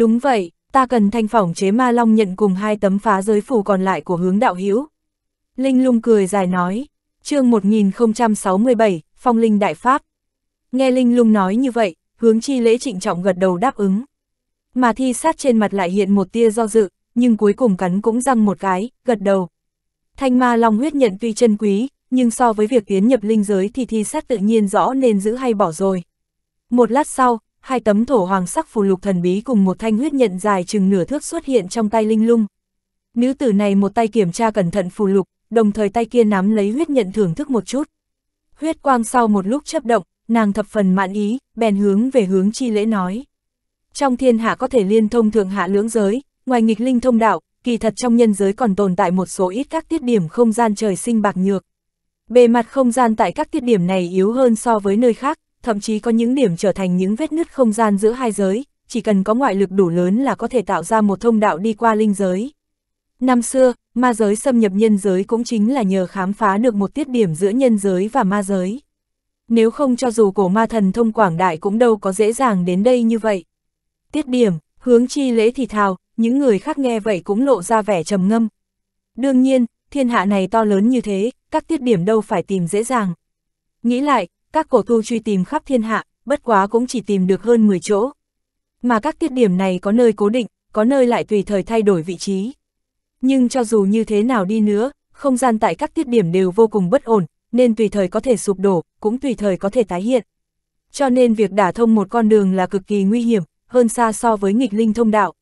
Đúng vậy, ta cần thanh phỏng chế ma long nhận cùng hai tấm phá giới phù còn lại của hướng đạo hữu Linh lung cười dài nói, chương 1067, phong linh đại pháp. Nghe Linh lung nói như vậy, hướng chi lễ trịnh trọng gật đầu đáp ứng. Mà thi sát trên mặt lại hiện một tia do dự, nhưng cuối cùng cắn cũng răng một cái, gật đầu. Thanh ma long huyết nhận tuy chân quý, nhưng so với việc tiến nhập linh giới thì thi sát tự nhiên rõ nên giữ hay bỏ rồi. Một lát sau, hai tấm thổ hoàng sắc phù lục thần bí cùng một thanh huyết nhận dài chừng nửa thước xuất hiện trong tay Linh Lung. Nữ tử này một tay kiểm tra cẩn thận phù lục, đồng thời tay kia nắm lấy huyết nhận thưởng thức một chút. Huyết quang sau một lúc chấp động, nàng thập phần mãn ý, bèn hướng về hướng chi lễ nói. Trong thiên hạ có thể liên thông thượng hạ lưỡng giới, ngoài nghịch linh thông đạo, kỳ thật trong nhân giới còn tồn tại một số ít các tiết điểm không gian trời sinh bạc nhược. Bề mặt không gian tại các tiết điểm này yếu hơn so với nơi khác, thậm chí có những điểm trở thành những vết nứt không gian giữa hai giới, chỉ cần có ngoại lực đủ lớn là có thể tạo ra một thông đạo đi qua linh giới. Năm xưa, ma giới xâm nhập nhân giới cũng chính là nhờ khám phá được một tiết điểm giữa nhân giới và ma giới. Nếu không cho dù cổ ma thần thông quảng đại cũng đâu có dễ dàng đến đây như vậy. Tiết điểm, hướng chi lễ thì thào, những người khác nghe vậy cũng lộ ra vẻ trầm ngâm. Đương nhiên, thiên hạ này to lớn như thế, các tiết điểm đâu phải tìm dễ dàng. Nghĩ lại, các cổ tu truy tìm khắp thiên hạ, bất quá cũng chỉ tìm được hơn 10 chỗ. Mà các tiết điểm này có nơi cố định, có nơi lại tùy thời thay đổi vị trí. Nhưng cho dù như thế nào đi nữa, không gian tại các tiết điểm đều vô cùng bất ổn, nên tùy thời có thể sụp đổ, cũng tùy thời có thể tái hiện. Cho nên việc đả thông một con đường là cực kỳ nguy hiểm, hơn xa so với nghịch linh thông đạo.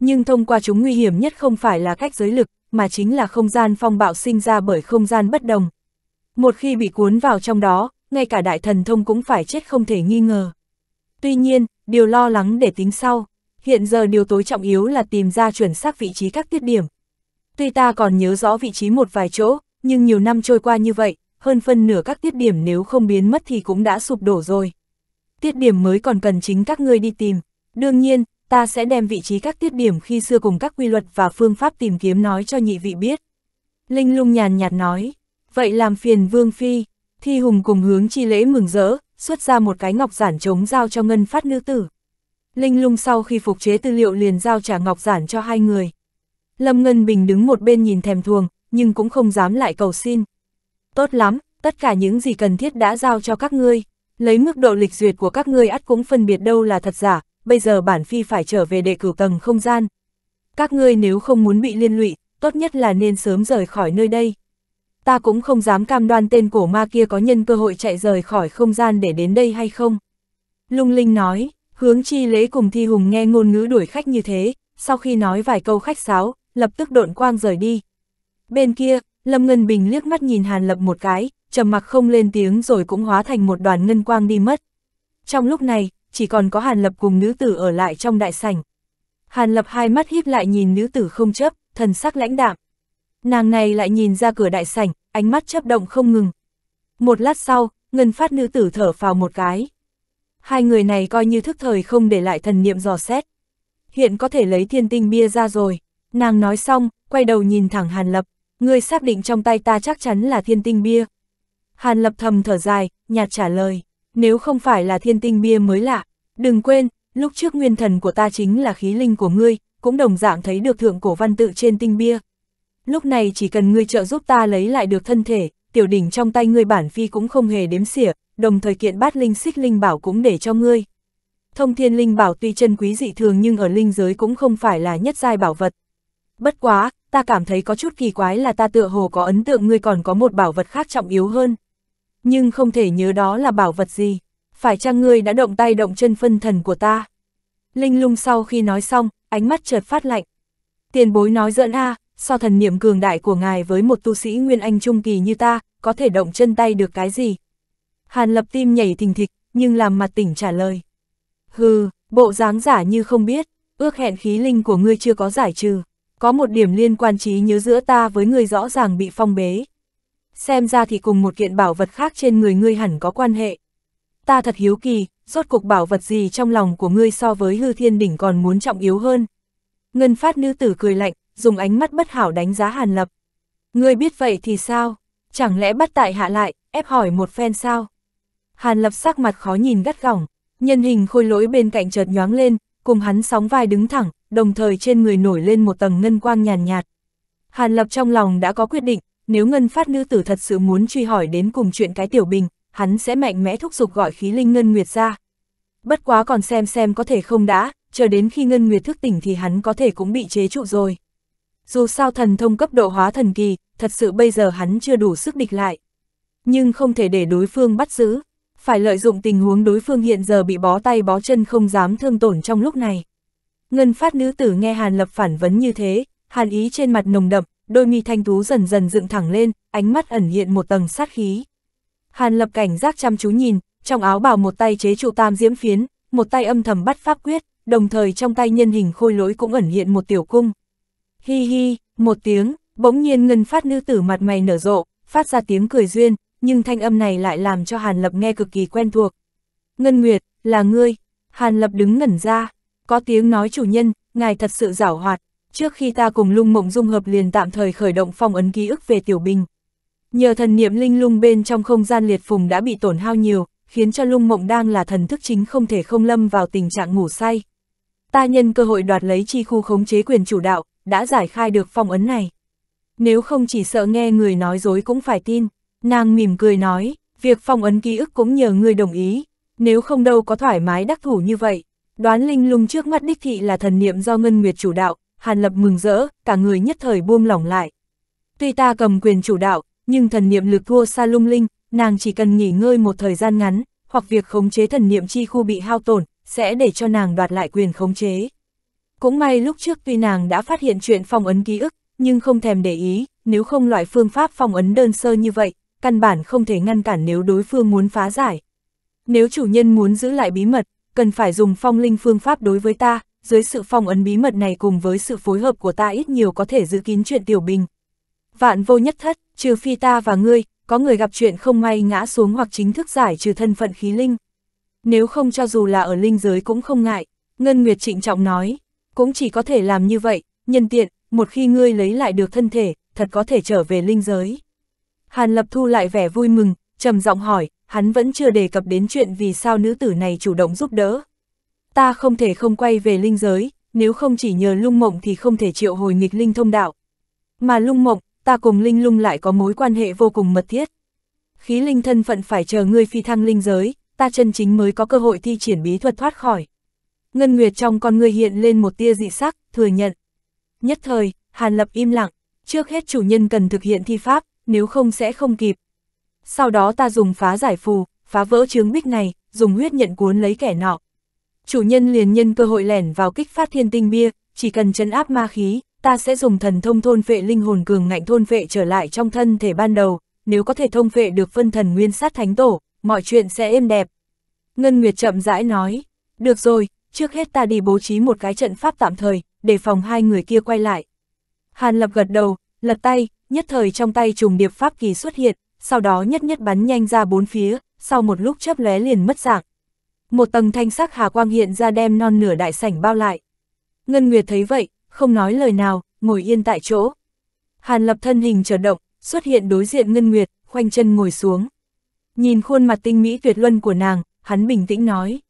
Nhưng thông qua chúng nguy hiểm nhất không phải là cách giới lực, mà chính là không gian phong bạo sinh ra bởi không gian bất đồng. Một khi bị cuốn vào trong đó, ngay cả đại thần thông cũng phải chết không thể nghi ngờ. Tuy nhiên, điều lo lắng để tính sau, hiện giờ điều tối trọng yếu là tìm ra chuẩn xác vị trí các tiết điểm. Tuy ta còn nhớ rõ vị trí một vài chỗ, nhưng nhiều năm trôi qua như vậy, hơn phân nửa các tiết điểm nếu không biến mất thì cũng đã sụp đổ rồi. Tiết điểm mới còn cần chính các ngươi đi tìm. Đương nhiên, ta sẽ đem vị trí các tiết điểm khi xưa cùng các quy luật và phương pháp tìm kiếm nói cho nhị vị biết. Linh lung nhàn nhạt nói, vậy làm phiền Vương Phi. Thi Hùng cùng hướng chi lễ mừng rỡ, xuất ra một cái ngọc giản chống giao cho ngân phát nữ tử. Linh lung sau khi phục chế tư liệu liền giao trả ngọc giản cho hai người. Lâm Ngân Bình đứng một bên nhìn thèm thuồng, nhưng cũng không dám lại cầu xin. Tốt lắm, tất cả những gì cần thiết đã giao cho các ngươi. Lấy mức độ lịch duyệt của các ngươi ắt cũng phân biệt đâu là thật giả, bây giờ bản phi phải trở về đệ cửu tầng không gian. Các ngươi nếu không muốn bị liên lụy, tốt nhất là nên sớm rời khỏi nơi đây ta cũng không dám cam đoan tên cổ ma kia có nhân cơ hội chạy rời khỏi không gian để đến đây hay không. Lung Linh nói, hướng chi lễ cùng Thi Hùng nghe ngôn ngữ đuổi khách như thế, sau khi nói vài câu khách sáo, lập tức độn quang rời đi. Bên kia, Lâm Ngân Bình liếc mắt nhìn Hàn Lập một cái, trầm mặc không lên tiếng rồi cũng hóa thành một đoàn ngân quang đi mất. Trong lúc này, chỉ còn có Hàn Lập cùng nữ tử ở lại trong đại sảnh. Hàn Lập hai mắt híp lại nhìn nữ tử không chấp, thần sắc lãnh đạm, Nàng này lại nhìn ra cửa đại sảnh, ánh mắt chấp động không ngừng. Một lát sau, ngân phát nữ tử thở phào một cái. Hai người này coi như thức thời không để lại thần niệm dò xét. Hiện có thể lấy thiên tinh bia ra rồi. Nàng nói xong, quay đầu nhìn thẳng Hàn Lập. Ngươi xác định trong tay ta chắc chắn là thiên tinh bia. Hàn Lập thầm thở dài, nhạt trả lời. Nếu không phải là thiên tinh bia mới lạ, đừng quên, lúc trước nguyên thần của ta chính là khí linh của ngươi, cũng đồng dạng thấy được thượng cổ văn tự trên tinh bia lúc này chỉ cần ngươi trợ giúp ta lấy lại được thân thể, tiểu đỉnh trong tay ngươi bản phi cũng không hề đếm xỉa, đồng thời kiện bát linh xích linh bảo cũng để cho ngươi. Thông thiên linh bảo tuy chân quý dị thường nhưng ở linh giới cũng không phải là nhất giai bảo vật. Bất quá, ta cảm thấy có chút kỳ quái là ta tựa hồ có ấn tượng ngươi còn có một bảo vật khác trọng yếu hơn. Nhưng không thể nhớ đó là bảo vật gì, phải chăng ngươi đã động tay động chân phân thần của ta? Linh lung sau khi nói xong, ánh mắt chợt phát lạnh. Tiền bối nói giỡn a so thần niệm cường đại của ngài với một tu sĩ Nguyên Anh Trung Kỳ như ta, có thể động chân tay được cái gì? Hàn lập tim nhảy thình thịch, nhưng làm mặt tỉnh trả lời. Hừ, bộ dáng giả như không biết, ước hẹn khí linh của ngươi chưa có giải trừ. Có một điểm liên quan trí nhớ giữa ta với ngươi rõ ràng bị phong bế. Xem ra thì cùng một kiện bảo vật khác trên người ngươi hẳn có quan hệ. Ta thật hiếu kỳ, rốt cuộc bảo vật gì trong lòng của ngươi so với hư thiên đỉnh còn muốn trọng yếu hơn. Ngân phát nữ tử cười lạnh, dùng ánh mắt bất hảo đánh giá Hàn Lập. Ngươi biết vậy thì sao? Chẳng lẽ bắt tại hạ lại, ép hỏi một phen sao? Hàn Lập sắc mặt khó nhìn gắt gỏng, nhân hình khôi lỗi bên cạnh chợt nhoáng lên, cùng hắn sóng vai đứng thẳng, đồng thời trên người nổi lên một tầng ngân quang nhàn nhạt, Hàn Lập trong lòng đã có quyết định, nếu ngân phát nữ tử thật sự muốn truy hỏi đến cùng chuyện cái tiểu bình, hắn sẽ mạnh mẽ thúc giục gọi khí linh ngân nguyệt ra. Bất quá còn xem xem có thể không đã, chờ đến khi ngân nguyệt thức tỉnh thì hắn có thể cũng bị chế trụ rồi dù sao thần thông cấp độ hóa thần kỳ, thật sự bây giờ hắn chưa đủ sức địch lại. Nhưng không thể để đối phương bắt giữ, phải lợi dụng tình huống đối phương hiện giờ bị bó tay bó chân không dám thương tổn trong lúc này. Ngân phát nữ tử nghe Hàn Lập phản vấn như thế, hàn ý trên mặt nồng đậm, đôi mi thanh tú dần dần dựng thẳng lên, ánh mắt ẩn hiện một tầng sát khí. Hàn Lập cảnh giác chăm chú nhìn, trong áo bào một tay chế trụ tam diễm phiến, một tay âm thầm bắt pháp quyết, đồng thời trong tay nhân hình khôi lỗi cũng ẩn hiện một tiểu cung. Hi hi, một tiếng, bỗng nhiên ngân phát nữ tử mặt mày nở rộ, phát ra tiếng cười duyên, nhưng thanh âm này lại làm cho Hàn Lập nghe cực kỳ quen thuộc. Ngân Nguyệt, là ngươi. Hàn Lập đứng ngẩn ra, có tiếng nói chủ nhân, ngài thật sự giảo hoạt, trước khi ta cùng lung mộng dung hợp liền tạm thời khởi động phong ấn ký ức về tiểu bình. Nhờ thần niệm linh lung bên trong không gian liệt phùng đã bị tổn hao nhiều, khiến cho lung mộng đang là thần thức chính không thể không lâm vào tình trạng ngủ say. Ta nhân cơ hội đoạt lấy chi khu khống chế quyền chủ đạo, đã giải khai được phong ấn này. Nếu không chỉ sợ nghe người nói dối cũng phải tin, nàng mỉm cười nói, việc phong ấn ký ức cũng nhờ người đồng ý, nếu không đâu có thoải mái đắc thủ như vậy. Đoán linh lung trước mắt đích thị là thần niệm do Ngân Nguyệt chủ đạo, Hàn Lập mừng rỡ, cả người nhất thời buông lỏng lại. Tuy ta cầm quyền chủ đạo, nhưng thần niệm lực thua xa lung linh, nàng chỉ cần nghỉ ngơi một thời gian ngắn, hoặc việc khống chế thần niệm chi khu bị hao tổn, sẽ để cho nàng đoạt lại quyền khống chế. Cũng may lúc trước tuy nàng đã phát hiện chuyện phong ấn ký ức, nhưng không thèm để ý, nếu không loại phương pháp phong ấn đơn sơ như vậy, căn bản không thể ngăn cản nếu đối phương muốn phá giải. Nếu chủ nhân muốn giữ lại bí mật, cần phải dùng phong linh phương pháp đối với ta, dưới sự phong ấn bí mật này cùng với sự phối hợp của ta ít nhiều có thể giữ kín chuyện tiểu bình. Vạn vô nhất thất, trừ phi ta và ngươi, có người gặp chuyện không may ngã xuống hoặc chính thức giải trừ thân phận khí linh. Nếu không cho dù là ở linh giới cũng không ngại, Ngân Nguyệt trịnh trọng nói cũng chỉ có thể làm như vậy, nhân tiện, một khi ngươi lấy lại được thân thể, thật có thể trở về linh giới. Hàn Lập Thu lại vẻ vui mừng, trầm giọng hỏi, hắn vẫn chưa đề cập đến chuyện vì sao nữ tử này chủ động giúp đỡ. Ta không thể không quay về linh giới, nếu không chỉ nhờ lung mộng thì không thể triệu hồi nghịch linh thông đạo. Mà lung mộng, ta cùng linh lung lại có mối quan hệ vô cùng mật thiết. Khí linh thân phận phải chờ ngươi phi thăng linh giới, ta chân chính mới có cơ hội thi triển bí thuật thoát khỏi. Ngân Nguyệt trong con người hiện lên một tia dị sắc, thừa nhận. Nhất thời, Hàn Lập im lặng, trước hết chủ nhân cần thực hiện thi pháp, nếu không sẽ không kịp. Sau đó ta dùng phá giải phù, phá vỡ chướng bích này, dùng huyết nhận cuốn lấy kẻ nọ. Chủ nhân liền nhân cơ hội lẻn vào kích phát thiên tinh bia, chỉ cần chấn áp ma khí, ta sẽ dùng thần thông thôn vệ linh hồn cường ngạnh thôn vệ trở lại trong thân thể ban đầu, nếu có thể thông vệ được phân thần nguyên sát thánh tổ, mọi chuyện sẽ êm đẹp. Ngân Nguyệt chậm rãi nói, được rồi, trước hết ta đi bố trí một cái trận pháp tạm thời, để phòng hai người kia quay lại. Hàn Lập gật đầu, lật tay, nhất thời trong tay trùng điệp pháp kỳ xuất hiện, sau đó nhất nhất bắn nhanh ra bốn phía, sau một lúc chớp lóe liền mất dạng. Một tầng thanh sắc hà quang hiện ra đem non nửa đại sảnh bao lại. Ngân Nguyệt thấy vậy, không nói lời nào, ngồi yên tại chỗ. Hàn Lập thân hình trở động, xuất hiện đối diện Ngân Nguyệt, khoanh chân ngồi xuống. Nhìn khuôn mặt tinh mỹ tuyệt luân của nàng, hắn bình tĩnh nói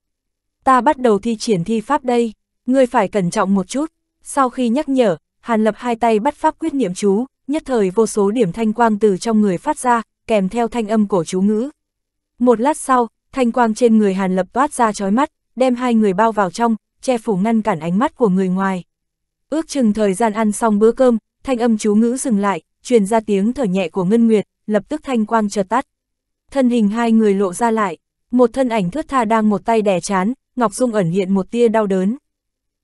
ta bắt đầu thi triển thi pháp đây, ngươi phải cẩn trọng một chút. Sau khi nhắc nhở, Hàn Lập hai tay bắt pháp quyết niệm chú, nhất thời vô số điểm thanh quang từ trong người phát ra, kèm theo thanh âm cổ chú ngữ. Một lát sau, thanh quang trên người Hàn Lập toát ra chói mắt, đem hai người bao vào trong, che phủ ngăn cản ánh mắt của người ngoài. Ước chừng thời gian ăn xong bữa cơm, thanh âm chú ngữ dừng lại, truyền ra tiếng thở nhẹ của Ngân Nguyệt, lập tức thanh quang chợt tắt. Thân hình hai người lộ ra lại, một thân ảnh thướt tha đang một tay đè chán, Ngọc Dung ẩn hiện một tia đau đớn.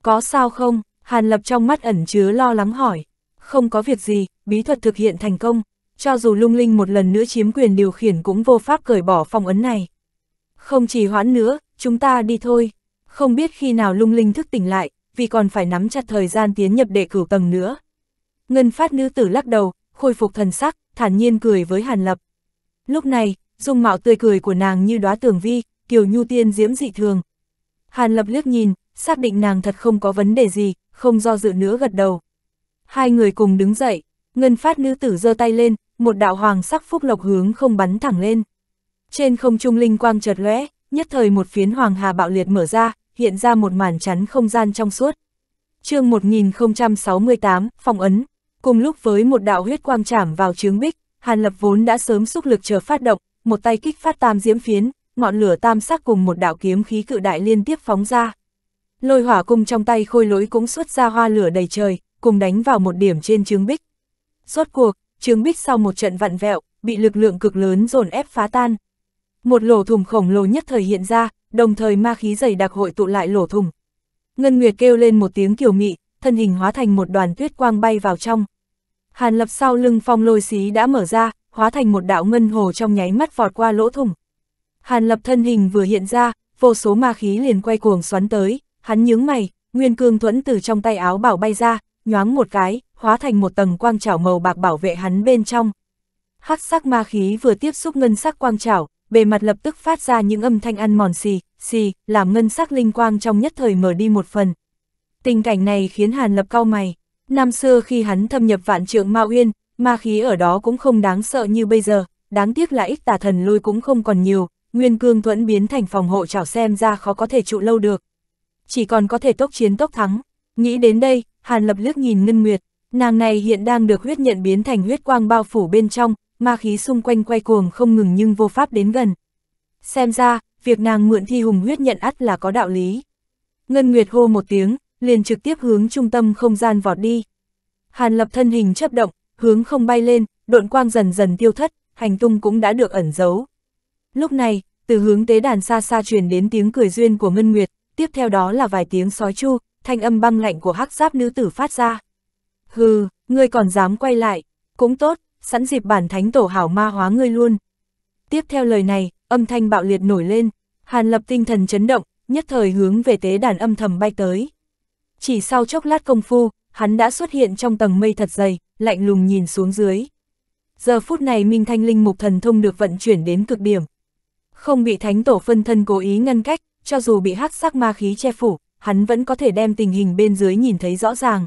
Có sao không? Hàn Lập trong mắt ẩn chứa lo lắng hỏi. Không có việc gì, bí thuật thực hiện thành công. Cho dù lung linh một lần nữa chiếm quyền điều khiển cũng vô pháp cởi bỏ phong ấn này. Không chỉ hoãn nữa, chúng ta đi thôi. Không biết khi nào lung linh thức tỉnh lại, vì còn phải nắm chặt thời gian tiến nhập đệ cửu tầng nữa. Ngân phát nữ tử lắc đầu, khôi phục thần sắc, thản nhiên cười với Hàn Lập. Lúc này, dung mạo tươi cười của nàng như đóa tường vi, kiều nhu tiên diễm dị thường, Hàn Lập liếc nhìn, xác định nàng thật không có vấn đề gì, không do dự nữa gật đầu. Hai người cùng đứng dậy, ngân phát nữ tử giơ tay lên, một đạo hoàng sắc phúc lộc hướng không bắn thẳng lên. Trên không trung linh quang chợt lóe, nhất thời một phiến hoàng hà bạo liệt mở ra, hiện ra một màn chắn không gian trong suốt. chương 1068, phong ấn, cùng lúc với một đạo huyết quang chảm vào chướng bích, Hàn Lập vốn đã sớm xúc lực chờ phát động, một tay kích phát tam diễm phiến, ngọn lửa tam sắc cùng một đạo kiếm khí cự đại liên tiếp phóng ra. Lôi hỏa cung trong tay khôi lỗi cũng xuất ra hoa lửa đầy trời, cùng đánh vào một điểm trên trướng bích. Rốt cuộc, trướng bích sau một trận vặn vẹo, bị lực lượng cực lớn dồn ép phá tan. Một lỗ thùng khổng lồ nhất thời hiện ra, đồng thời ma khí dày đặc hội tụ lại lỗ thùng. Ngân Nguyệt kêu lên một tiếng kiều mị, thân hình hóa thành một đoàn tuyết quang bay vào trong. Hàn lập sau lưng phong lôi xí đã mở ra, hóa thành một đạo ngân hồ trong nháy mắt vọt qua lỗ thùng. Hàn lập thân hình vừa hiện ra, vô số ma khí liền quay cuồng xoắn tới, hắn nhướng mày, nguyên cương thuẫn từ trong tay áo bảo bay ra, nhoáng một cái, hóa thành một tầng quang trảo màu bạc bảo vệ hắn bên trong. Hắc sắc ma khí vừa tiếp xúc ngân sắc quang trảo, bề mặt lập tức phát ra những âm thanh ăn mòn xì, xì, làm ngân sắc linh quang trong nhất thời mở đi một phần. Tình cảnh này khiến Hàn Lập cau mày. Năm xưa khi hắn thâm nhập vạn trượng Ma Uyên, ma khí ở đó cũng không đáng sợ như bây giờ, đáng tiếc là ít tà thần lui cũng không còn nhiều, Nguyên Cương Thuẫn biến thành phòng hộ chảo xem ra khó có thể trụ lâu được. Chỉ còn có thể tốc chiến tốc thắng. Nghĩ đến đây, Hàn Lập liếc nhìn Ngân Nguyệt, nàng này hiện đang được huyết nhận biến thành huyết quang bao phủ bên trong, ma khí xung quanh quay cuồng không ngừng nhưng vô pháp đến gần. Xem ra, việc nàng mượn thi hùng huyết nhận ắt là có đạo lý. Ngân Nguyệt hô một tiếng, liền trực tiếp hướng trung tâm không gian vọt đi. Hàn Lập thân hình chấp động, hướng không bay lên, độn quang dần dần tiêu thất, hành tung cũng đã được ẩn giấu. Lúc này, từ hướng tế đàn xa xa truyền đến tiếng cười duyên của Ngân Nguyệt, tiếp theo đó là vài tiếng sói chu, thanh âm băng lạnh của hắc giáp nữ tử phát ra. Hừ, ngươi còn dám quay lại, cũng tốt, sẵn dịp bản thánh tổ hảo ma hóa ngươi luôn. Tiếp theo lời này, âm thanh bạo liệt nổi lên, Hàn Lập tinh thần chấn động, nhất thời hướng về tế đàn âm thầm bay tới. Chỉ sau chốc lát công phu, hắn đã xuất hiện trong tầng mây thật dày, lạnh lùng nhìn xuống dưới. Giờ phút này Minh Thanh Linh Mục Thần Thông được vận chuyển đến cực điểm, không bị thánh tổ phân thân cố ý ngăn cách, cho dù bị hắc sắc ma khí che phủ, hắn vẫn có thể đem tình hình bên dưới nhìn thấy rõ ràng.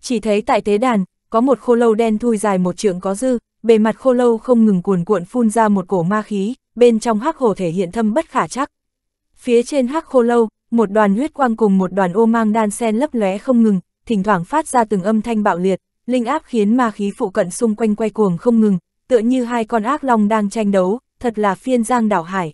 Chỉ thấy tại tế đàn, có một khô lâu đen thui dài một trượng có dư, bề mặt khô lâu không ngừng cuồn cuộn phun ra một cổ ma khí, bên trong hắc hồ thể hiện thâm bất khả chắc. Phía trên hắc khô lâu, một đoàn huyết quang cùng một đoàn ô mang đan sen lấp lóe không ngừng, thỉnh thoảng phát ra từng âm thanh bạo liệt, linh áp khiến ma khí phụ cận xung quanh quay cuồng không ngừng, tựa như hai con ác long đang tranh đấu, thật là phiên giang đảo hải.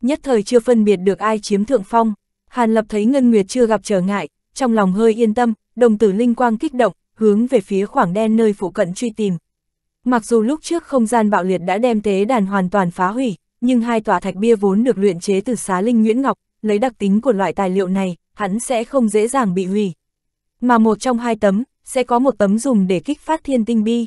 Nhất thời chưa phân biệt được ai chiếm thượng phong, Hàn Lập thấy Ngân Nguyệt chưa gặp trở ngại, trong lòng hơi yên tâm, đồng tử linh quang kích động, hướng về phía khoảng đen nơi phụ cận truy tìm. Mặc dù lúc trước không gian bạo liệt đã đem tế đàn hoàn toàn phá hủy, nhưng hai tòa thạch bia vốn được luyện chế từ xá linh Nguyễn Ngọc, lấy đặc tính của loại tài liệu này, hắn sẽ không dễ dàng bị hủy. Mà một trong hai tấm, sẽ có một tấm dùng để kích phát thiên tinh bi.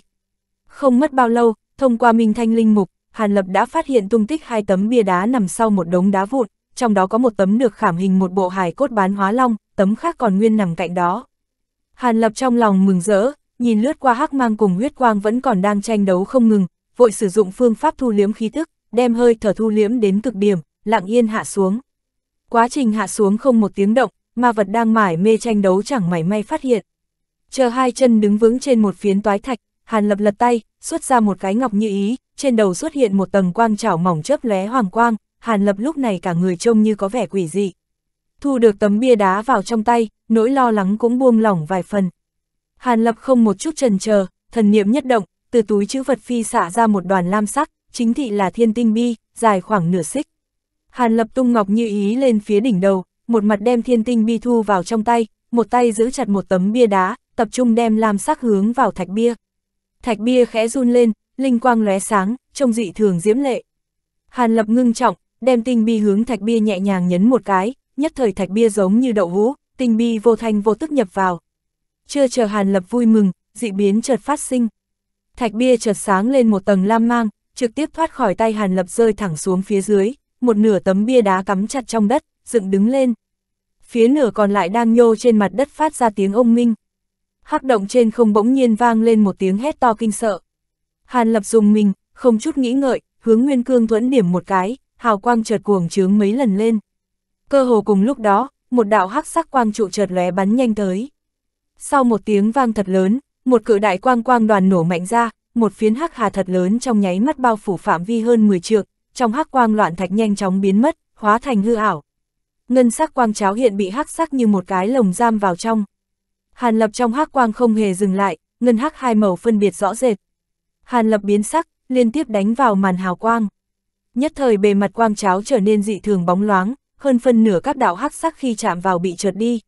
Không mất bao lâu, thông qua minh thanh linh mục, Hàn Lập đã phát hiện tung tích hai tấm bia đá nằm sau một đống đá vụn, trong đó có một tấm được khảm hình một bộ hài cốt bán hóa long, tấm khác còn nguyên nằm cạnh đó. Hàn Lập trong lòng mừng rỡ, nhìn lướt qua hắc mang cùng huyết quang vẫn còn đang tranh đấu không ngừng, vội sử dụng phương pháp thu liếm khí tức, đem hơi thở thu liếm đến cực điểm, lặng yên hạ xuống. Quá trình hạ xuống không một tiếng động, ma vật đang mải mê tranh đấu chẳng mảy may phát hiện. Chờ hai chân đứng vững trên một phiến toái thạch, Hàn Lập lật tay, xuất ra một cái ngọc như ý, trên đầu xuất hiện một tầng quang trảo mỏng chớp lóe hoàng quang, Hàn Lập lúc này cả người trông như có vẻ quỷ dị. Thu được tấm bia đá vào trong tay, nỗi lo lắng cũng buông lỏng vài phần. Hàn Lập không một chút trần chờ, thần niệm nhất động, từ túi chữ vật phi xả ra một đoàn lam sắc, chính thị là thiên tinh bi, dài khoảng nửa xích. Hàn Lập tung ngọc như ý lên phía đỉnh đầu, một mặt đem thiên tinh bi thu vào trong tay, một tay giữ chặt một tấm bia đá, tập trung đem lam sắc hướng vào thạch bia. Thạch bia khẽ run lên, linh quang lóe sáng, trông dị thường diễm lệ. Hàn Lập ngưng trọng, đem tinh bi hướng thạch bia nhẹ nhàng nhấn một cái, nhất thời thạch bia giống như đậu hũ, tinh bi vô thanh vô tức nhập vào. Chưa chờ Hàn Lập vui mừng, dị biến chợt phát sinh. Thạch bia chợt sáng lên một tầng lam mang, trực tiếp thoát khỏi tay Hàn Lập rơi thẳng xuống phía dưới, một nửa tấm bia đá cắm chặt trong đất, dựng đứng lên. Phía nửa còn lại đang nhô trên mặt đất phát ra tiếng ông minh. Hắc động trên không bỗng nhiên vang lên một tiếng hét to kinh sợ. Hàn Lập dùng mình, không chút nghĩ ngợi, hướng Nguyên Cương Thuẫn điểm một cái, hào quang chợt cuồng trướng mấy lần lên. Cơ hồ cùng lúc đó, một đạo hắc sắc quang trụ chợt lóe bắn nhanh tới. Sau một tiếng vang thật lớn, một cự đại quang quang đoàn nổ mạnh ra, một phiến hắc hà thật lớn trong nháy mắt bao phủ phạm vi hơn 10 trượng, trong hắc quang loạn thạch nhanh chóng biến mất, hóa thành hư ảo. Ngân sắc quang cháo hiện bị hắc sắc như một cái lồng giam vào trong. Hàn Lập trong hắc quang không hề dừng lại, ngân hắc hai màu phân biệt rõ rệt, Hàn lập biến sắc, liên tiếp đánh vào màn hào quang. Nhất thời bề mặt quang cháo trở nên dị thường bóng loáng, hơn phân nửa các đạo hắc sắc khi chạm vào bị trượt đi.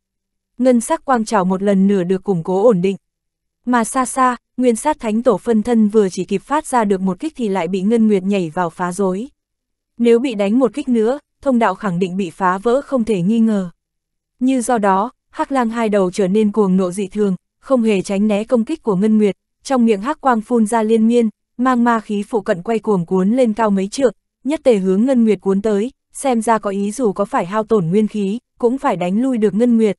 Ngân sắc quang trào một lần nửa được củng cố ổn định. Mà xa xa, nguyên sát thánh tổ phân thân vừa chỉ kịp phát ra được một kích thì lại bị Ngân Nguyệt nhảy vào phá rối. Nếu bị đánh một kích nữa, thông đạo khẳng định bị phá vỡ không thể nghi ngờ. Như do đó, Hắc Lang hai đầu trở nên cuồng nộ dị thường, không hề tránh né công kích của Ngân Nguyệt, trong miệng hắc quang phun ra liên miên, mang ma khí phụ cận quay cuồng cuốn lên cao mấy trượng, nhất tề hướng Ngân Nguyệt cuốn tới, xem ra có ý dù có phải hao tổn nguyên khí, cũng phải đánh lui được Ngân Nguyệt.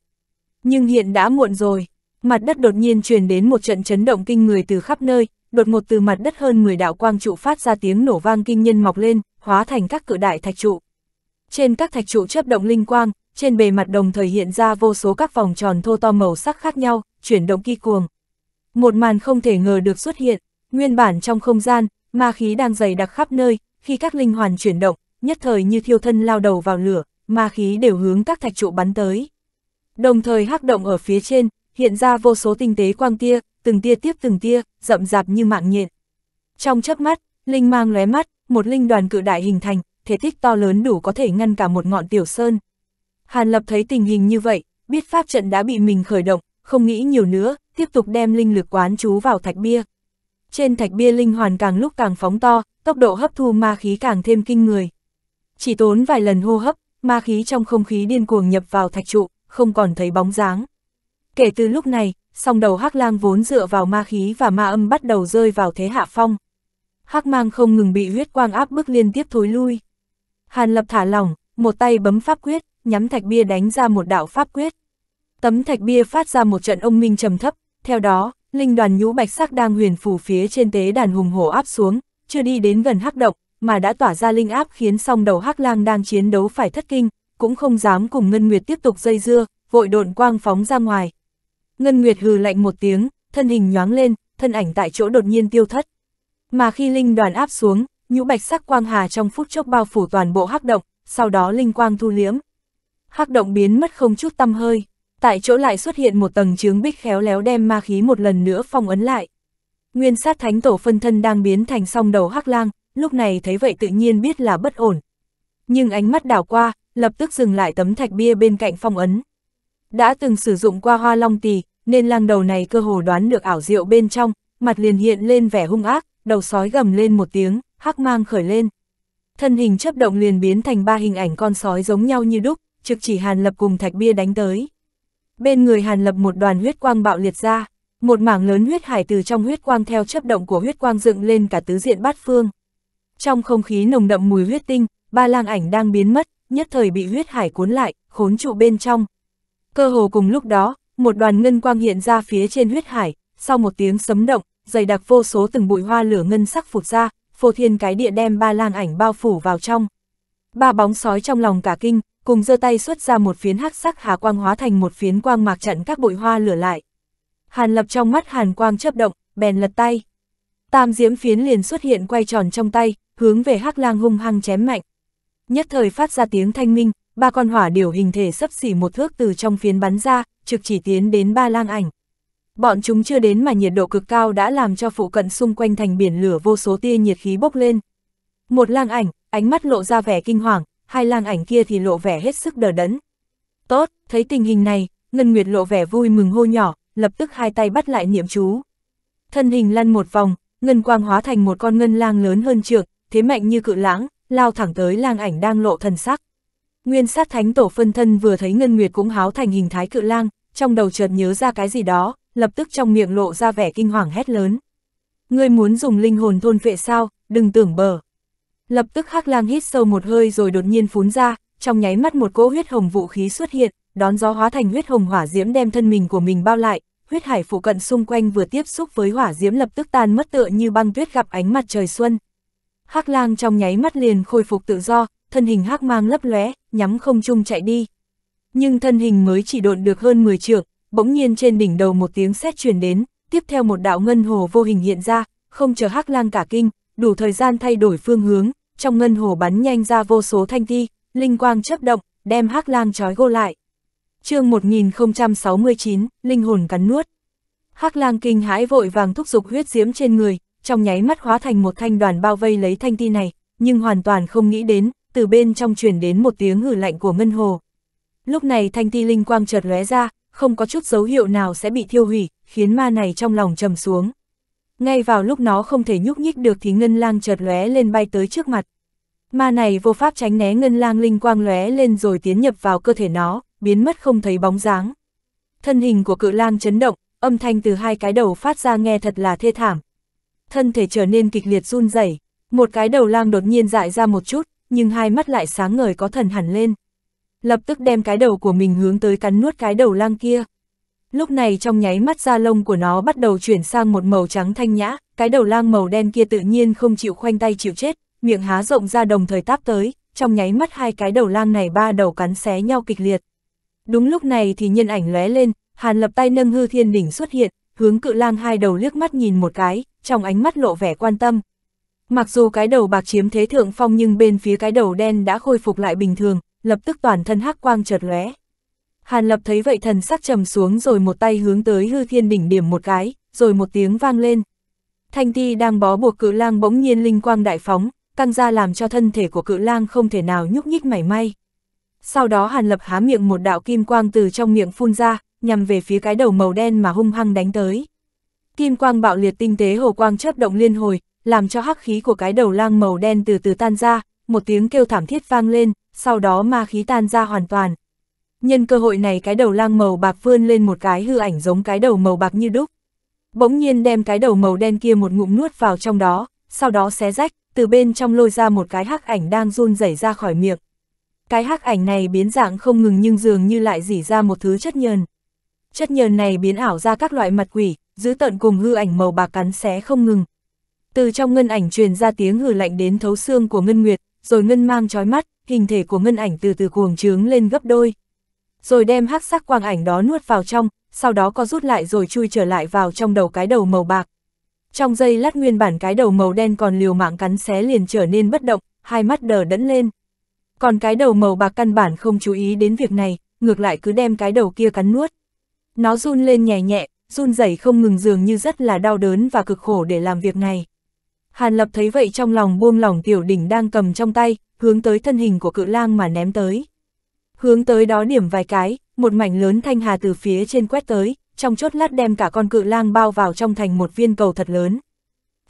Nhưng hiện đã muộn rồi, mặt đất đột nhiên truyền đến một trận chấn động kinh người từ khắp nơi, đột ngột từ mặt đất hơn 10 đạo quang trụ phát ra tiếng nổ vang kinh nhân mọc lên, hóa thành các cự đại thạch trụ. Trên các thạch trụ chớp động linh quang, trên bề mặt đồng thời hiện ra vô số các vòng tròn thô to màu sắc khác nhau, chuyển động kỳ cuồng, một màn không thể ngờ được xuất hiện, nguyên bản trong không gian, ma khí đang dày đặc khắp nơi, khi các linh hoàn chuyển động, nhất thời như thiêu thân lao đầu vào lửa, ma khí đều hướng các thạch trụ bắn tới. Đồng thời hắc động ở phía trên, hiện ra vô số tinh tế quang tia, từng tia tiếp từng tia, rậm rạp như mạng nhện. Trong chớp mắt, linh mang lóe mắt, một linh đoàn cự đại hình thành, thể tích to lớn đủ có thể ngăn cả một ngọn tiểu sơn. Hàn Lập thấy tình hình như vậy, biết pháp trận đã bị mình khởi động, không nghĩ nhiều nữa, tiếp tục đem linh lực quán chú vào thạch bia. Trên thạch bia linh hoàn càng lúc càng phóng to, tốc độ hấp thu ma khí càng thêm kinh người. Chỉ tốn vài lần hô hấp, ma khí trong không khí điên cuồng nhập vào thạch trụ, không còn thấy bóng dáng. Kể từ lúc này, song đầu hắc lang vốn dựa vào ma khí và ma âm bắt đầu rơi vào thế hạ phong. Hắc mang không ngừng bị huyết quang áp bức liên tiếp thối lui. Hàn lập thả lỏng, một tay bấm pháp quyết, nhắm thạch bia đánh ra một đạo pháp quyết. Tấm thạch bia phát ra một trận ông minh trầm thấp, theo đó, linh đoàn nhũ bạch sắc đang huyền phù phía trên tế đàn hùng hổ áp xuống, chưa đi đến gần hắc động, mà đã tỏa ra linh áp khiến song đầu hắc lang đang chiến đấu phải thất kinh, cũng không dám cùng Ngân Nguyệt tiếp tục dây dưa, vội độn quang phóng ra ngoài. Ngân Nguyệt hừ lạnh một tiếng, thân hình nhoáng lên, thân ảnh tại chỗ đột nhiên tiêu thất. Mà khi linh đoàn áp xuống, nhũ bạch sắc quang hà trong phút chốc bao phủ toàn bộ hắc động, sau đó linh quang thu liếm Hắc động biến mất không chút tâm hơi tại chỗ lại xuất hiện một tầng chướng bích khéo léo đem ma khí một lần nữa phong ấn lại. Nguyên sát thánh tổ phân thân đang biến thành song đầu hắc lang, lúc này thấy vậy tự nhiên biết là bất ổn. Nhưng ánh mắt đảo qua, lập tức dừng lại tấm thạch bia bên cạnh phong ấn. Đã từng sử dụng qua hoa long tỳ, nên lang đầu này cơ hồ đoán được ảo diệu bên trong, mặt liền hiện lên vẻ hung ác, đầu sói gầm lên một tiếng, hắc mang khởi lên. Thân hình chấp động liền biến thành ba hình ảnh con sói giống nhau như đúc, trực chỉ hàn lập cùng thạch bia đánh tới bên người Hàn Lập một đoàn huyết quang bạo liệt ra, một mảng lớn huyết hải từ trong huyết quang theo chấp động của huyết quang dựng lên cả tứ diện bát phương. Trong không khí nồng đậm mùi huyết tinh, ba lang ảnh đang biến mất, nhất thời bị huyết hải cuốn lại, khốn trụ bên trong. Cơ hồ cùng lúc đó, một đoàn ngân quang hiện ra phía trên huyết hải, sau một tiếng sấm động, dày đặc vô số từng bụi hoa lửa ngân sắc phụt ra, phô thiên cái địa đem ba lang ảnh bao phủ vào trong. Ba bóng sói trong lòng cả kinh, cùng giơ tay xuất ra một phiến hắc sắc hà quang hóa thành một phiến quang mạc chặn các bụi hoa lửa lại. Hàn lập trong mắt hàn quang chấp động, bèn lật tay. Tam diễm phiến liền xuất hiện quay tròn trong tay, hướng về hắc lang hung hăng chém mạnh. Nhất thời phát ra tiếng thanh minh, ba con hỏa điều hình thể sấp xỉ một thước từ trong phiến bắn ra, trực chỉ tiến đến ba lang ảnh. Bọn chúng chưa đến mà nhiệt độ cực cao đã làm cho phụ cận xung quanh thành biển lửa vô số tia nhiệt khí bốc lên. Một lang ảnh, ánh mắt lộ ra vẻ kinh hoàng, hai lang ảnh kia thì lộ vẻ hết sức đờ đẫn. Tốt, thấy tình hình này, Ngân Nguyệt lộ vẻ vui mừng hô nhỏ, lập tức hai tay bắt lại niệm chú. Thân hình lăn một vòng, Ngân Quang hóa thành một con ngân lang lớn hơn trượng, thế mạnh như cự lãng, lao thẳng tới lang ảnh đang lộ thần sắc. Nguyên sát thánh tổ phân thân vừa thấy Ngân Nguyệt cũng háo thành hình thái cự lang, trong đầu chợt nhớ ra cái gì đó, lập tức trong miệng lộ ra vẻ kinh hoàng hét lớn. Ngươi muốn dùng linh hồn thôn vệ sao, đừng tưởng bờ. Lập tức Hắc Lang hít sâu một hơi rồi đột nhiên phún ra, trong nháy mắt một cỗ huyết hồng vũ khí xuất hiện, đón gió hóa thành huyết hồng hỏa diễm đem thân mình của mình bao lại, huyết hải phụ cận xung quanh vừa tiếp xúc với hỏa diễm lập tức tan mất tựa như băng tuyết gặp ánh mặt trời xuân. Hắc Lang trong nháy mắt liền khôi phục tự do, thân hình hắc mang lấp lóe, nhắm không trung chạy đi. Nhưng thân hình mới chỉ độn được hơn 10 trượng, bỗng nhiên trên đỉnh đầu một tiếng sét truyền đến, tiếp theo một đạo ngân hồ vô hình hiện ra, không chờ Hắc Lang cả kinh, đủ thời gian thay đổi phương hướng, trong ngân hồ bắn nhanh ra vô số thanh thi, linh quang chấp động, đem hắc lang trói gô lại. chương 1069, linh hồn cắn nuốt. hắc lang kinh hãi vội vàng thúc giục huyết diếm trên người, trong nháy mắt hóa thành một thanh đoàn bao vây lấy thanh thi này, nhưng hoàn toàn không nghĩ đến, từ bên trong truyền đến một tiếng hử lạnh của ngân hồ. Lúc này thanh thi linh quang chợt lóe ra, không có chút dấu hiệu nào sẽ bị thiêu hủy, khiến ma này trong lòng trầm xuống. Ngay vào lúc nó không thể nhúc nhích được thì ngân lang chợt lóe lên bay tới trước mặt. Ma này vô pháp tránh né ngân lang linh quang lóe lên rồi tiến nhập vào cơ thể nó, biến mất không thấy bóng dáng. Thân hình của cự lang chấn động, âm thanh từ hai cái đầu phát ra nghe thật là thê thảm. Thân thể trở nên kịch liệt run rẩy, một cái đầu lang đột nhiên dại ra một chút, nhưng hai mắt lại sáng ngời có thần hẳn lên. Lập tức đem cái đầu của mình hướng tới cắn nuốt cái đầu lang kia lúc này trong nháy mắt da lông của nó bắt đầu chuyển sang một màu trắng thanh nhã, cái đầu lang màu đen kia tự nhiên không chịu khoanh tay chịu chết, miệng há rộng ra đồng thời táp tới, trong nháy mắt hai cái đầu lang này ba đầu cắn xé nhau kịch liệt. Đúng lúc này thì nhân ảnh lóe lên, Hàn Lập tay nâng hư thiên đỉnh xuất hiện, hướng cự lang hai đầu liếc mắt nhìn một cái, trong ánh mắt lộ vẻ quan tâm. Mặc dù cái đầu bạc chiếm thế thượng phong nhưng bên phía cái đầu đen đã khôi phục lại bình thường, lập tức toàn thân hắc quang chợt lóe. Hàn Lập thấy vậy thần sắc trầm xuống rồi một tay hướng tới hư thiên đỉnh điểm một cái, rồi một tiếng vang lên. Thanh ti đang bó buộc cự lang bỗng nhiên linh quang đại phóng, tăng ra làm cho thân thể của cự lang không thể nào nhúc nhích mảy may. Sau đó Hàn Lập há miệng một đạo kim quang từ trong miệng phun ra, nhằm về phía cái đầu màu đen mà hung hăng đánh tới. Kim quang bạo liệt tinh tế hồ quang chớp động liên hồi, làm cho hắc khí của cái đầu lang màu đen từ từ tan ra, một tiếng kêu thảm thiết vang lên, sau đó ma khí tan ra hoàn toàn, nhân cơ hội này cái đầu lang màu bạc vươn lên một cái hư ảnh giống cái đầu màu bạc như đúc. Bỗng nhiên đem cái đầu màu đen kia một ngụm nuốt vào trong đó, sau đó xé rách, từ bên trong lôi ra một cái hắc ảnh đang run rẩy ra khỏi miệng. Cái hắc ảnh này biến dạng không ngừng nhưng dường như lại dỉ ra một thứ chất nhờn. Chất nhờn này biến ảo ra các loại mặt quỷ, giữ tận cùng hư ảnh màu bạc cắn xé không ngừng. Từ trong ngân ảnh truyền ra tiếng hừ lạnh đến thấu xương của ngân nguyệt, rồi ngân mang chói mắt, hình thể của ngân ảnh từ từ cuồng trướng lên gấp đôi, rồi đem hắc sắc quang ảnh đó nuốt vào trong, sau đó có rút lại rồi chui trở lại vào trong đầu cái đầu màu bạc. Trong giây lát nguyên bản cái đầu màu đen còn liều mạng cắn xé liền trở nên bất động, hai mắt đờ đẫn lên. Còn cái đầu màu bạc căn bản không chú ý đến việc này, ngược lại cứ đem cái đầu kia cắn nuốt. Nó run lên nhẹ nhẹ, run rẩy không ngừng dường như rất là đau đớn và cực khổ để làm việc này. Hàn Lập thấy vậy trong lòng buông lỏng tiểu đỉnh đang cầm trong tay, hướng tới thân hình của cự lang mà ném tới hướng tới đó điểm vài cái, một mảnh lớn thanh hà từ phía trên quét tới, trong chốt lát đem cả con cự lang bao vào trong thành một viên cầu thật lớn.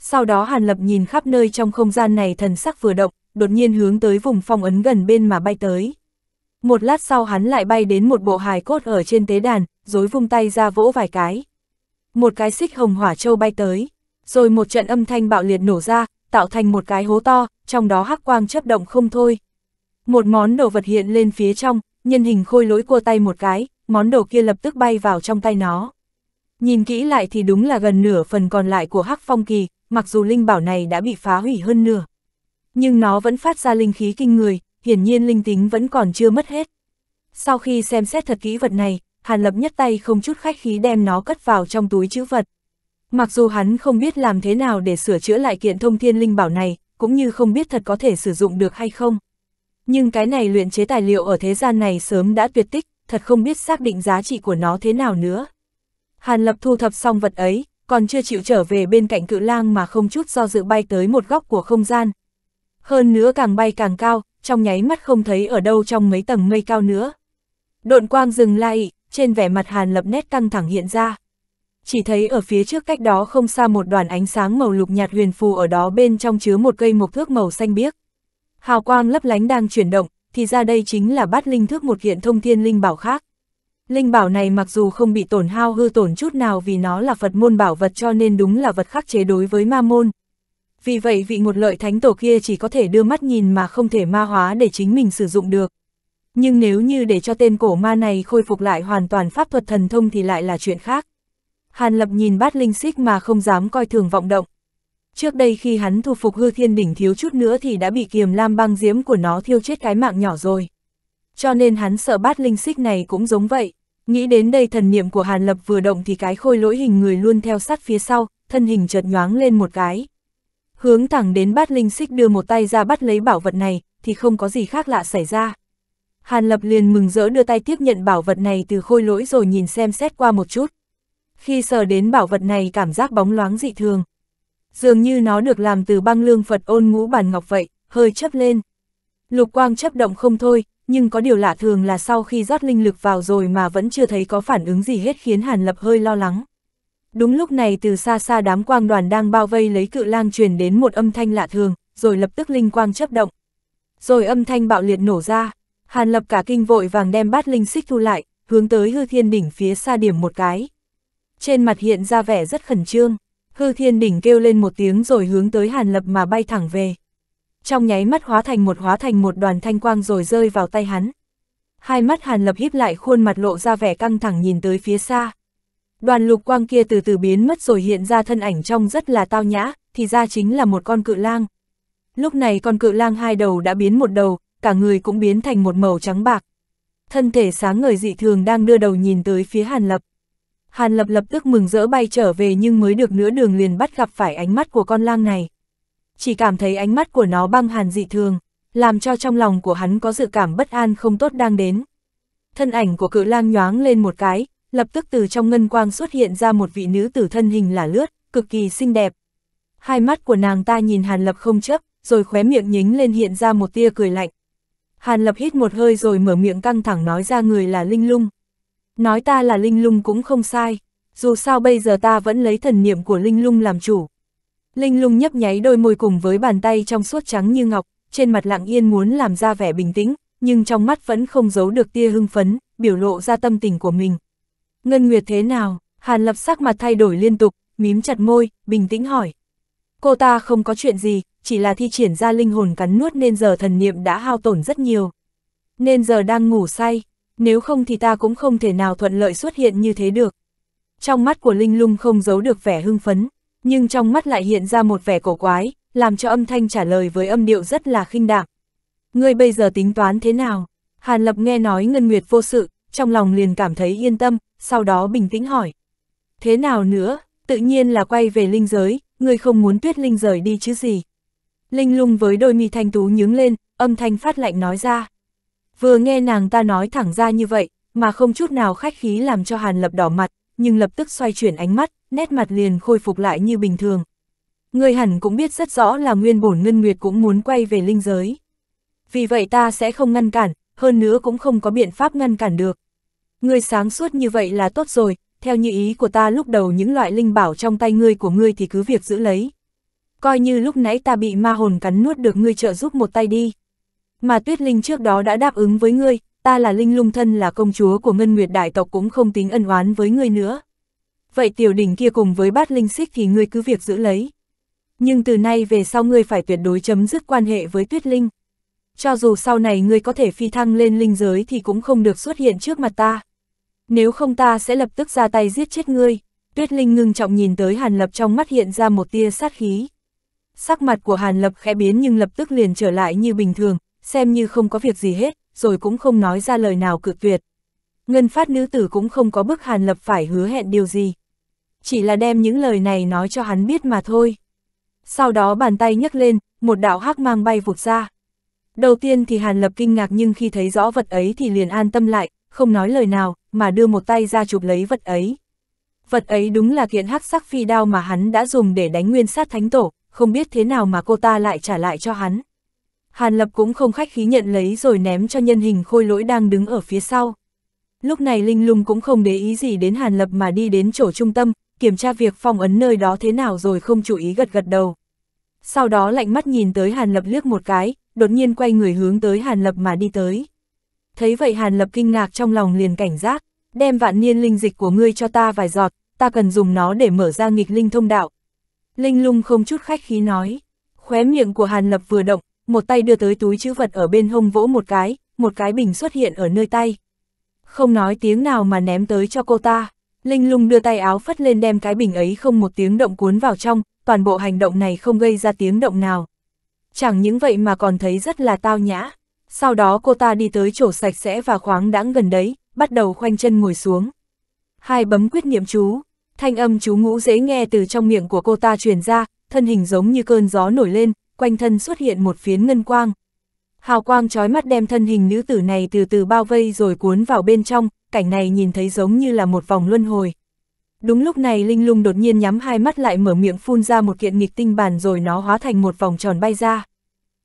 Sau đó Hàn Lập nhìn khắp nơi trong không gian này thần sắc vừa động, đột nhiên hướng tới vùng phong ấn gần bên mà bay tới. Một lát sau hắn lại bay đến một bộ hài cốt ở trên tế đàn, dối vung tay ra vỗ vài cái. Một cái xích hồng hỏa châu bay tới, rồi một trận âm thanh bạo liệt nổ ra, tạo thành một cái hố to, trong đó hắc quang chấp động không thôi, một món đồ vật hiện lên phía trong, nhân hình khôi lỗi cua tay một cái, món đồ kia lập tức bay vào trong tay nó. Nhìn kỹ lại thì đúng là gần nửa phần còn lại của hắc phong kỳ, mặc dù linh bảo này đã bị phá hủy hơn nửa. Nhưng nó vẫn phát ra linh khí kinh người, hiển nhiên linh tính vẫn còn chưa mất hết. Sau khi xem xét thật kỹ vật này, Hàn Lập nhất tay không chút khách khí đem nó cất vào trong túi chữ vật. Mặc dù hắn không biết làm thế nào để sửa chữa lại kiện thông thiên linh bảo này, cũng như không biết thật có thể sử dụng được hay không. Nhưng cái này luyện chế tài liệu ở thế gian này sớm đã tuyệt tích, thật không biết xác định giá trị của nó thế nào nữa. Hàn Lập thu thập xong vật ấy, còn chưa chịu trở về bên cạnh cự lang mà không chút do dự bay tới một góc của không gian. Hơn nữa càng bay càng cao, trong nháy mắt không thấy ở đâu trong mấy tầng mây cao nữa. Độn quang dừng lại, trên vẻ mặt Hàn Lập nét căng thẳng hiện ra. Chỉ thấy ở phía trước cách đó không xa một đoàn ánh sáng màu lục nhạt huyền phù ở đó bên trong chứa một cây mộc thước màu xanh biếc. Hào quang lấp lánh đang chuyển động, thì ra đây chính là bát linh thước một kiện thông thiên linh bảo khác. Linh bảo này mặc dù không bị tổn hao hư tổn chút nào vì nó là Phật môn bảo vật cho nên đúng là vật khắc chế đối với ma môn. Vì vậy vị ngột lợi thánh tổ kia chỉ có thể đưa mắt nhìn mà không thể ma hóa để chính mình sử dụng được. Nhưng nếu như để cho tên cổ ma này khôi phục lại hoàn toàn pháp thuật thần thông thì lại là chuyện khác. Hàn Lập nhìn bát linh xích mà không dám coi thường vọng động. Trước đây khi hắn thu phục hư thiên đỉnh thiếu chút nữa thì đã bị kiềm lam băng diếm của nó thiêu chết cái mạng nhỏ rồi. Cho nên hắn sợ bát linh xích này cũng giống vậy. Nghĩ đến đây thần niệm của Hàn Lập vừa động thì cái khôi lỗi hình người luôn theo sát phía sau, thân hình chợt nhoáng lên một cái. Hướng thẳng đến bát linh xích đưa một tay ra bắt lấy bảo vật này, thì không có gì khác lạ xảy ra. Hàn Lập liền mừng rỡ đưa tay tiếp nhận bảo vật này từ khôi lỗi rồi nhìn xem xét qua một chút. Khi sờ đến bảo vật này cảm giác bóng loáng dị thường, dường như nó được làm từ băng lương Phật ôn ngũ bản ngọc vậy, hơi chấp lên. Lục quang chấp động không thôi, nhưng có điều lạ thường là sau khi rót linh lực vào rồi mà vẫn chưa thấy có phản ứng gì hết khiến Hàn Lập hơi lo lắng. Đúng lúc này từ xa xa đám quang đoàn đang bao vây lấy cự lang truyền đến một âm thanh lạ thường, rồi lập tức linh quang chấp động. Rồi âm thanh bạo liệt nổ ra, Hàn Lập cả kinh vội vàng đem bát linh xích thu lại, hướng tới hư thiên đỉnh phía xa điểm một cái. Trên mặt hiện ra vẻ rất khẩn trương. Hư thiên đỉnh kêu lên một tiếng rồi hướng tới hàn lập mà bay thẳng về. Trong nháy mắt hóa thành một hóa thành một đoàn thanh quang rồi rơi vào tay hắn. Hai mắt hàn lập híp lại khuôn mặt lộ ra vẻ căng thẳng nhìn tới phía xa. Đoàn lục quang kia từ từ biến mất rồi hiện ra thân ảnh trong rất là tao nhã, thì ra chính là một con cự lang. Lúc này con cự lang hai đầu đã biến một đầu, cả người cũng biến thành một màu trắng bạc. Thân thể sáng ngời dị thường đang đưa đầu nhìn tới phía Hàn Lập. Hàn Lập lập tức mừng rỡ bay trở về nhưng mới được nửa đường liền bắt gặp phải ánh mắt của con lang này. Chỉ cảm thấy ánh mắt của nó băng hàn dị thường, làm cho trong lòng của hắn có dự cảm bất an không tốt đang đến. Thân ảnh của cự lang nhoáng lên một cái, lập tức từ trong ngân quang xuất hiện ra một vị nữ tử thân hình là lướt, cực kỳ xinh đẹp. Hai mắt của nàng ta nhìn Hàn Lập không chấp, rồi khóe miệng nhính lên hiện ra một tia cười lạnh. Hàn Lập hít một hơi rồi mở miệng căng thẳng nói ra người là Linh Lung. Nói ta là linh lung cũng không sai, dù sao bây giờ ta vẫn lấy thần niệm của linh lung làm chủ. Linh lung nhấp nháy đôi môi cùng với bàn tay trong suốt trắng như ngọc, trên mặt lặng yên muốn làm ra vẻ bình tĩnh, nhưng trong mắt vẫn không giấu được tia hưng phấn, biểu lộ ra tâm tình của mình. Ngân Nguyệt thế nào? Hàn lập sắc mặt thay đổi liên tục, mím chặt môi, bình tĩnh hỏi. Cô ta không có chuyện gì, chỉ là thi triển ra linh hồn cắn nuốt nên giờ thần niệm đã hao tổn rất nhiều. Nên giờ đang ngủ say, nếu không thì ta cũng không thể nào thuận lợi xuất hiện như thế được. Trong mắt của Linh Lung không giấu được vẻ hưng phấn, nhưng trong mắt lại hiện ra một vẻ cổ quái, làm cho âm thanh trả lời với âm điệu rất là khinh đạm. Ngươi bây giờ tính toán thế nào? Hàn Lập nghe nói Ngân Nguyệt vô sự, trong lòng liền cảm thấy yên tâm, sau đó bình tĩnh hỏi. Thế nào nữa, tự nhiên là quay về linh giới, ngươi không muốn tuyết linh rời đi chứ gì. Linh lung với đôi mi thanh tú nhướng lên, âm thanh phát lạnh nói ra. Vừa nghe nàng ta nói thẳng ra như vậy, mà không chút nào khách khí làm cho Hàn Lập đỏ mặt, nhưng lập tức xoay chuyển ánh mắt, nét mặt liền khôi phục lại như bình thường. Người hẳn cũng biết rất rõ là nguyên bổn Ngân Nguyệt cũng muốn quay về linh giới. Vì vậy ta sẽ không ngăn cản, hơn nữa cũng không có biện pháp ngăn cản được. Ngươi sáng suốt như vậy là tốt rồi, theo như ý của ta lúc đầu những loại linh bảo trong tay ngươi của ngươi thì cứ việc giữ lấy. Coi như lúc nãy ta bị ma hồn cắn nuốt được ngươi trợ giúp một tay đi mà tuyết linh trước đó đã đáp ứng với ngươi, ta là linh lung thân là công chúa của ngân nguyệt đại tộc cũng không tính ân oán với ngươi nữa. Vậy tiểu đỉnh kia cùng với bát linh xích thì ngươi cứ việc giữ lấy. Nhưng từ nay về sau ngươi phải tuyệt đối chấm dứt quan hệ với tuyết linh. Cho dù sau này ngươi có thể phi thăng lên linh giới thì cũng không được xuất hiện trước mặt ta. Nếu không ta sẽ lập tức ra tay giết chết ngươi. Tuyết Linh ngưng trọng nhìn tới Hàn Lập trong mắt hiện ra một tia sát khí. Sắc mặt của Hàn Lập khẽ biến nhưng lập tức liền trở lại như bình thường, xem như không có việc gì hết, rồi cũng không nói ra lời nào cự tuyệt. Ngân phát nữ tử cũng không có bức Hàn Lập phải hứa hẹn điều gì. Chỉ là đem những lời này nói cho hắn biết mà thôi. Sau đó bàn tay nhấc lên, một đạo hắc mang bay vụt ra. Đầu tiên thì Hàn Lập kinh ngạc nhưng khi thấy rõ vật ấy thì liền an tâm lại, không nói lời nào, mà đưa một tay ra chụp lấy vật ấy. Vật ấy đúng là kiện hắc sắc phi đao mà hắn đã dùng để đánh nguyên sát thánh tổ, không biết thế nào mà cô ta lại trả lại cho hắn. Hàn Lập cũng không khách khí nhận lấy rồi ném cho nhân hình khôi lỗi đang đứng ở phía sau. Lúc này Linh Lung cũng không để ý gì đến Hàn Lập mà đi đến chỗ trung tâm, kiểm tra việc phong ấn nơi đó thế nào rồi không chú ý gật gật đầu. Sau đó lạnh mắt nhìn tới Hàn Lập liếc một cái, đột nhiên quay người hướng tới Hàn Lập mà đi tới. Thấy vậy Hàn Lập kinh ngạc trong lòng liền cảnh giác, đem vạn niên linh dịch của ngươi cho ta vài giọt, ta cần dùng nó để mở ra nghịch linh thông đạo. Linh lung không chút khách khí nói, khóe miệng của Hàn Lập vừa động, một tay đưa tới túi chữ vật ở bên hông vỗ một cái, một cái bình xuất hiện ở nơi tay. Không nói tiếng nào mà ném tới cho cô ta, Linh lung đưa tay áo phất lên đem cái bình ấy không một tiếng động cuốn vào trong, toàn bộ hành động này không gây ra tiếng động nào. Chẳng những vậy mà còn thấy rất là tao nhã. Sau đó cô ta đi tới chỗ sạch sẽ và khoáng đãng gần đấy, bắt đầu khoanh chân ngồi xuống. Hai bấm quyết niệm chú, thanh âm chú ngũ dễ nghe từ trong miệng của cô ta truyền ra, thân hình giống như cơn gió nổi lên, quanh thân xuất hiện một phiến ngân quang. Hào quang trói mắt đem thân hình nữ tử này từ từ bao vây rồi cuốn vào bên trong, cảnh này nhìn thấy giống như là một vòng luân hồi. Đúng lúc này Linh Lung đột nhiên nhắm hai mắt lại mở miệng phun ra một kiện nghịch tinh bản rồi nó hóa thành một vòng tròn bay ra.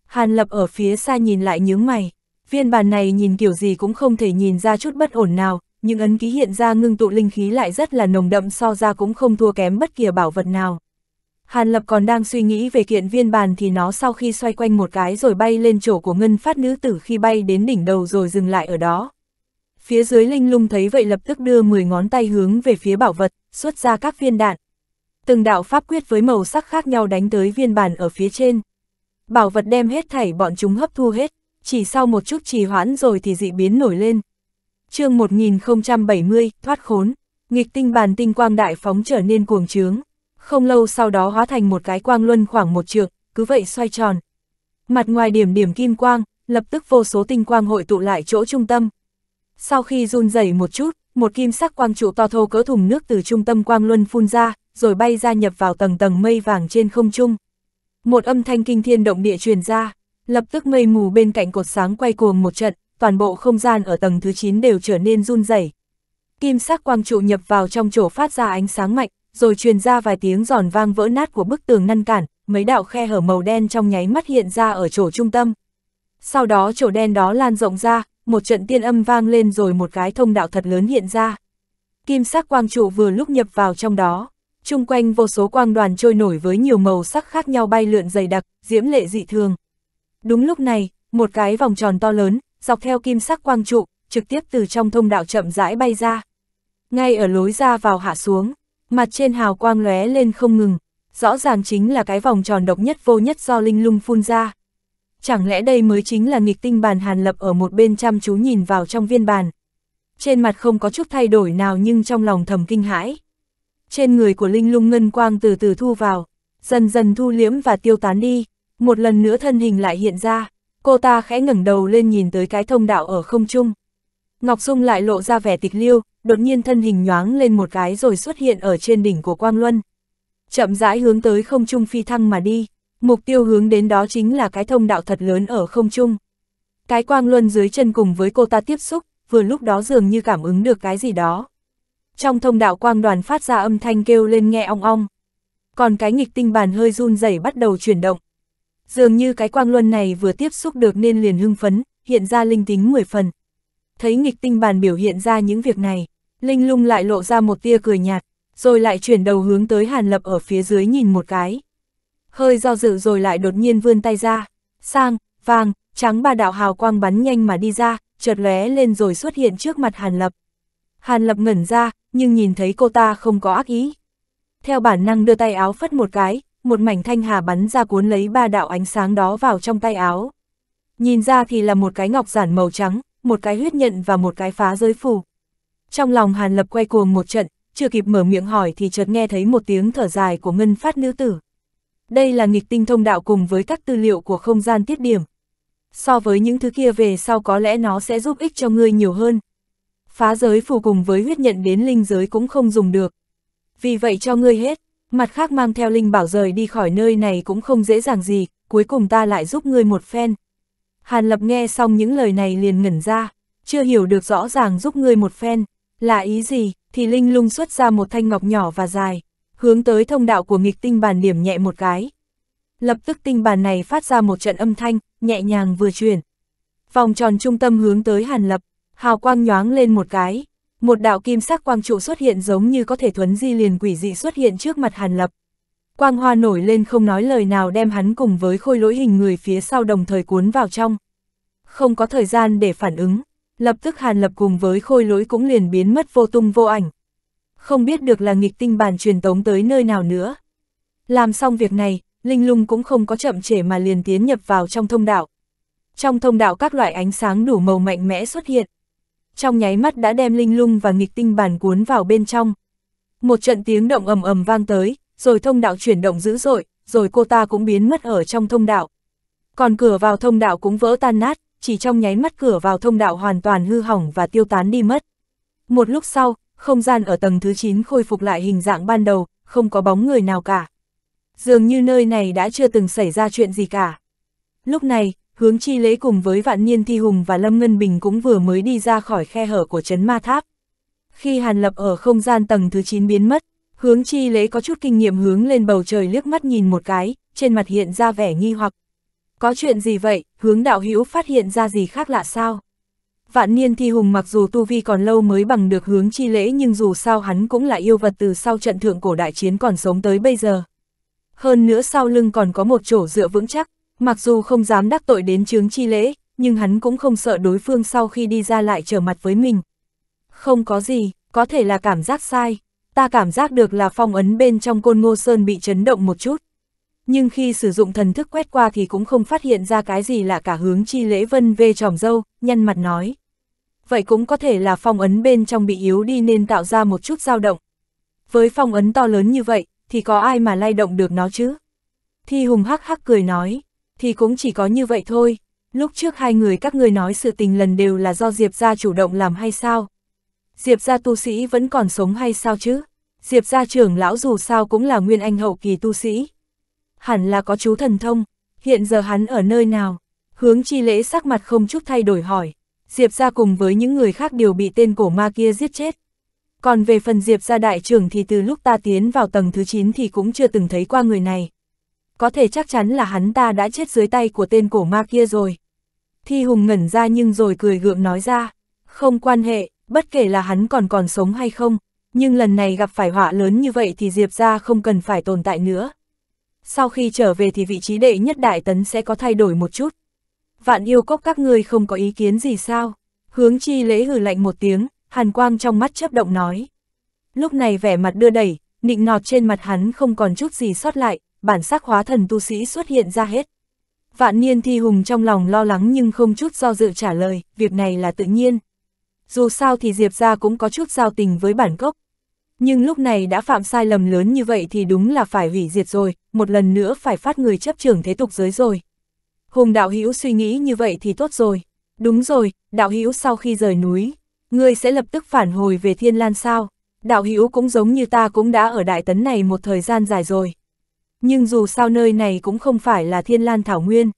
Hàn Lập ở phía xa nhìn lại nhướng mày, viên bản này nhìn kiểu gì cũng không thể nhìn ra chút bất ổn nào, nhưng ấn ký hiện ra ngưng tụ linh khí lại rất là nồng đậm so ra cũng không thua kém bất kỳ bảo vật nào. Hàn Lập còn đang suy nghĩ về kiện viên bàn thì nó sau khi xoay quanh một cái rồi bay lên chỗ của ngân phát nữ tử khi bay đến đỉnh đầu rồi dừng lại ở đó. Phía dưới linh lung thấy vậy lập tức đưa 10 ngón tay hướng về phía bảo vật, xuất ra các viên đạn. Từng đạo pháp quyết với màu sắc khác nhau đánh tới viên bàn ở phía trên. Bảo vật đem hết thảy bọn chúng hấp thu hết, chỉ sau một chút trì hoãn rồi thì dị biến nổi lên. chương 1070, thoát khốn, nghịch tinh bàn tinh quang đại phóng trở nên cuồng trướng không lâu sau đó hóa thành một cái quang luân khoảng một trượng, cứ vậy xoay tròn. Mặt ngoài điểm điểm kim quang, lập tức vô số tinh quang hội tụ lại chỗ trung tâm. Sau khi run rẩy một chút, một kim sắc quang trụ to thô cỡ thùng nước từ trung tâm quang luân phun ra, rồi bay ra nhập vào tầng tầng mây vàng trên không trung. Một âm thanh kinh thiên động địa truyền ra, lập tức mây mù bên cạnh cột sáng quay cuồng một trận, toàn bộ không gian ở tầng thứ 9 đều trở nên run rẩy. Kim sắc quang trụ nhập vào trong chỗ phát ra ánh sáng mạnh, rồi truyền ra vài tiếng giòn vang vỡ nát của bức tường ngăn cản, mấy đạo khe hở màu đen trong nháy mắt hiện ra ở chỗ trung tâm. Sau đó chỗ đen đó lan rộng ra, một trận tiên âm vang lên rồi một cái thông đạo thật lớn hiện ra. Kim sắc quang trụ vừa lúc nhập vào trong đó, chung quanh vô số quang đoàn trôi nổi với nhiều màu sắc khác nhau bay lượn dày đặc, diễm lệ dị thường. Đúng lúc này, một cái vòng tròn to lớn, dọc theo kim sắc quang trụ, trực tiếp từ trong thông đạo chậm rãi bay ra. Ngay ở lối ra vào hạ xuống, mặt trên hào quang lóe lên không ngừng, rõ ràng chính là cái vòng tròn độc nhất vô nhất do linh lung phun ra. Chẳng lẽ đây mới chính là nghịch tinh bàn hàn lập ở một bên chăm chú nhìn vào trong viên bàn. Trên mặt không có chút thay đổi nào nhưng trong lòng thầm kinh hãi. Trên người của linh lung ngân quang từ từ thu vào, dần dần thu liễm và tiêu tán đi, một lần nữa thân hình lại hiện ra, cô ta khẽ ngẩng đầu lên nhìn tới cái thông đạo ở không trung. Ngọc Dung lại lộ ra vẻ tịch liêu, đột nhiên thân hình nhoáng lên một cái rồi xuất hiện ở trên đỉnh của Quang Luân. Chậm rãi hướng tới không trung phi thăng mà đi, mục tiêu hướng đến đó chính là cái thông đạo thật lớn ở không trung. Cái Quang Luân dưới chân cùng với cô ta tiếp xúc, vừa lúc đó dường như cảm ứng được cái gì đó. Trong thông đạo quang đoàn phát ra âm thanh kêu lên nghe ong ong. Còn cái nghịch tinh bàn hơi run rẩy bắt đầu chuyển động. Dường như cái quang luân này vừa tiếp xúc được nên liền hưng phấn, hiện ra linh tính 10 phần thấy nghịch tinh bàn biểu hiện ra những việc này, Linh lung lại lộ ra một tia cười nhạt, rồi lại chuyển đầu hướng tới Hàn Lập ở phía dưới nhìn một cái. Hơi do dự rồi lại đột nhiên vươn tay ra, sang, vàng, trắng ba đạo hào quang bắn nhanh mà đi ra, chợt lóe lên rồi xuất hiện trước mặt Hàn Lập. Hàn Lập ngẩn ra, nhưng nhìn thấy cô ta không có ác ý. Theo bản năng đưa tay áo phất một cái, một mảnh thanh hà bắn ra cuốn lấy ba đạo ánh sáng đó vào trong tay áo. Nhìn ra thì là một cái ngọc giản màu trắng, một cái huyết nhận và một cái phá giới phù. Trong lòng Hàn Lập quay cuồng một trận, chưa kịp mở miệng hỏi thì chợt nghe thấy một tiếng thở dài của ngân phát nữ tử. Đây là nghịch tinh thông đạo cùng với các tư liệu của không gian tiết điểm. So với những thứ kia về sau có lẽ nó sẽ giúp ích cho ngươi nhiều hơn. Phá giới phù cùng với huyết nhận đến linh giới cũng không dùng được. Vì vậy cho ngươi hết, mặt khác mang theo linh bảo rời đi khỏi nơi này cũng không dễ dàng gì, cuối cùng ta lại giúp ngươi một phen. Hàn Lập nghe xong những lời này liền ngẩn ra, chưa hiểu được rõ ràng giúp ngươi một phen, là ý gì, thì Linh lung xuất ra một thanh ngọc nhỏ và dài, hướng tới thông đạo của nghịch tinh bàn điểm nhẹ một cái. Lập tức tinh bàn này phát ra một trận âm thanh, nhẹ nhàng vừa chuyển. Vòng tròn trung tâm hướng tới Hàn Lập, hào quang nhoáng lên một cái, một đạo kim sắc quang trụ xuất hiện giống như có thể thuấn di liền quỷ dị xuất hiện trước mặt Hàn Lập quang hoa nổi lên không nói lời nào đem hắn cùng với khôi lỗi hình người phía sau đồng thời cuốn vào trong. Không có thời gian để phản ứng, lập tức hàn lập cùng với khôi lỗi cũng liền biến mất vô tung vô ảnh. Không biết được là nghịch tinh bản truyền tống tới nơi nào nữa. Làm xong việc này, Linh Lung cũng không có chậm trễ mà liền tiến nhập vào trong thông đạo. Trong thông đạo các loại ánh sáng đủ màu mạnh mẽ xuất hiện. Trong nháy mắt đã đem Linh Lung và nghịch tinh bản cuốn vào bên trong. Một trận tiếng động ầm ầm vang tới, rồi thông đạo chuyển động dữ dội, rồi cô ta cũng biến mất ở trong thông đạo. Còn cửa vào thông đạo cũng vỡ tan nát, chỉ trong nháy mắt cửa vào thông đạo hoàn toàn hư hỏng và tiêu tán đi mất. Một lúc sau, không gian ở tầng thứ 9 khôi phục lại hình dạng ban đầu, không có bóng người nào cả. Dường như nơi này đã chưa từng xảy ra chuyện gì cả. Lúc này, hướng chi lễ cùng với vạn niên thi hùng và Lâm Ngân Bình cũng vừa mới đi ra khỏi khe hở của chấn ma tháp. Khi Hàn Lập ở không gian tầng thứ 9 biến mất, Hướng chi lễ có chút kinh nghiệm hướng lên bầu trời liếc mắt nhìn một cái, trên mặt hiện ra vẻ nghi hoặc. Có chuyện gì vậy, hướng đạo hữu phát hiện ra gì khác lạ sao? Vạn niên thi hùng mặc dù tu vi còn lâu mới bằng được hướng chi lễ nhưng dù sao hắn cũng là yêu vật từ sau trận thượng cổ đại chiến còn sống tới bây giờ. Hơn nữa sau lưng còn có một chỗ dựa vững chắc, mặc dù không dám đắc tội đến chướng chi lễ, nhưng hắn cũng không sợ đối phương sau khi đi ra lại trở mặt với mình. Không có gì, có thể là cảm giác sai, ta cảm giác được là phong ấn bên trong côn ngô sơn bị chấn động một chút. Nhưng khi sử dụng thần thức quét qua thì cũng không phát hiện ra cái gì lạ cả hướng chi lễ vân về tròm dâu, nhăn mặt nói. Vậy cũng có thể là phong ấn bên trong bị yếu đi nên tạo ra một chút dao động. Với phong ấn to lớn như vậy, thì có ai mà lay động được nó chứ? Thi hùng hắc hắc cười nói, thì cũng chỉ có như vậy thôi. Lúc trước hai người các người nói sự tình lần đều là do Diệp ra chủ động làm hay sao? Diệp gia tu sĩ vẫn còn sống hay sao chứ? Diệp gia trưởng lão dù sao cũng là nguyên anh hậu kỳ tu sĩ. Hẳn là có chú thần thông, hiện giờ hắn ở nơi nào? Hướng chi lễ sắc mặt không chút thay đổi hỏi. Diệp gia cùng với những người khác đều bị tên cổ ma kia giết chết. Còn về phần Diệp gia đại trưởng thì từ lúc ta tiến vào tầng thứ 9 thì cũng chưa từng thấy qua người này. Có thể chắc chắn là hắn ta đã chết dưới tay của tên cổ ma kia rồi. Thi Hùng ngẩn ra nhưng rồi cười gượng nói ra. Không quan hệ, bất kể là hắn còn còn sống hay không, nhưng lần này gặp phải họa lớn như vậy thì Diệp ra không cần phải tồn tại nữa. Sau khi trở về thì vị trí đệ nhất đại tấn sẽ có thay đổi một chút. Vạn yêu cốc các ngươi không có ý kiến gì sao? Hướng chi lễ hử lạnh một tiếng, hàn quang trong mắt chấp động nói. Lúc này vẻ mặt đưa đẩy, nịnh nọt trên mặt hắn không còn chút gì sót lại, bản sắc hóa thần tu sĩ xuất hiện ra hết. Vạn niên thi hùng trong lòng lo lắng nhưng không chút do dự trả lời, việc này là tự nhiên dù sao thì Diệp gia cũng có chút giao tình với bản gốc. Nhưng lúc này đã phạm sai lầm lớn như vậy thì đúng là phải hủy diệt rồi, một lần nữa phải phát người chấp trưởng thế tục giới rồi. Hùng đạo hữu suy nghĩ như vậy thì tốt rồi. Đúng rồi, đạo hữu sau khi rời núi, ngươi sẽ lập tức phản hồi về thiên lan sao. Đạo hữu cũng giống như ta cũng đã ở đại tấn này một thời gian dài rồi. Nhưng dù sao nơi này cũng không phải là thiên lan thảo nguyên.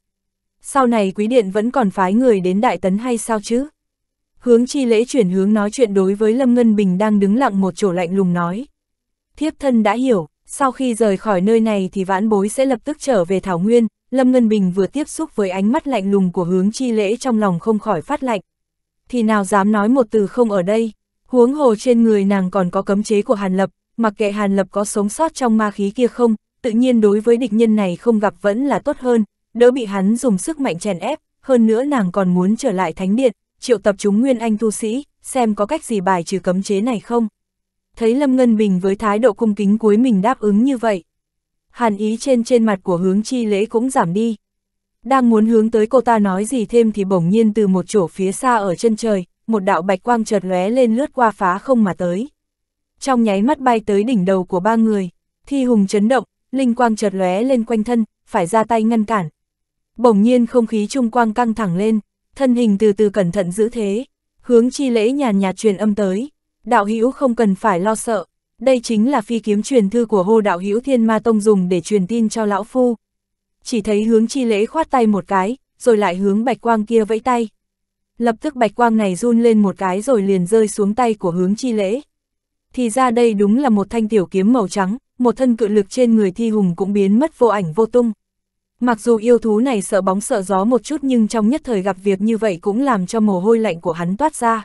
Sau này quý điện vẫn còn phái người đến đại tấn hay sao chứ? Hướng chi lễ chuyển hướng nói chuyện đối với Lâm Ngân Bình đang đứng lặng một chỗ lạnh lùng nói. Thiếp thân đã hiểu, sau khi rời khỏi nơi này thì vãn bối sẽ lập tức trở về Thảo Nguyên, Lâm Ngân Bình vừa tiếp xúc với ánh mắt lạnh lùng của hướng chi lễ trong lòng không khỏi phát lạnh. Thì nào dám nói một từ không ở đây, huống hồ trên người nàng còn có cấm chế của Hàn Lập, mặc kệ Hàn Lập có sống sót trong ma khí kia không, tự nhiên đối với địch nhân này không gặp vẫn là tốt hơn, đỡ bị hắn dùng sức mạnh chèn ép, hơn nữa nàng còn muốn trở lại thánh điện, triệu tập chúng nguyên anh tu sĩ, xem có cách gì bài trừ cấm chế này không. Thấy Lâm Ngân Bình với thái độ cung kính cuối mình đáp ứng như vậy. Hàn ý trên trên mặt của hướng chi lễ cũng giảm đi. Đang muốn hướng tới cô ta nói gì thêm thì bỗng nhiên từ một chỗ phía xa ở chân trời, một đạo bạch quang chợt lóe lên lướt qua phá không mà tới. Trong nháy mắt bay tới đỉnh đầu của ba người, thi hùng chấn động, linh quang chợt lóe lên quanh thân, phải ra tay ngăn cản. Bỗng nhiên không khí chung quang căng thẳng lên, thân hình từ từ cẩn thận giữ thế, hướng chi lễ nhàn nhạt truyền âm tới, đạo hữu không cần phải lo sợ, đây chính là phi kiếm truyền thư của hô đạo hữu thiên ma tông dùng để truyền tin cho lão phu. Chỉ thấy hướng chi lễ khoát tay một cái, rồi lại hướng bạch quang kia vẫy tay. Lập tức bạch quang này run lên một cái rồi liền rơi xuống tay của hướng chi lễ. Thì ra đây đúng là một thanh tiểu kiếm màu trắng, một thân cự lực trên người thi hùng cũng biến mất vô ảnh vô tung. Mặc dù yêu thú này sợ bóng sợ gió một chút nhưng trong nhất thời gặp việc như vậy cũng làm cho mồ hôi lạnh của hắn toát ra.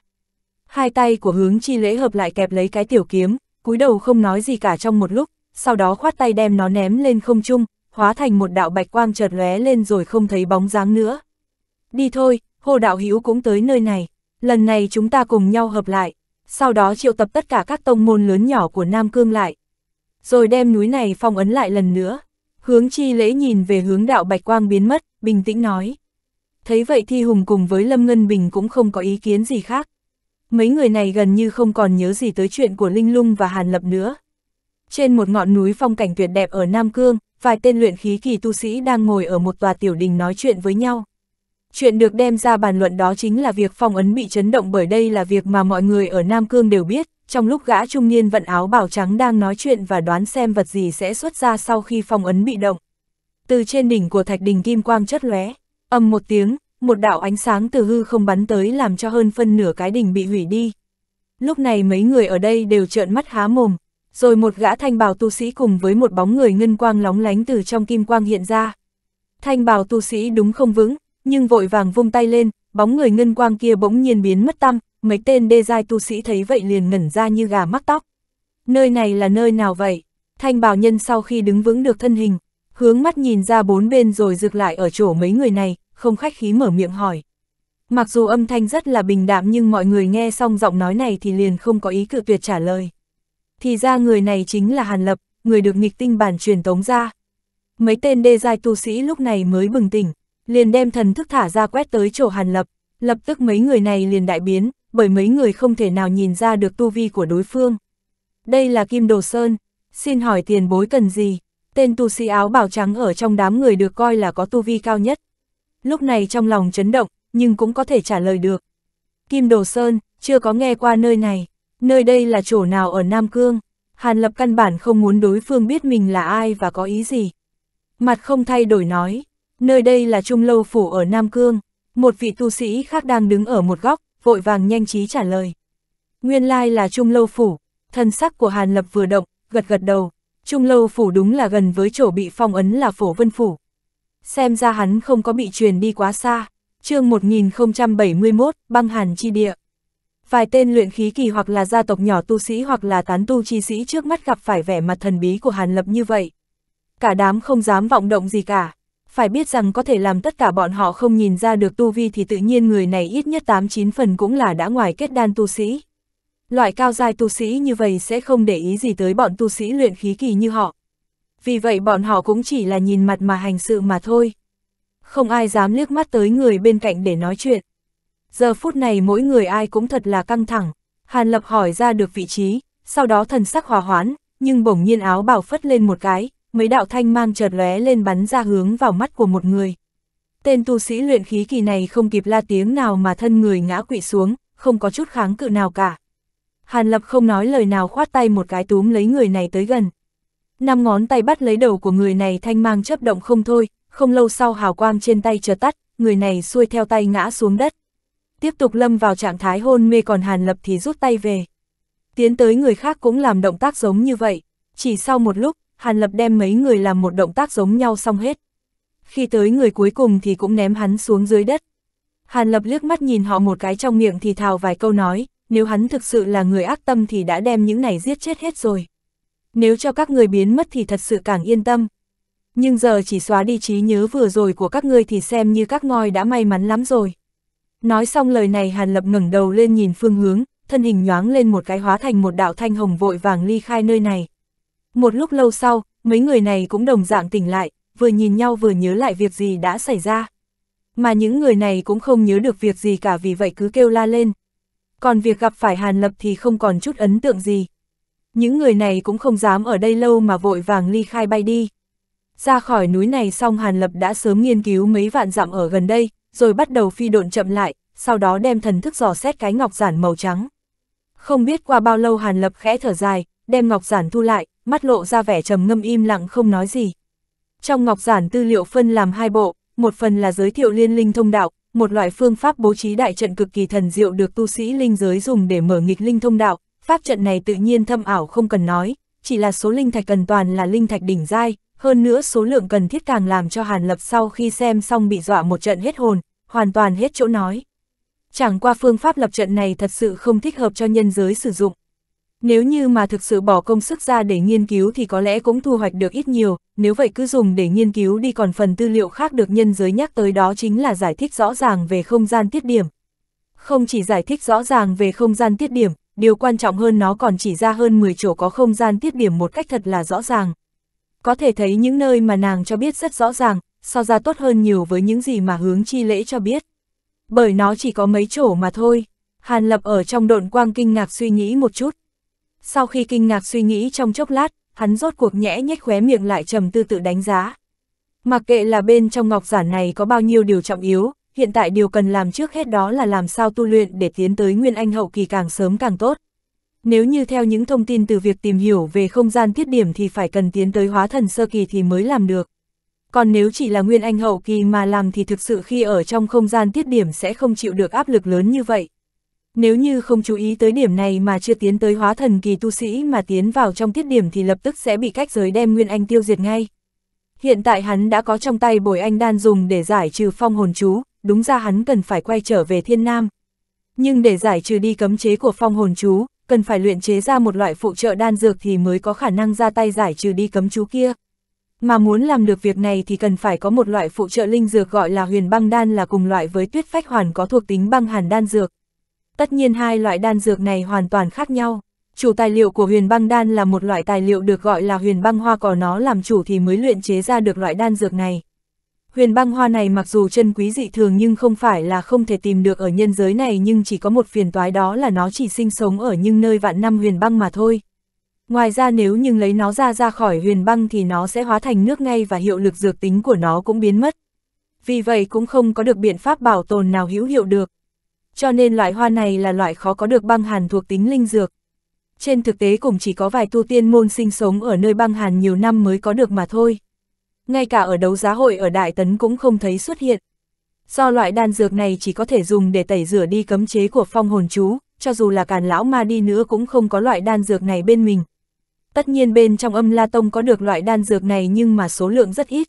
Hai tay của hướng chi lễ hợp lại kẹp lấy cái tiểu kiếm, cúi đầu không nói gì cả trong một lúc, sau đó khoát tay đem nó ném lên không trung, hóa thành một đạo bạch quang chợt lóe lên rồi không thấy bóng dáng nữa. Đi thôi, hồ đạo hữu cũng tới nơi này, lần này chúng ta cùng nhau hợp lại, sau đó triệu tập tất cả các tông môn lớn nhỏ của Nam Cương lại. Rồi đem núi này phong ấn lại lần nữa. Hướng chi lễ nhìn về hướng đạo bạch quang biến mất, bình tĩnh nói. Thấy vậy Thi Hùng cùng với Lâm Ngân Bình cũng không có ý kiến gì khác. Mấy người này gần như không còn nhớ gì tới chuyện của Linh Lung và Hàn Lập nữa. Trên một ngọn núi phong cảnh tuyệt đẹp ở Nam Cương, vài tên luyện khí kỳ tu sĩ đang ngồi ở một tòa tiểu đình nói chuyện với nhau. Chuyện được đem ra bàn luận đó chính là việc phong ấn bị chấn động bởi đây là việc mà mọi người ở Nam Cương đều biết, trong lúc gã trung niên vận áo bảo trắng đang nói chuyện và đoán xem vật gì sẽ xuất ra sau khi phong ấn bị động. Từ trên đỉnh của thạch đình kim quang chất lóe, âm một tiếng, một đạo ánh sáng từ hư không bắn tới làm cho hơn phân nửa cái đỉnh bị hủy đi. Lúc này mấy người ở đây đều trợn mắt há mồm, rồi một gã thanh bào tu sĩ cùng với một bóng người ngân quang lóng lánh từ trong kim quang hiện ra. Thanh bào tu sĩ đúng không vững, nhưng vội vàng vung tay lên, bóng người ngân quang kia bỗng nhiên biến mất tăm, mấy tên đê giai tu sĩ thấy vậy liền ngẩn ra như gà mắc tóc. Nơi này là nơi nào vậy? Thanh bào nhân sau khi đứng vững được thân hình, hướng mắt nhìn ra bốn bên rồi rực lại ở chỗ mấy người này, không khách khí mở miệng hỏi. Mặc dù âm thanh rất là bình đạm nhưng mọi người nghe xong giọng nói này thì liền không có ý cự tuyệt trả lời. Thì ra người này chính là Hàn Lập, người được nghịch tinh bản truyền tống ra. Mấy tên đê giai tu sĩ lúc này mới bừng tỉnh, liền đem thần thức thả ra quét tới chỗ Hàn Lập, lập tức mấy người này liền đại biến, bởi mấy người không thể nào nhìn ra được tu vi của đối phương. Đây là Kim Đồ Sơn, xin hỏi tiền bối cần gì? Tên tu sĩ áo bào trắng ở trong đám người được coi là có tu vi cao nhất. Lúc này trong lòng chấn động, nhưng cũng có thể trả lời được. Kim Đồ Sơn, chưa có nghe qua nơi này, nơi đây là chỗ nào ở Nam Cương. Hàn Lập căn bản không muốn đối phương biết mình là ai và có ý gì. Mặt không thay đổi nói, nơi đây là Trung Lâu Phủ ở Nam Cương. Một vị tu sĩ khác đang đứng ở một góc, vội vàng nhanh trí trả lời. Nguyên lai là Trung Lâu Phủ, thân sắc của Hàn Lập vừa động, gật gật đầu, Trung Lâu Phủ đúng là gần với chỗ bị phong ấn là Phổ Vân Phủ. Xem ra hắn không có bị truyền đi quá xa, chương 1071, băng hàn chi địa. Vài tên luyện khí kỳ hoặc là gia tộc nhỏ tu sĩ hoặc là tán tu chi sĩ trước mắt gặp phải vẻ mặt thần bí của Hàn Lập như vậy. Cả đám không dám vọng động gì cả, phải biết rằng có thể làm tất cả bọn họ không nhìn ra được tu vi thì tự nhiên người này ít nhất 8-9 phần cũng là đã ngoài kết đan tu sĩ. Loại cao giai tu sĩ như vậy sẽ không để ý gì tới bọn tu sĩ luyện khí kỳ như họ. Vì vậy bọn họ cũng chỉ là nhìn mặt mà hành sự mà thôi. Không ai dám liếc mắt tới người bên cạnh để nói chuyện. Giờ phút này mỗi người ai cũng thật là căng thẳng. Hàn Lập hỏi ra được vị trí, sau đó thần sắc hòa hoãn nhưng bỗng nhiên áo bào phất lên một cái, mấy đạo thanh mang chợt lóe lên bắn ra hướng vào mắt của một người. Tên tu sĩ luyện khí kỳ này không kịp la tiếng nào mà thân người ngã quỵ xuống, không có chút kháng cự nào cả. Hàn Lập không nói lời nào khoát tay một cái túm lấy người này tới gần. Năm ngón tay bắt lấy đầu của người này thanh mang chấp động không thôi, không lâu sau hào quang trên tay chợt tắt, người này xuôi theo tay ngã xuống đất. Tiếp tục lâm vào trạng thái hôn mê còn Hàn Lập thì rút tay về. Tiến tới người khác cũng làm động tác giống như vậy. Chỉ sau một lúc, Hàn Lập đem mấy người làm một động tác giống nhau xong hết. Khi tới người cuối cùng thì cũng ném hắn xuống dưới đất. Hàn Lập liếc mắt nhìn họ một cái trong miệng thì thào vài câu nói, nếu hắn thực sự là người ác tâm thì đã đem những này giết chết hết rồi. Nếu cho các người biến mất thì thật sự càng yên tâm. Nhưng giờ chỉ xóa đi trí nhớ vừa rồi của các ngươi thì xem như các ngòi đã may mắn lắm rồi. Nói xong lời này Hàn Lập ngẩng đầu lên nhìn phương hướng, thân hình nhoáng lên một cái hóa thành một đạo thanh hồng vội vàng ly khai nơi này. Một lúc lâu sau, mấy người này cũng đồng dạng tỉnh lại, vừa nhìn nhau vừa nhớ lại việc gì đã xảy ra. Mà những người này cũng không nhớ được việc gì cả vì vậy cứ kêu la lên. Còn việc gặp phải Hàn Lập thì không còn chút ấn tượng gì. Những người này cũng không dám ở đây lâu mà vội vàng ly khai bay đi. Ra khỏi núi này xong Hàn Lập đã sớm nghiên cứu mấy vạn dặm ở gần đây, rồi bắt đầu phi độn chậm lại, sau đó đem thần thức dò xét cái ngọc giản màu trắng. Không biết qua bao lâu Hàn Lập khẽ thở dài, đem ngọc giản thu lại, mắt lộ ra vẻ trầm ngâm im lặng không nói gì. Trong ngọc giản tư liệu phân làm hai bộ, một phần là giới thiệu liên linh thông đạo, một loại phương pháp bố trí đại trận cực kỳ thần diệu được tu sĩ linh giới dùng để mở nghịch linh thông đạo, pháp trận này tự nhiên thâm ảo không cần nói, chỉ là số linh thạch cần toàn là linh thạch đỉnh giai, hơn nữa số lượng cần thiết càng làm cho Hàn Lập sau khi xem xong bị dọa một trận hết hồn, hoàn toàn hết chỗ nói. Chẳng qua phương pháp lập trận này thật sự không thích hợp cho nhân giới sử dụng. Nếu như mà thực sự bỏ công sức ra để nghiên cứu thì có lẽ cũng thu hoạch được ít nhiều, nếu vậy cứ dùng để nghiên cứu đi còn phần tư liệu khác được nhân giới nhắc tới đó chính là giải thích rõ ràng về không gian tiết điểm. Không chỉ giải thích rõ ràng về không gian tiết điểm, điều quan trọng hơn nó còn chỉ ra hơn 10 chỗ có không gian tiết điểm một cách thật là rõ ràng. Có thể thấy những nơi mà nàng cho biết rất rõ ràng, so ra tốt hơn nhiều với những gì mà hướng chi lễ cho biết. Bởi nó chỉ có mấy chỗ mà thôi. Hàn Lập ở trong độn quang kinh ngạc suy nghĩ một chút. Sau khi kinh ngạc suy nghĩ trong chốc lát, hắn rốt cuộc nhẽ nhếch khóe miệng lại trầm tư tự đánh giá. Mặc kệ là bên trong ngọc giản này có bao nhiêu điều trọng yếu, hiện tại điều cần làm trước hết đó là làm sao tu luyện để tiến tới Nguyên Anh hậu kỳ càng sớm càng tốt. Nếu như theo những thông tin từ việc tìm hiểu về không gian tiết điểm thì phải cần tiến tới hóa thần sơ kỳ thì mới làm được. Còn nếu chỉ là Nguyên Anh hậu kỳ mà làm thì thực sự khi ở trong không gian tiết điểm sẽ không chịu được áp lực lớn như vậy. Nếu như không chú ý tới điểm này mà chưa tiến tới hóa thần kỳ tu sĩ mà tiến vào trong tiết điểm thì lập tức sẽ bị cách giới đem Nguyên Anh tiêu diệt ngay. Hiện tại hắn đã có trong tay bồi anh đan dùng để giải trừ phong hồn chú, đúng ra hắn cần phải quay trở về thiên nam. Nhưng để giải trừ đi cấm chế của phong hồn chú, cần phải luyện chế ra một loại phụ trợ đan dược thì mới có khả năng ra tay giải trừ đi cấm chú kia. Mà muốn làm được việc này thì cần phải có một loại phụ trợ linh dược gọi là huyền băng đan là cùng loại với tuyết phách hoàn có thuộc tính băng hàn đan dược. Tất nhiên hai loại đan dược này hoàn toàn khác nhau. Chủ tài liệu của huyền băng đan là một loại tài liệu được gọi là huyền băng hoa có nó làm chủ thì mới luyện chế ra được loại đan dược này. Huyền băng hoa này mặc dù chân quý dị thường nhưng không phải là không thể tìm được ở nhân giới này nhưng chỉ có một phiền toái đó là nó chỉ sinh sống ở những nơi vạn năm huyền băng mà thôi. Ngoài ra nếu nhưng lấy nó ra ra khỏi huyền băng thì nó sẽ hóa thành nước ngay và hiệu lực dược tính của nó cũng biến mất. Vì vậy cũng không có được biện pháp bảo tồn nào hữu hiệu được cho nên loại hoa này là loại khó có được băng hàn thuộc tính linh dược. Trên thực tế cũng chỉ có vài tu tiên môn sinh sống ở nơi băng hàn nhiều năm mới có được mà thôi. Ngay cả ở đấu giá hội ở Đại Tấn cũng không thấy xuất hiện. Do loại đan dược này chỉ có thể dùng để tẩy rửa đi cấm chế của phong hồn chú, cho dù là càn lão ma đi nữa cũng không có loại đan dược này bên mình. Tất nhiên bên trong âm La Tông có được loại đan dược này nhưng mà số lượng rất ít,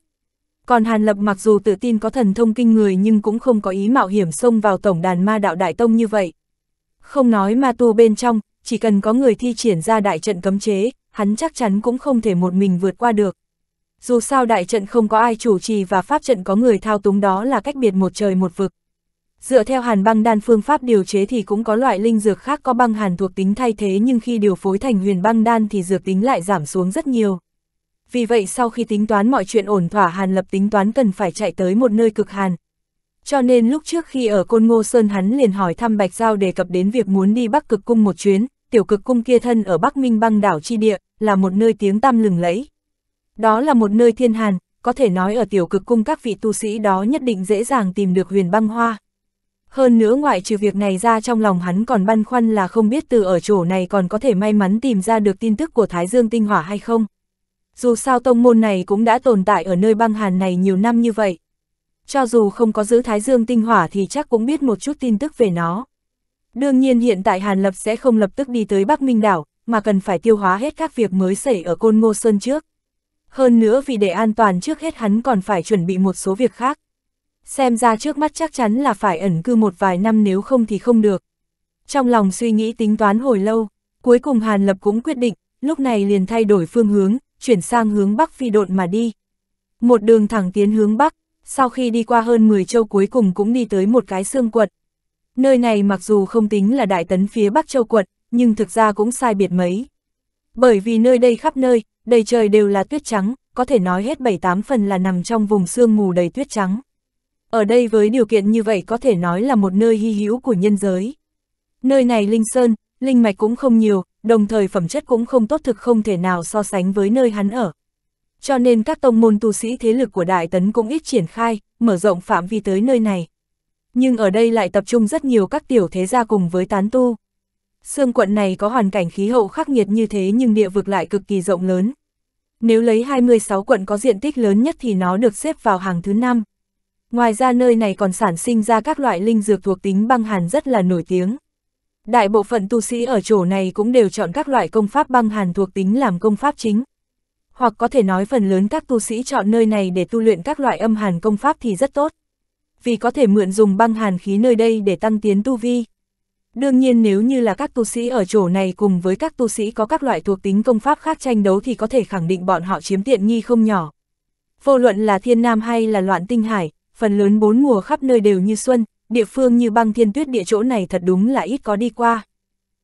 còn Hàn Lập mặc dù tự tin có thần thông kinh người nhưng cũng không có ý mạo hiểm xông vào tổng đàn ma đạo Đại Tông như vậy. Không nói ma tu bên trong, chỉ cần có người thi triển ra đại trận cấm chế, hắn chắc chắn cũng không thể một mình vượt qua được. Dù sao đại trận không có ai chủ trì và pháp trận có người thao túng đó là cách biệt một trời một vực. Dựa theo hàn băng đan phương pháp điều chế thì cũng có loại linh dược khác có băng hàn thuộc tính thay thế nhưng khi điều phối thành huyền băng đan thì dược tính lại giảm xuống rất nhiều vì vậy sau khi tính toán mọi chuyện ổn thỏa Hàn Lập tính toán cần phải chạy tới một nơi cực hàn. Cho nên lúc trước khi ở Côn Ngô Sơn hắn liền hỏi thăm Bạch Giao đề cập đến việc muốn đi Bắc Cực Cung một chuyến, tiểu cực cung kia thân ở Bắc Minh băng đảo chi địa, là một nơi tiếng tăm lừng lẫy. Đó là một nơi thiên hàn, có thể nói ở tiểu cực cung các vị tu sĩ đó nhất định dễ dàng tìm được huyền băng hoa. Hơn nữa ngoại trừ việc này ra trong lòng hắn còn băn khoăn là không biết từ ở chỗ này còn có thể may mắn tìm ra được tin tức của Thái Dương Tinh Hỏa hay không dù sao tông môn này cũng đã tồn tại ở nơi băng hàn này nhiều năm như vậy. Cho dù không có giữ Thái Dương tinh hỏa thì chắc cũng biết một chút tin tức về nó. Đương nhiên hiện tại Hàn Lập sẽ không lập tức đi tới Bắc Minh Đảo, mà cần phải tiêu hóa hết các việc mới xảy ở Côn Ngô Sơn trước. Hơn nữa vì để an toàn trước hết hắn còn phải chuẩn bị một số việc khác. Xem ra trước mắt chắc chắn là phải ẩn cư một vài năm nếu không thì không được. Trong lòng suy nghĩ tính toán hồi lâu, cuối cùng Hàn Lập cũng quyết định, lúc này liền thay đổi phương hướng, chuyển sang hướng Bắc phi độn mà đi. Một đường thẳng tiến hướng Bắc, sau khi đi qua hơn 10 châu cuối cùng cũng đi tới một cái xương quật. Nơi này mặc dù không tính là đại tấn phía Bắc châu quật, nhưng thực ra cũng sai biệt mấy. Bởi vì nơi đây khắp nơi, đầy trời đều là tuyết trắng, có thể nói hết 7-8 phần là nằm trong vùng sương mù đầy tuyết trắng. Ở đây với điều kiện như vậy có thể nói là một nơi hy hữu của nhân giới. Nơi này linh sơn, linh mạch cũng không nhiều, đồng thời phẩm chất cũng không tốt thực không thể nào so sánh với nơi hắn ở. Cho nên các tông môn tu sĩ thế lực của Đại Tấn cũng ít triển khai, mở rộng phạm vi tới nơi này. Nhưng ở đây lại tập trung rất nhiều các tiểu thế gia cùng với tán tu. Sương quận này có hoàn cảnh khí hậu khắc nghiệt như thế nhưng địa vực lại cực kỳ rộng lớn. Nếu lấy 26 quận có diện tích lớn nhất thì nó được xếp vào hàng thứ 5. Ngoài ra nơi này còn sản sinh ra các loại linh dược thuộc tính băng hàn rất là nổi tiếng. Đại bộ phận tu sĩ ở chỗ này cũng đều chọn các loại công pháp băng hàn thuộc tính làm công pháp chính. Hoặc có thể nói phần lớn các tu sĩ chọn nơi này để tu luyện các loại âm hàn công pháp thì rất tốt. Vì có thể mượn dùng băng hàn khí nơi đây để tăng tiến tu vi. Đương nhiên nếu như là các tu sĩ ở chỗ này cùng với các tu sĩ có các loại thuộc tính công pháp khác tranh đấu thì có thể khẳng định bọn họ chiếm tiện nghi không nhỏ. Vô luận là thiên nam hay là loạn tinh hải, phần lớn bốn mùa khắp nơi đều như xuân, địa phương như băng thiên tuyết địa chỗ này thật đúng là ít có đi qua.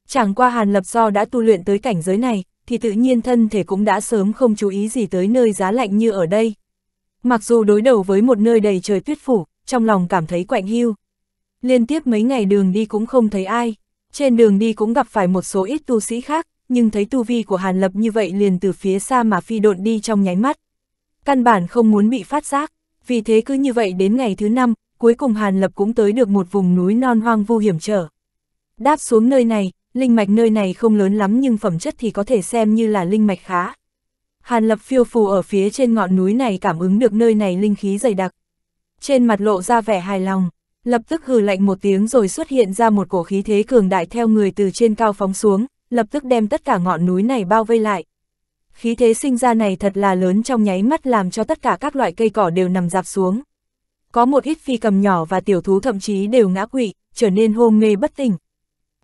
Chẳng qua Hàn Lập do đã tu luyện tới cảnh giới này, thì tự nhiên thân thể cũng đã sớm không chú ý gì tới nơi giá lạnh như ở đây. Mặc dù đối đầu với một nơi đầy trời tuyết phủ, trong lòng cảm thấy quạnh hiu. Liên tiếp mấy ngày đường đi cũng không thấy ai, trên đường đi cũng gặp phải một số ít tu sĩ khác, nhưng thấy tu vi của Hàn Lập như vậy liền từ phía xa mà phi độn đi trong nháy mắt. Căn bản không muốn bị phát giác, vì thế cứ như vậy đến ngày thứ năm, cuối cùng Hàn Lập cũng tới được một vùng núi non hoang vu hiểm trở. Đáp xuống nơi này, linh mạch nơi này không lớn lắm nhưng phẩm chất thì có thể xem như là linh mạch khá. Hàn Lập phiêu phù ở phía trên ngọn núi này cảm ứng được nơi này linh khí dày đặc. Trên mặt lộ ra vẻ hài lòng, lập tức hừ lạnh một tiếng rồi xuất hiện ra một cổ khí thế cường đại theo người từ trên cao phóng xuống, lập tức đem tất cả ngọn núi này bao vây lại. Khí thế sinh ra này thật là lớn trong nháy mắt làm cho tất cả các loại cây cỏ đều nằm dạp xuống có một ít phi cầm nhỏ và tiểu thú thậm chí đều ngã quỵ, trở nên hôn mê bất tỉnh.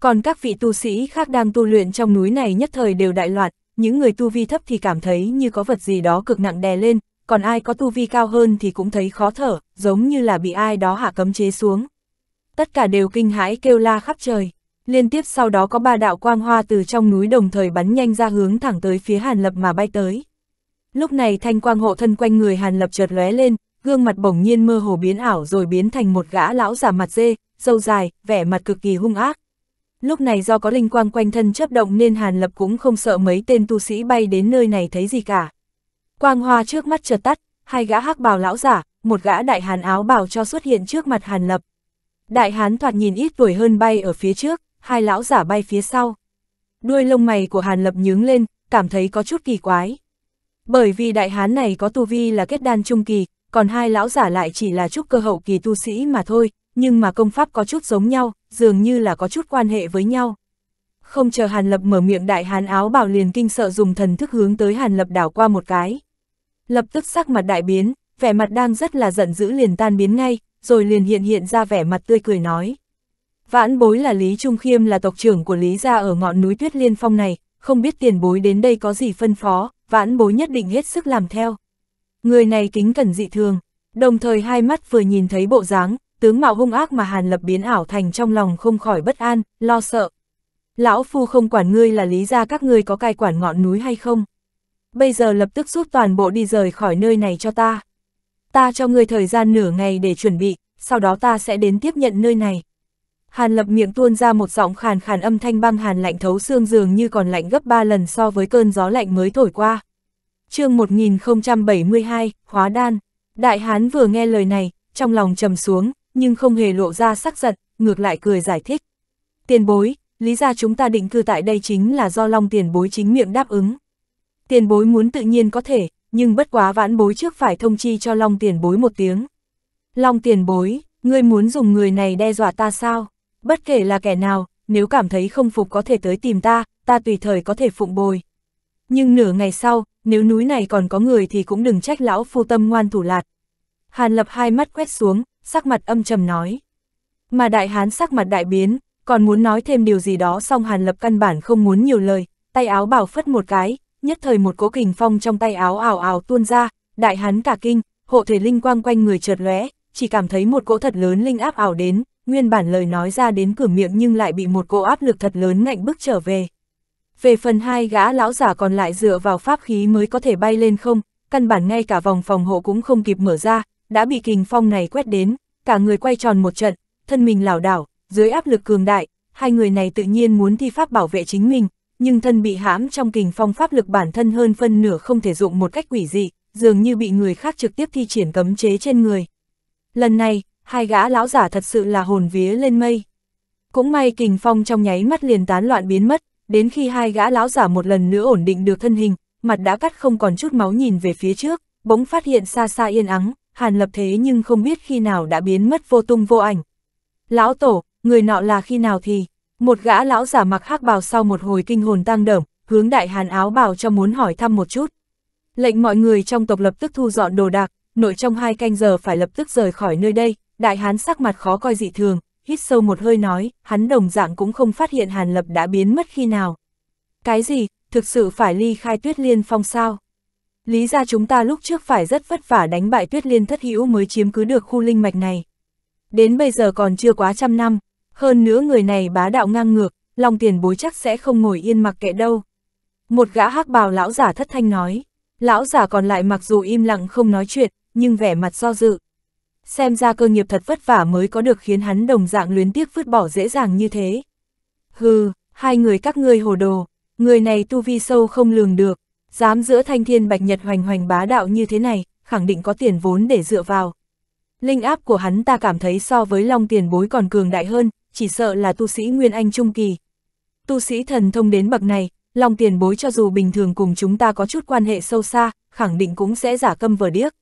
Còn các vị tu sĩ khác đang tu luyện trong núi này nhất thời đều đại loạn, những người tu vi thấp thì cảm thấy như có vật gì đó cực nặng đè lên, còn ai có tu vi cao hơn thì cũng thấy khó thở, giống như là bị ai đó hạ cấm chế xuống. Tất cả đều kinh hãi kêu la khắp trời. Liên tiếp sau đó có ba đạo quang hoa từ trong núi đồng thời bắn nhanh ra hướng thẳng tới phía Hàn Lập mà bay tới. Lúc này thanh quang hộ thân quanh người Hàn Lập chợt lóe lên, gương mặt bỗng nhiên mơ hồ biến ảo rồi biến thành một gã lão già mặt dê, râu dài, vẻ mặt cực kỳ hung ác. Lúc này do có linh quang quanh thân chấp động nên Hàn Lập cũng không sợ mấy tên tu sĩ bay đến nơi này thấy gì cả. Quang hoa trước mắt chợt tắt, hai gã hắc bào lão giả, một gã đại hán áo bào cho xuất hiện trước mặt Hàn Lập. Đại hán thoạt nhìn ít tuổi hơn bay ở phía trước, hai lão giả bay phía sau. Đuôi lông mày của Hàn Lập nhướng lên, cảm thấy có chút kỳ quái. Bởi vì đại hán này có tu vi là kết đan trung kỳ, còn hai lão giả lại chỉ là chút cơ hậu kỳ tu sĩ mà thôi, nhưng mà công pháp có chút giống nhau, dường như là có chút quan hệ với nhau. Không chờ Hàn Lập mở miệng đại hán áo bảo liền kinh sợ dùng thần thức hướng tới Hàn Lập đảo qua một cái. Lập tức sắc mặt đại biến, vẻ mặt đang rất là giận dữ liền tan biến ngay, rồi liền hiện hiện ra vẻ mặt tươi cười nói. Vãn bối là Lý Trung Khiêm là tộc trưởng của Lý gia ở ngọn núi Tuyết Liên Phong này, không biết tiền bối đến đây có gì phân phó, vãn bối nhất định hết sức làm theo. Người này kính cẩn dị thường, đồng thời hai mắt vừa nhìn thấy bộ dáng, tướng mạo hung ác mà Hàn Lập biến ảo thành trong lòng không khỏi bất an, lo sợ. Lão Phu không quản ngươi là lý ra các ngươi có cai quản ngọn núi hay không. Bây giờ lập tức rút toàn bộ đi rời khỏi nơi này cho ta. Ta cho ngươi thời gian nửa ngày để chuẩn bị, sau đó ta sẽ đến tiếp nhận nơi này. Hàn lập miệng tuôn ra một giọng khàn khàn âm thanh băng hàn lạnh thấu xương dường như còn lạnh gấp ba lần so với cơn gió lạnh mới thổi qua, chương 1072, Hóa Đan. Đại Hán vừa nghe lời này, trong lòng trầm xuống, nhưng không hề lộ ra sắc giận, ngược lại cười giải thích. Tiền bối, lý ra chúng ta định cư tại đây chính là do Long tiền bối chính miệng đáp ứng. Tiền bối muốn tự nhiên có thể, nhưng bất quá vãn bối trước phải thông chi cho Long tiền bối một tiếng. Long tiền bối, ngươi muốn dùng người này đe dọa ta sao? Bất kể là kẻ nào, nếu cảm thấy không phục có thể tới tìm ta, ta tùy thời có thể phụng bồi. Nhưng nửa ngày sau, nếu núi này còn có người thì cũng đừng trách lão phu tâm ngoan thủ lạt. Hàn lập hai mắt quét xuống, sắc mặt âm trầm nói. Mà đại hán sắc mặt đại biến, còn muốn nói thêm điều gì đó xong hàn lập căn bản không muốn nhiều lời, tay áo bảo phất một cái, nhất thời một cỗ kình phong trong tay áo ảo ảo tuôn ra, đại hán cả kinh, hộ thể linh quang quanh người chợt lóe, chỉ cảm thấy một cỗ thật lớn linh áp ảo đến, nguyên bản lời nói ra đến cửa miệng nhưng lại bị một cỗ áp lực thật lớn ngạnh bức trở về. Về phần hai gã lão giả còn lại dựa vào pháp khí mới có thể bay lên không, căn bản ngay cả vòng phòng hộ cũng không kịp mở ra, đã bị kình phong này quét đến, cả người quay tròn một trận, thân mình lảo đảo, dưới áp lực cường đại, hai người này tự nhiên muốn thi pháp bảo vệ chính mình, nhưng thân bị hãm trong kình phong pháp lực bản thân hơn phân nửa không thể dụng một cách quỷ dị, dường như bị người khác trực tiếp thi triển cấm chế trên người. Lần này, hai gã lão giả thật sự là hồn vía lên mây. Cũng may kình phong trong nháy mắt liền tán loạn biến mất, đến khi hai gã lão giả một lần nữa ổn định được thân hình, mặt đã cắt không còn chút máu nhìn về phía trước, bỗng phát hiện xa xa yên ắng, hàn lập thế nhưng không biết khi nào đã biến mất vô tung vô ảnh. Lão tổ, người nọ là khi nào thì, một gã lão giả mặc hắc bào sau một hồi kinh hồn tang đởm, hướng đại hàn áo bào cho muốn hỏi thăm một chút. Lệnh mọi người trong tộc lập tức thu dọn đồ đạc, nội trong hai canh giờ phải lập tức rời khỏi nơi đây, đại hán sắc mặt khó coi dị thường, hít sâu một hơi nói, hắn đồng dạng cũng không phát hiện Hàn Lập đã biến mất khi nào. Cái gì, thực sự phải ly khai tuyết liên phong sao? Lý ra chúng ta lúc trước phải rất vất vả đánh bại tuyết liên thất hữu mới chiếm cứ được khu linh mạch này. Đến bây giờ còn chưa quá trăm năm, hơn nữa người này bá đạo ngang ngược, lòng tiền bối chắc sẽ không ngồi yên mặc kệ đâu. Một gã hắc bào lão giả thất thanh nói, lão giả còn lại mặc dù im lặng không nói chuyện, nhưng vẻ mặt do dự xem ra cơ nghiệp thật vất vả mới có được khiến hắn đồng dạng luyến tiếc vứt bỏ dễ dàng như thế. Hừ, hai người các ngươi hồ đồ, người này tu vi sâu không lường được, dám giữa thanh thiên bạch nhật hoành hoành bá đạo như thế này, khẳng định có tiền vốn để dựa vào. Linh áp của hắn ta cảm thấy so với long tiền bối còn cường đại hơn, chỉ sợ là tu sĩ Nguyên Anh Trung Kỳ. Tu sĩ thần thông đến bậc này, long tiền bối cho dù bình thường cùng chúng ta có chút quan hệ sâu xa, khẳng định cũng sẽ giả câm vờ điếc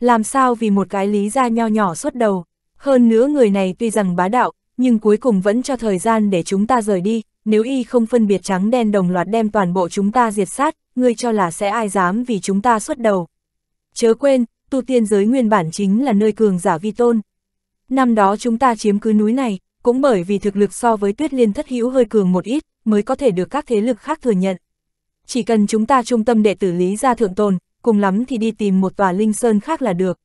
làm sao vì một cái lý ra nho nhỏ xuất đầu. Hơn nữa người này tuy rằng bá đạo, nhưng cuối cùng vẫn cho thời gian để chúng ta rời đi, nếu y không phân biệt trắng đen đồng loạt đem toàn bộ chúng ta diệt sát, ngươi cho là sẽ ai dám vì chúng ta xuất đầu. Chớ quên, tu tiên giới nguyên bản chính là nơi cường giả vi tôn. Năm đó chúng ta chiếm cứ núi này, cũng bởi vì thực lực so với tuyết liên thất hữu hơi cường một ít, mới có thể được các thế lực khác thừa nhận. Chỉ cần chúng ta trung tâm đệ tử lý ra thượng tồn, cùng lắm thì đi tìm một tòa linh sơn khác là được.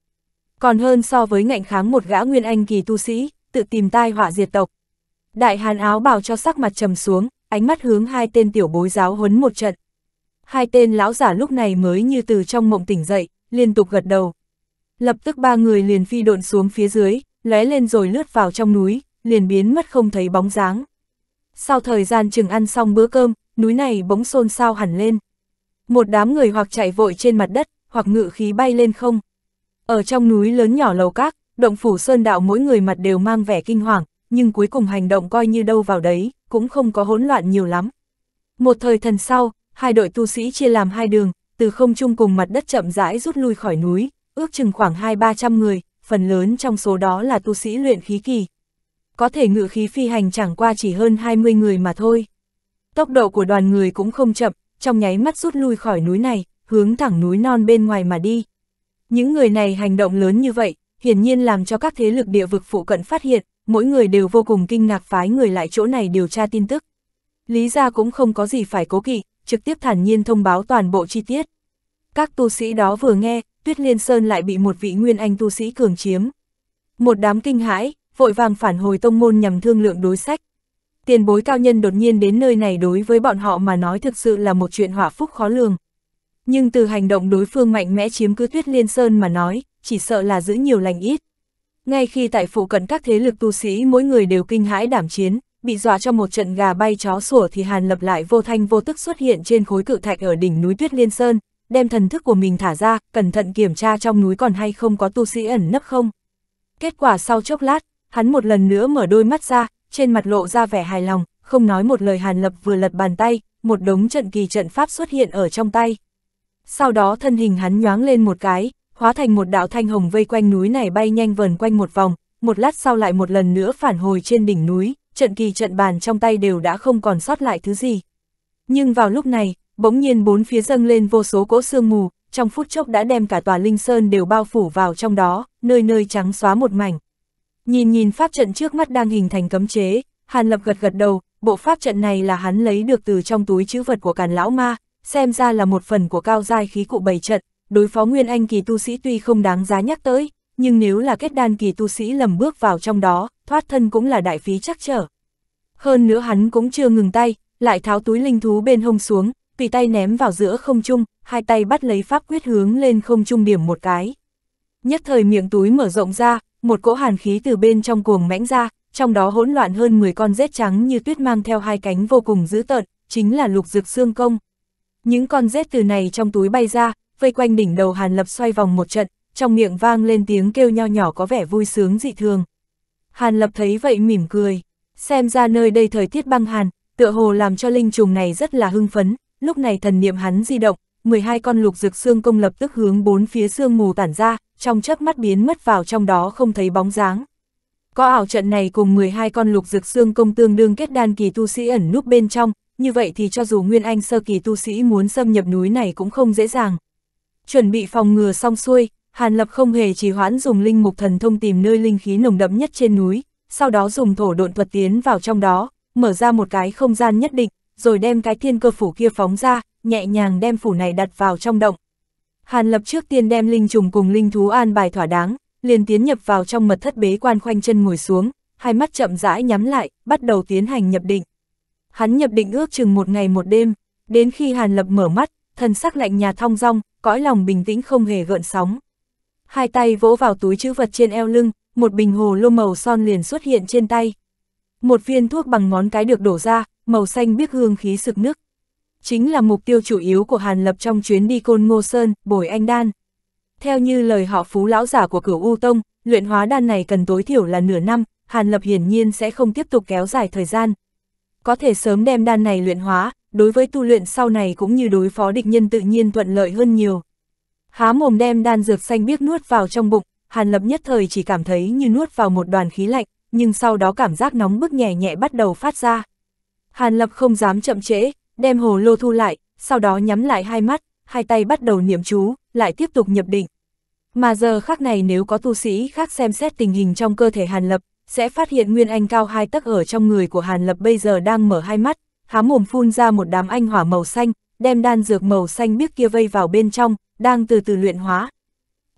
Còn hơn so với ngạnh kháng một gã nguyên anh kỳ tu sĩ, tự tìm tai họa diệt tộc. Đại hàn áo bào cho sắc mặt trầm xuống, ánh mắt hướng hai tên tiểu bối giáo huấn một trận. Hai tên lão giả lúc này mới như từ trong mộng tỉnh dậy, liên tục gật đầu. Lập tức ba người liền phi độn xuống phía dưới, lóe lên rồi lướt vào trong núi, liền biến mất không thấy bóng dáng. Sau thời gian chừng ăn xong bữa cơm, núi này bỗng xôn xao hẳn lên. Một đám người hoặc chạy vội trên mặt đất, hoặc ngự khí bay lên không. Ở trong núi lớn nhỏ lầu các, động phủ sơn đạo mỗi người mặt đều mang vẻ kinh hoàng, nhưng cuối cùng hành động coi như đâu vào đấy, cũng không có hỗn loạn nhiều lắm. Một thời thần sau, hai đội tu sĩ chia làm hai đường, từ không trung cùng mặt đất chậm rãi rút lui khỏi núi, ước chừng khoảng hai ba trăm người, phần lớn trong số đó là tu sĩ luyện khí kỳ. Có thể ngự khí phi hành chẳng qua chỉ hơn 20 người mà thôi. Tốc độ của đoàn người cũng không chậm, trong nháy mắt rút lui khỏi núi này, hướng thẳng núi non bên ngoài mà đi. Những người này hành động lớn như vậy, hiển nhiên làm cho các thế lực địa vực phụ cận phát hiện, mỗi người đều vô cùng kinh ngạc phái người lại chỗ này điều tra tin tức. Lý ra cũng không có gì phải cố kỵ, trực tiếp thản nhiên thông báo toàn bộ chi tiết. Các tu sĩ đó vừa nghe, Tuyết Liên Sơn lại bị một vị nguyên anh tu sĩ cường chiếm. Một đám kinh hãi, vội vàng phản hồi tông môn nhằm thương lượng đối sách tiền bối cao nhân đột nhiên đến nơi này đối với bọn họ mà nói thực sự là một chuyện hỏa phúc khó lường. Nhưng từ hành động đối phương mạnh mẽ chiếm cứ tuyết liên sơn mà nói, chỉ sợ là giữ nhiều lành ít. Ngay khi tại phụ cận các thế lực tu sĩ mỗi người đều kinh hãi đảm chiến, bị dọa cho một trận gà bay chó sủa thì Hàn Lập lại vô thanh vô tức xuất hiện trên khối cự thạch ở đỉnh núi Tuyết Liên Sơn, đem thần thức của mình thả ra, cẩn thận kiểm tra trong núi còn hay không có tu sĩ ẩn nấp không. Kết quả sau chốc lát, hắn một lần nữa mở đôi mắt ra, trên mặt lộ ra vẻ hài lòng, không nói một lời Hàn Lập vừa lật bàn tay, một đống trận kỳ trận pháp xuất hiện ở trong tay. Sau đó thân hình hắn nhoáng lên một cái, hóa thành một đạo thanh hồng vây quanh núi này bay nhanh vần quanh một vòng, một lát sau lại một lần nữa phản hồi trên đỉnh núi, trận kỳ trận bàn trong tay đều đã không còn sót lại thứ gì. Nhưng vào lúc này, bỗng nhiên bốn phía dâng lên vô số cỗ sương mù, trong phút chốc đã đem cả tòa Linh Sơn đều bao phủ vào trong đó, nơi nơi trắng xóa một mảnh. Nhìn nhìn pháp trận trước mắt đang hình thành cấm chế, Hàn Lập gật gật đầu, bộ pháp trận này là hắn lấy được từ trong túi chữ vật của Càn Lão Ma, xem ra là một phần của cao giai khí cụ bày trận, đối phó Nguyên Anh kỳ tu sĩ tuy không đáng giá nhắc tới, nhưng nếu là kết đan kỳ tu sĩ lầm bước vào trong đó, thoát thân cũng là đại phí chắc trở. Hơn nữa hắn cũng chưa ngừng tay, lại tháo túi linh thú bên hông xuống, tùy tay ném vào giữa không trung, hai tay bắt lấy pháp quyết hướng lên không trung điểm một cái. Nhất thời miệng túi mở rộng ra, một cỗ hàn khí từ bên trong cuồng mãnh ra, trong đó hỗn loạn hơn 10 con rết trắng như tuyết mang theo hai cánh vô cùng dữ tợn, chính là lục dực xương công. Những con rết từ này trong túi bay ra, vây quanh đỉnh đầu Hàn Lập xoay vòng một trận, trong miệng vang lên tiếng kêu nho nhỏ có vẻ vui sướng dị thường. Hàn Lập thấy vậy mỉm cười, xem ra nơi đây thời tiết băng hàn, tựa hồ làm cho linh trùng này rất là hưng phấn, lúc này thần niệm hắn di động, 12 con lục dược xương công lập tức hướng bốn phía xương mù tản ra, trong chớp mắt biến mất vào trong đó không thấy bóng dáng. Có ảo trận này cùng 12 con lục dược xương công tương đương kết đan kỳ tu sĩ ẩn núp bên trong, như vậy thì cho dù Nguyên Anh sơ kỳ tu sĩ muốn xâm nhập núi này cũng không dễ dàng. Chuẩn bị phòng ngừa xong xuôi, Hàn Lập không hề trì hoãn dùng linh mục thần thông tìm nơi linh khí nồng đậm nhất trên núi, sau đó dùng thổ độn thuật tiến vào trong đó, mở ra một cái không gian nhất định, rồi đem cái thiên cơ phủ kia phóng ra, nhẹ nhàng đem phủ này đặt vào trong động. Hàn lập trước tiên đem linh trùng cùng linh thú an bài thỏa đáng, liền tiến nhập vào trong mật thất bế quan khoanh chân ngồi xuống, hai mắt chậm rãi nhắm lại, bắt đầu tiến hành nhập định. Hắn nhập định ước chừng một ngày một đêm, đến khi Hàn Lập mở mắt, thần sắc lạnh nhà thong rong, cõi lòng bình tĩnh không hề gợn sóng. Hai tay vỗ vào túi chữ vật trên eo lưng, một bình hồ lô màu son liền xuất hiện trên tay. Một viên thuốc bằng ngón cái được đổ ra, màu xanh biếc hương khí sực nước. Chính là mục tiêu chủ yếu của Hàn Lập trong chuyến đi Côn Ngô Sơn, Bồi Anh Đan. Theo như lời họ phú lão giả của cửu U Tông, luyện hóa đan này cần tối thiểu là nửa năm, Hàn Lập hiển nhiên sẽ không tiếp tục kéo dài thời gian. Có thể sớm đem đan này luyện hóa, đối với tu luyện sau này cũng như đối phó địch nhân tự nhiên thuận lợi hơn nhiều. Há mồm đem đan dược xanh biếc nuốt vào trong bụng, Hàn Lập nhất thời chỉ cảm thấy như nuốt vào một đoàn khí lạnh, nhưng sau đó cảm giác nóng bức nhẹ nhẹ bắt đầu phát ra. Hàn Lập không dám chậm trễ, đem hồ lô thu lại, sau đó nhắm lại hai mắt, hai tay bắt đầu niệm chú, lại tiếp tục nhập định. Mà giờ khác này nếu có tu sĩ khác xem xét tình hình trong cơ thể Hàn Lập, sẽ phát hiện Nguyên Anh cao hai tấc ở trong người của Hàn Lập bây giờ đang mở hai mắt, há mồm phun ra một đám anh hỏa màu xanh, đem đan dược màu xanh biếc kia vây vào bên trong, đang từ từ luyện hóa.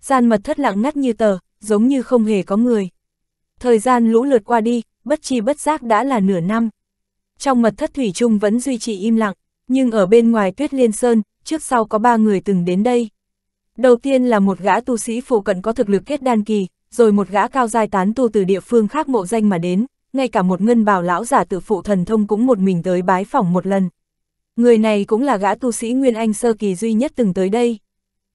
Gian mật thất lặng ngắt như tờ, giống như không hề có người. Thời gian lũ lượt qua đi, bất chi bất giác đã là nửa năm trong mật thất thủy chung vẫn duy trì im lặng, nhưng ở bên ngoài tuyết liên sơn, trước sau có ba người từng đến đây. Đầu tiên là một gã tu sĩ phụ cận có thực lực kết đan kỳ, rồi một gã cao giai tán tu từ địa phương khác mộ danh mà đến, ngay cả một ngân bào lão giả tự phụ thần thông cũng một mình tới bái phỏng một lần. Người này cũng là gã tu sĩ Nguyên Anh sơ kỳ duy nhất từng tới đây.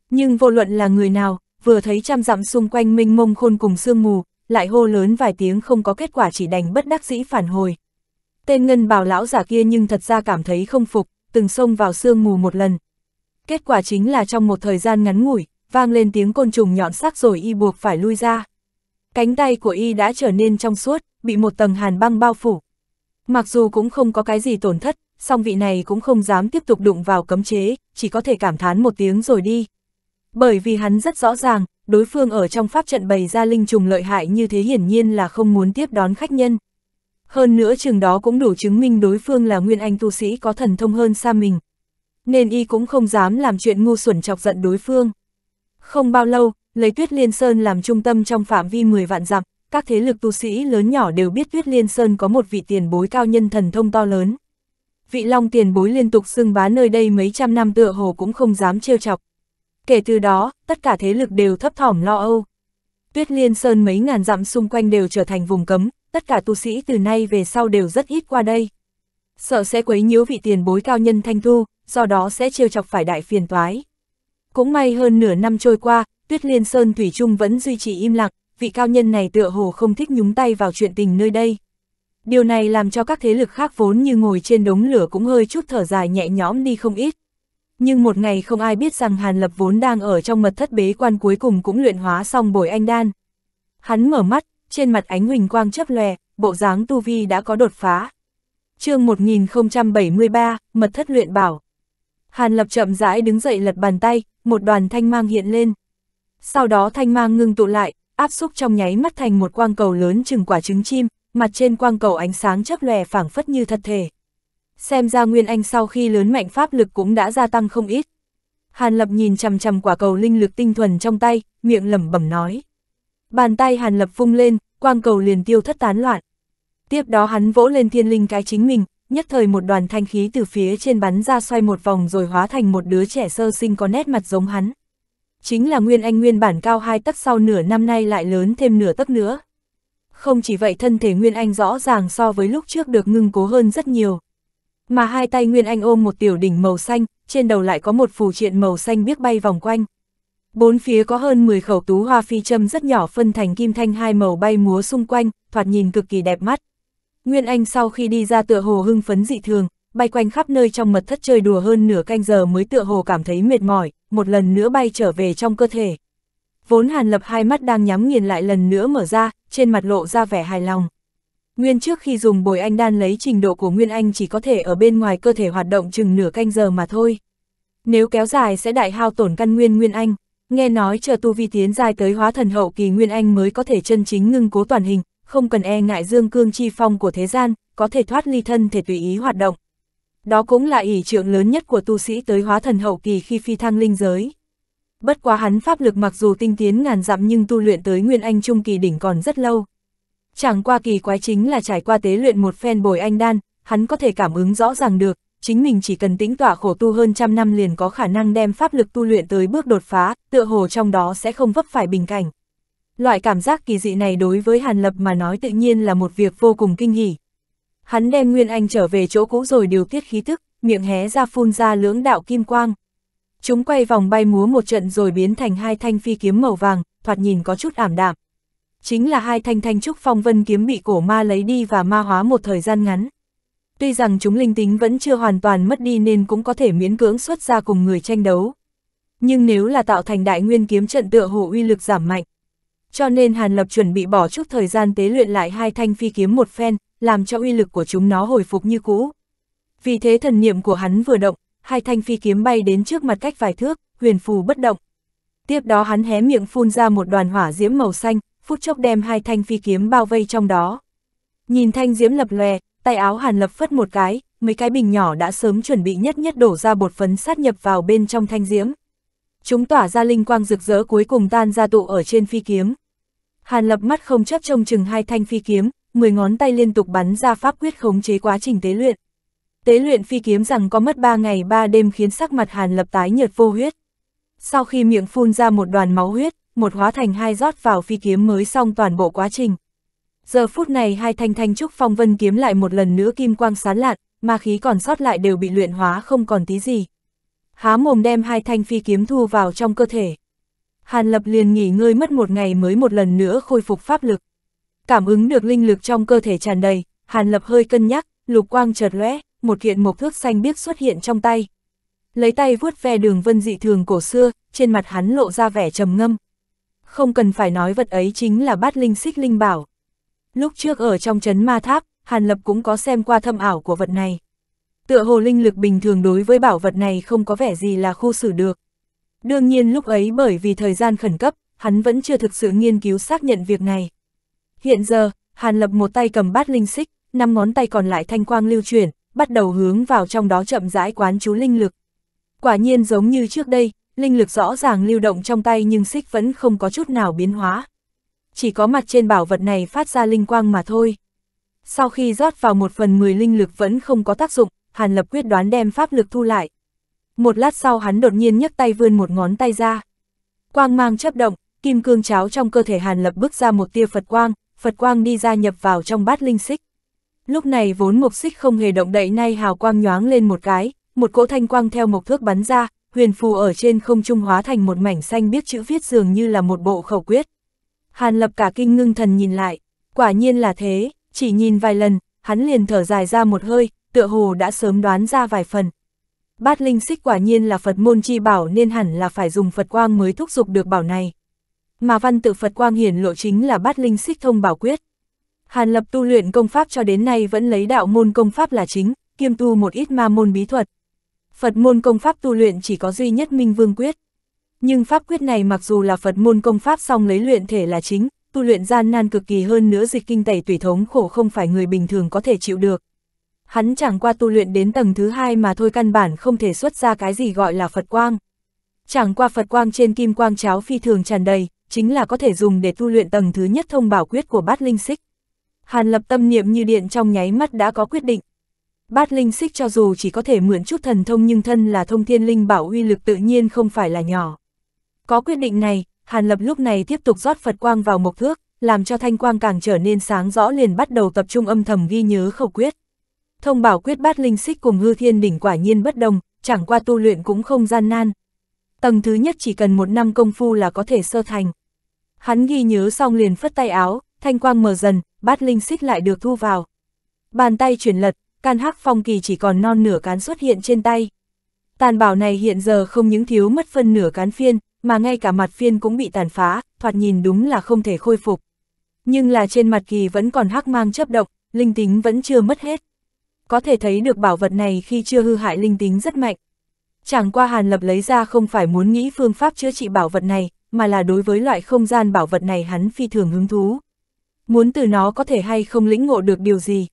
Nhưng vô luận là người nào, vừa thấy trăm dặm xung quanh minh mông khôn cùng sương mù, lại hô lớn vài tiếng không có kết quả chỉ đành bất đắc dĩ phản hồi, Tên ngân bào lão giả kia nhưng thật ra cảm thấy không phục, từng xông vào sương mù một lần. Kết quả chính là trong một thời gian ngắn ngủi, vang lên tiếng côn trùng nhọn sắc rồi y buộc phải lui ra. Cánh tay của y đã trở nên trong suốt, bị một tầng hàn băng bao phủ. Mặc dù cũng không có cái gì tổn thất, song vị này cũng không dám tiếp tục đụng vào cấm chế, chỉ có thể cảm thán một tiếng rồi đi. Bởi vì hắn rất rõ ràng, đối phương ở trong pháp trận bày ra linh trùng lợi hại như thế hiển nhiên là không muốn tiếp đón khách nhân. Hơn nữa chừng đó cũng đủ chứng minh đối phương là nguyên anh tu sĩ có thần thông hơn xa mình. Nên y cũng không dám làm chuyện ngu xuẩn chọc giận đối phương. Không bao lâu, lấy Tuyết Liên Sơn làm trung tâm trong phạm vi 10 vạn dặm, các thế lực tu sĩ lớn nhỏ đều biết Tuyết Liên Sơn có một vị tiền bối cao nhân thần thông to lớn. Vị Long tiền bối liên tục xưng bá nơi đây mấy trăm năm tựa hồ cũng không dám trêu chọc. Kể từ đó, tất cả thế lực đều thấp thỏm lo âu. Tuyết Liên Sơn mấy ngàn dặm xung quanh đều trở thành vùng cấm, tất cả tu sĩ từ nay về sau đều rất ít qua đây. Sợ sẽ quấy nhiễu vị tiền bối cao nhân thanh thu, do đó sẽ trêu chọc phải đại phiền toái. Cũng may hơn nửa năm trôi qua, Tuyết Liên Sơn Thủy Trung vẫn duy trì im lặng, vị cao nhân này tựa hồ không thích nhúng tay vào chuyện tình nơi đây. Điều này làm cho các thế lực khác vốn như ngồi trên đống lửa cũng hơi chút thở dài nhẹ nhõm đi không ít. Nhưng một ngày không ai biết rằng Hàn Lập vốn đang ở trong mật thất bế quan cuối cùng cũng luyện hóa xong bồi anh đan. Hắn mở mắt, trên mặt ánh huỳnh quang chấp lòe, bộ dáng tu vi đã có đột phá. chương 1073, mật thất luyện bảo. Hàn Lập chậm rãi đứng dậy lật bàn tay, một đoàn thanh mang hiện lên. Sau đó thanh mang ngưng tụ lại, áp xúc trong nháy mắt thành một quang cầu lớn chừng quả trứng chim, mặt trên quang cầu ánh sáng chấp lòe phảng phất như thật thể. Xem ra Nguyên Anh sau khi lớn mạnh pháp lực cũng đã gia tăng không ít. Hàn Lập nhìn chằm chằm quả cầu linh lực tinh thuần trong tay, miệng lẩm bẩm nói. Bàn tay Hàn Lập vung lên, quang cầu liền tiêu thất tán loạn. Tiếp đó hắn vỗ lên thiên linh cái chính mình, nhất thời một đoàn thanh khí từ phía trên bắn ra xoay một vòng rồi hóa thành một đứa trẻ sơ sinh có nét mặt giống hắn. Chính là Nguyên Anh nguyên bản cao hai tấc sau nửa năm nay lại lớn thêm nửa tấc nữa. Không chỉ vậy thân thể Nguyên Anh rõ ràng so với lúc trước được ngưng cố hơn rất nhiều. Mà hai tay Nguyên Anh ôm một tiểu đỉnh màu xanh, trên đầu lại có một phù triện màu xanh biếc bay vòng quanh. Bốn phía có hơn 10 khẩu tú hoa phi châm rất nhỏ phân thành kim thanh hai màu bay múa xung quanh, thoạt nhìn cực kỳ đẹp mắt. Nguyên Anh sau khi đi ra tựa hồ hưng phấn dị thường, bay quanh khắp nơi trong mật thất chơi đùa hơn nửa canh giờ mới tựa hồ cảm thấy mệt mỏi, một lần nữa bay trở về trong cơ thể. Vốn Hàn Lập hai mắt đang nhắm nghiền lại lần nữa mở ra, trên mặt lộ ra vẻ hài lòng. Nguyên trước khi dùng bồi anh đan lấy trình độ của Nguyên Anh chỉ có thể ở bên ngoài cơ thể hoạt động chừng nửa canh giờ mà thôi. Nếu kéo dài sẽ đại hao tổn căn nguyên Nguyên Anh. Nghe nói chờ tu vi tiến dài tới hóa thần hậu kỳ Nguyên Anh mới có thể chân chính ngưng cố toàn hình, không cần e ngại dương cương chi phong của thế gian, có thể thoát ly thân thể tùy ý hoạt động. Đó cũng là ỷ trượng lớn nhất của tu sĩ tới hóa thần hậu kỳ khi phi thăng linh giới. Bất quá hắn pháp lực mặc dù tinh tiến ngàn dặm nhưng tu luyện tới Nguyên Anh trung kỳ đỉnh còn rất lâu. Chẳng qua kỳ quái chính là trải qua tế luyện một phen bồi anh đan, hắn có thể cảm ứng rõ ràng được, chính mình chỉ cần tĩnh tọa khổ tu hơn trăm năm liền có khả năng đem pháp lực tu luyện tới bước đột phá, tựa hồ trong đó sẽ không vấp phải bình cảnh. Loại cảm giác kỳ dị này đối với Hàn Lập mà nói tự nhiên là một việc vô cùng kinh hỉ. Hắn đem Nguyên Anh trở về chỗ cũ rồi điều tiết khí tức, miệng hé ra phun ra lưỡng đạo kim quang. Chúng quay vòng bay múa một trận rồi biến thành hai thanh phi kiếm màu vàng, thoạt nhìn có chút ảm đạm. Chính là hai thanh thanh trúc phong vân kiếm bị cổ ma lấy đi và ma hóa một thời gian ngắn tuy rằng chúng linh tính vẫn chưa hoàn toàn mất đi nên cũng có thể miễn cưỡng xuất ra cùng người tranh đấu. Nhưng nếu là tạo thành đại nguyên kiếm trận tựa hồ uy lực giảm mạnh. Cho nên Hàn Lập chuẩn bị bỏ chút thời gian tế luyện lại hai thanh phi kiếm một phen, làm cho uy lực của chúng nó hồi phục như cũ. Vì thế thần niệm của hắn vừa động, hai thanh phi kiếm bay đến trước mặt cách vài thước, huyền phù bất động. Tiếp đó hắn hé miệng phun ra một đoàn hỏa diễm màu xanh, phút chốc đem hai thanh phi kiếm bao vây trong đó. Nhìn thanh diễm lập lòe, tay áo Hàn Lập phất một cái, mấy cái bình nhỏ đã sớm chuẩn bị nhất nhất đổ ra bột phấn sát nhập vào bên trong thanh diễm. Chúng tỏa ra linh quang rực rỡ cuối cùng tan ra tụ ở trên phi kiếm. Hàn Lập mắt không chấp trông chừng hai thanh phi kiếm, mười ngón tay liên tục bắn ra pháp quyết khống chế quá trình tế luyện. Tế luyện phi kiếm rằng có mất ba ngày ba đêm khiến sắc mặt Hàn Lập tái nhợt vô huyết. Sau khi miệng phun ra một đoàn máu huyết, một hóa thành hai rót vào phi kiếm mới xong toàn bộ quá trình. Giờ phút này hai thanh thanh trúc phong vân kiếm lại một lần nữa kim quang sán lạn, ma khí còn sót lại đều bị luyện hóa không còn tí gì. Há mồm đem hai thanh phi kiếm thu vào trong cơ thể. Hàn Lập liền nghỉ ngơi mất một ngày mới một lần nữa khôi phục pháp lực. Cảm ứng được linh lực trong cơ thể tràn đầy, Hàn Lập hơi cân nhắc, lục quang chợt lóe, một kiện mộc thước xanh biếc xuất hiện trong tay. Lấy tay vuốt ve đường vân dị thường cổ xưa, trên mặt hắn lộ ra vẻ trầm ngâm. Không cần phải nói vật ấy chính là bát linh xích linh bảo. Lúc trước ở trong trấn ma tháp, Hàn Lập cũng có xem qua thâm ảo của vật này. Tựa hồ linh lực bình thường đối với bảo vật này không có vẻ gì là khu xử được. Đương nhiên lúc ấy bởi vì thời gian khẩn cấp, hắn vẫn chưa thực sự nghiên cứu xác nhận việc này. Hiện giờ, Hàn Lập một tay cầm bát linh xích, năm ngón tay còn lại thanh quang lưu chuyển, bắt đầu hướng vào trong đó chậm rãi quán chú linh lực. Quả nhiên giống như trước đây, linh lực rõ ràng lưu động trong tay nhưng xích vẫn không có chút nào biến hóa chỉ có mặt trên bảo vật này phát ra linh quang mà thôi. Sau khi rót vào một phần mười linh lực vẫn không có tác dụng, Hàn Lập quyết đoán đem pháp lực thu lại. Một lát sau hắn đột nhiên nhấc tay vươn một ngón tay ra. Quang mang chấp động, kim cương cháo trong cơ thể Hàn Lập bước ra một tia Phật quang, Phật quang đi ra nhập vào trong bát linh xích. Lúc này vốn mục xích không hề động đậy nay hào quang nhoáng lên một cái, một cỗ thanh quang theo mộc thước bắn ra, huyền phù ở trên không trung hóa thành một mảnh xanh biết chữ viết dường như là một bộ khẩu quyết. Hàn lập cả kinh ngưng thần nhìn lại, quả nhiên là thế, chỉ nhìn vài lần, hắn liền thở dài ra một hơi, tựa hồ đã sớm đoán ra vài phần. Bát linh xích quả nhiên là Phật môn chi bảo nên hẳn là phải dùng Phật quang mới thúc giục được bảo này. Mà văn tự Phật quang hiển lộ chính là bát linh xích thông bảo quyết. Hàn lập tu luyện công pháp cho đến nay vẫn lấy đạo môn công pháp là chính, kiêm tu một ít ma môn bí thuật. Phật môn công pháp tu luyện chỉ có duy nhất minh vương quyết. Nhưng pháp quyết này mặc dù là Phật môn công pháp song lấy luyện thể là chính, tu luyện gian nan cực kỳ hơn nữa dịch kinh tẩy tủy thống khổ không phải người bình thường có thể chịu được. Hắn chẳng qua tu luyện đến tầng thứ hai mà thôi căn bản không thể xuất ra cái gì gọi là Phật quang. Chẳng qua Phật quang trên kim quang cháo phi thường tràn đầy, chính là có thể dùng để tu luyện tầng thứ nhất thông bảo quyết của bát linh xích. Hàn lập tâm niệm như điện trong nháy mắt đã có quyết định. Bát linh xích cho dù chỉ có thể mượn chút thần thông nhưng thân là thông thiên linh bảo uy lực tự nhiên không phải là nhỏ. Có quyết định này, Hàn Lập lúc này tiếp tục rót Phật quang vào mộc thước, làm cho thanh quang càng trở nên sáng rõ liền bắt đầu tập trung âm thầm ghi nhớ khẩu quyết. Thông bảo quyết bát linh xích cùng hư thiên đỉnh quả nhiên bất đồng, chẳng qua tu luyện cũng không gian nan. Tầng thứ nhất chỉ cần một năm công phu là có thể sơ thành. Hắn ghi nhớ xong liền phất tay áo, thanh quang mở dần, bát linh xích lại được thu vào. Bàn tay chuyển lật, can hắc phong kỳ chỉ còn non nửa cán xuất hiện trên tay. Tàn bảo này hiện giờ không những thiếu mất phân nửa cán phiên, mà ngay cả mặt phiên cũng bị tàn phá, thoạt nhìn đúng là không thể khôi phục. Nhưng là trên mặt kỳ vẫn còn hắc mang chấp động, linh tính vẫn chưa mất hết. Có thể thấy được bảo vật này khi chưa hư hại linh tính rất mạnh. Chẳng qua Hàn Lập lấy ra không phải muốn nghĩ phương pháp chữa trị bảo vật này, mà là đối với loại không gian bảo vật này hắn phi thường hứng thú. Muốn từ nó có thể hay không lĩnh ngộ được điều gì.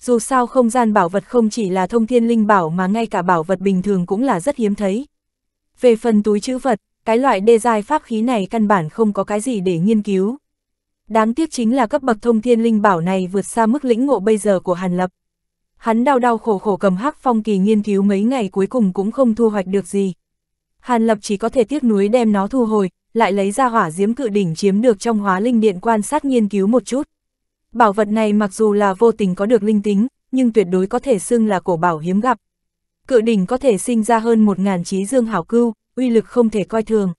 Dù sao không gian bảo vật không chỉ là thông thiên linh bảo mà ngay cả bảo vật bình thường cũng là rất hiếm thấy. Về phần túi chữ vật, cái loại đê giai pháp khí này căn bản không có cái gì để nghiên cứu. Đáng tiếc chính là cấp bậc thông thiên linh bảo này vượt xa mức lĩnh ngộ bây giờ của Hàn Lập. Hắn đau đau khổ khổ cầm hắc phong kỳ nghiên cứu mấy ngày cuối cùng cũng không thu hoạch được gì. Hàn Lập chỉ có thể tiếc núi đem nó thu hồi, lại lấy ra hỏa diếm cự đỉnh chiếm được trong hóa linh điện quan sát nghiên cứu một chút. Bảo vật này mặc dù là vô tình có được linh tính, nhưng tuyệt đối có thể xưng là cổ bảo hiếm gặp. Cự đỉnh có thể sinh ra hơn 1.000 trí dương hảo cưu, uy lực không thể coi thường.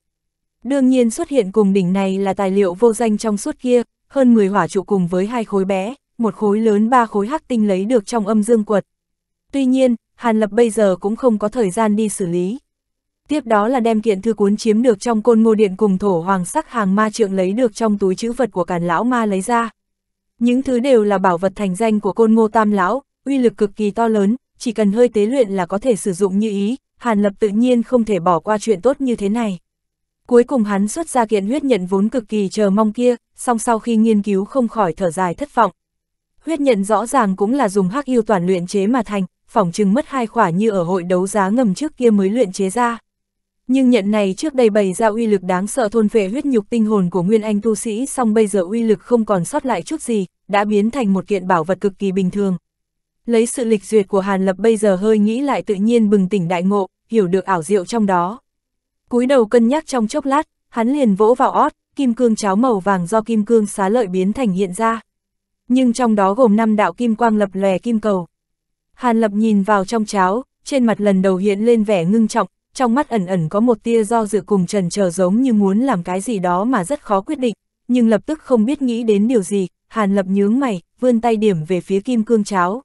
Đương nhiên xuất hiện cùng đỉnh này là tài liệu vô danh trong suốt kia, hơn 10 hỏa trụ cùng với hai khối bé, một khối lớn ba khối hắc tinh lấy được trong âm dương quật. Tuy nhiên, Hàn Lập bây giờ cũng không có thời gian đi xử lý. Tiếp đó là đem kiện thư cuốn chiếm được trong côn ngô điện cùng thổ hoàng sắc hàng ma trượng lấy được trong túi chữ vật của càn lão ma lấy ra. Những thứ đều là bảo vật thành danh của côn ngô tam lão, uy lực cực kỳ to lớn, chỉ cần hơi tế luyện là có thể sử dụng như ý, Hàn Lập tự nhiên không thể bỏ qua chuyện tốt như thế này. Cuối cùng hắn xuất ra kiện huyết nhận vốn cực kỳ chờ mong kia, song sau khi nghiên cứu không khỏi thở dài thất vọng. Huyết nhận rõ ràng cũng là dùng hắc yêu toàn luyện chế mà thành, phỏng chừng mất hai khỏa như ở hội đấu giá ngầm trước kia mới luyện chế ra. Nhưng nhận này trước đây bày ra uy lực đáng sợ thôn phệ huyết nhục tinh hồn của Nguyên Anh tu sĩ, song bây giờ uy lực không còn sót lại chút gì, đã biến thành một kiện bảo vật cực kỳ bình thường lấy sự lịch duyệt của Hàn Lập bây giờ hơi nghĩ lại tự nhiên bừng tỉnh đại ngộ, hiểu được ảo diệu trong đó. cúi đầu cân nhắc trong chốc lát, hắn liền vỗ vào ót, kim cương cháo màu vàng do kim cương xá lợi biến thành hiện ra. Nhưng trong đó gồm 5 đạo kim quang lập lòe kim cầu. Hàn Lập nhìn vào trong cháo, trên mặt lần đầu hiện lên vẻ ngưng trọng, trong mắt ẩn ẩn có một tia do dự cùng trần chờ giống như muốn làm cái gì đó mà rất khó quyết định, nhưng lập tức không biết nghĩ đến điều gì, Hàn Lập nhướng mày, vươn tay điểm về phía kim cương cháo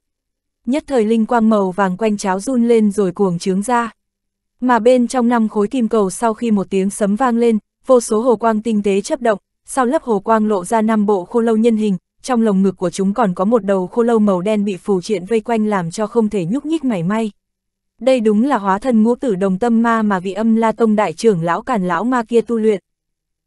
nhất thời linh quang màu vàng quanh cháo run lên rồi cuồng trướng ra. Mà bên trong năm khối kim cầu sau khi một tiếng sấm vang lên, vô số hồ quang tinh tế chấp động, sau lớp hồ quang lộ ra năm bộ khô lâu nhân hình, trong lồng ngực của chúng còn có một đầu khô lâu màu đen bị phù triện vây quanh làm cho không thể nhúc nhích mảy may. Đây đúng là hóa thân ngũ tử đồng tâm ma mà vị âm la tông đại trưởng lão càn lão ma kia tu luyện.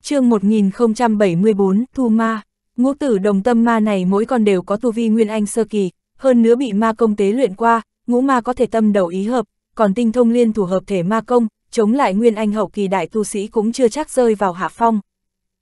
chương 1074, Thu Ma Ngũ tử đồng tâm ma này mỗi con đều có tu vi nguyên anh sơ kỳ, hơn nữa bị ma công tế luyện qua, ngũ ma có thể tâm đầu ý hợp, còn tinh thông liên thủ hợp thể ma công, chống lại nguyên anh hậu kỳ đại tu sĩ cũng chưa chắc rơi vào hạ phong.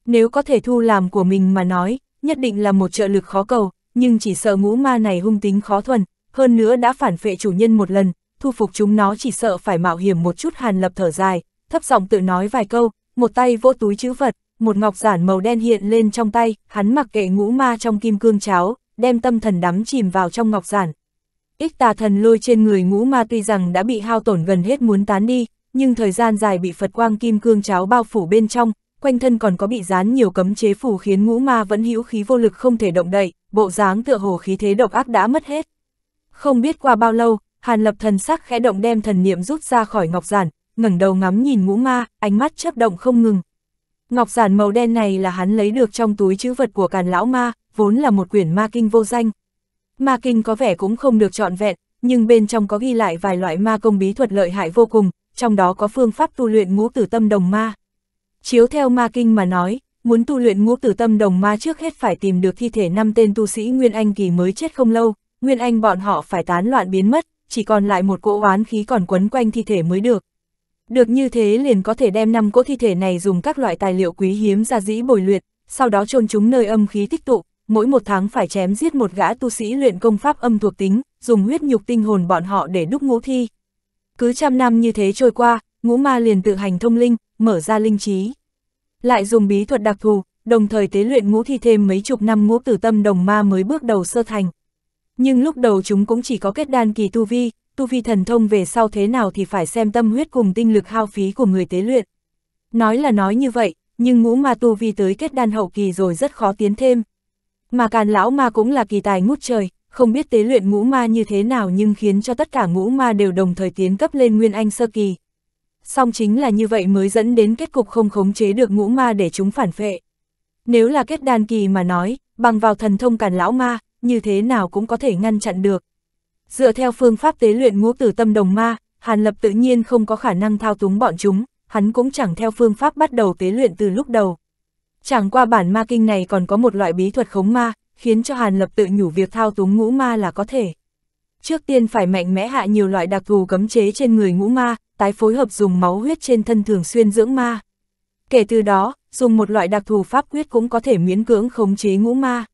Nếu có thể thu làm của mình mà nói, nhất định là một trợ lực khó cầu, nhưng chỉ sợ ngũ ma này hung tính khó thuần, hơn nữa đã phản phệ chủ nhân một lần, thu phục chúng nó chỉ sợ phải mạo hiểm một chút hàn lập thở dài, thấp giọng tự nói vài câu, một tay vỗ túi chữ vật, một ngọc giản màu đen hiện lên trong tay, hắn mặc kệ ngũ ma trong kim cương cháo, đem tâm thần đắm chìm vào trong ngọc giản. Ích tà thần lôi trên người ngũ ma tuy rằng đã bị hao tổn gần hết muốn tán đi, nhưng thời gian dài bị Phật quang kim cương cháo bao phủ bên trong, quanh thân còn có bị dán nhiều cấm chế phủ khiến ngũ ma vẫn hữu khí vô lực không thể động đậy, bộ dáng tựa hồ khí thế độc ác đã mất hết. Không biết qua bao lâu, Hàn Lập thần sắc khẽ động đem thần niệm rút ra khỏi ngọc giản, ngẩng đầu ngắm nhìn ngũ ma, ánh mắt chớp động không ngừng. Ngọc giản màu đen này là hắn lấy được trong túi chữ vật của càn lão ma, vốn là một quyển ma kinh vô danh. Ma kinh có vẻ cũng không được trọn vẹn, nhưng bên trong có ghi lại vài loại ma công bí thuật lợi hại vô cùng, trong đó có phương pháp tu luyện ngũ tử tâm đồng ma. Chiếu theo ma kinh mà nói, muốn tu luyện ngũ tử tâm đồng ma trước hết phải tìm được thi thể năm tên tu sĩ Nguyên Anh kỳ mới chết không lâu, Nguyên Anh bọn họ phải tán loạn biến mất, chỉ còn lại một cỗ oán khí còn quấn quanh thi thể mới được. Được như thế liền có thể đem năm cỗ thi thể này dùng các loại tài liệu quý hiếm ra dĩ bồi luyện, sau đó chôn chúng nơi âm khí tích tụ, mỗi một tháng phải chém giết một gã tu sĩ luyện công pháp âm thuộc tính, dùng huyết nhục tinh hồn bọn họ để đúc ngũ thi. Cứ trăm năm như thế trôi qua, ngũ ma liền tự hành thông linh, mở ra linh trí. Lại dùng bí thuật đặc thù, đồng thời tế luyện ngũ thi thêm mấy chục năm ngũ tử tâm đồng ma mới bước đầu sơ thành. Nhưng lúc đầu chúng cũng chỉ có kết đan kỳ tu vi, tu vi thần thông về sau thế nào thì phải xem tâm huyết cùng tinh lực hao phí của người tế luyện. Nói là nói như vậy, nhưng ngũ ma tu vi tới kết đan hậu kỳ rồi rất khó tiến thêm. Mà càn lão ma cũng là kỳ tài ngút trời, không biết tế luyện ngũ ma như thế nào nhưng khiến cho tất cả ngũ ma đều đồng thời tiến cấp lên nguyên anh sơ kỳ. Song chính là như vậy mới dẫn đến kết cục không khống chế được ngũ ma để chúng phản phệ. Nếu là kết đan kỳ mà nói, bằng vào thần thông càn lão ma, như thế nào cũng có thể ngăn chặn được. Dựa theo phương pháp tế luyện ngũ tử tâm đồng ma, Hàn Lập tự nhiên không có khả năng thao túng bọn chúng, hắn cũng chẳng theo phương pháp bắt đầu tế luyện từ lúc đầu. Chẳng qua bản ma kinh này còn có một loại bí thuật khống ma, khiến cho Hàn Lập tự nhủ việc thao túng ngũ ma là có thể. Trước tiên phải mạnh mẽ hạ nhiều loại đặc thù cấm chế trên người ngũ ma, tái phối hợp dùng máu huyết trên thân thường xuyên dưỡng ma. Kể từ đó, dùng một loại đặc thù pháp quyết cũng có thể miễn cưỡng khống chế ngũ ma.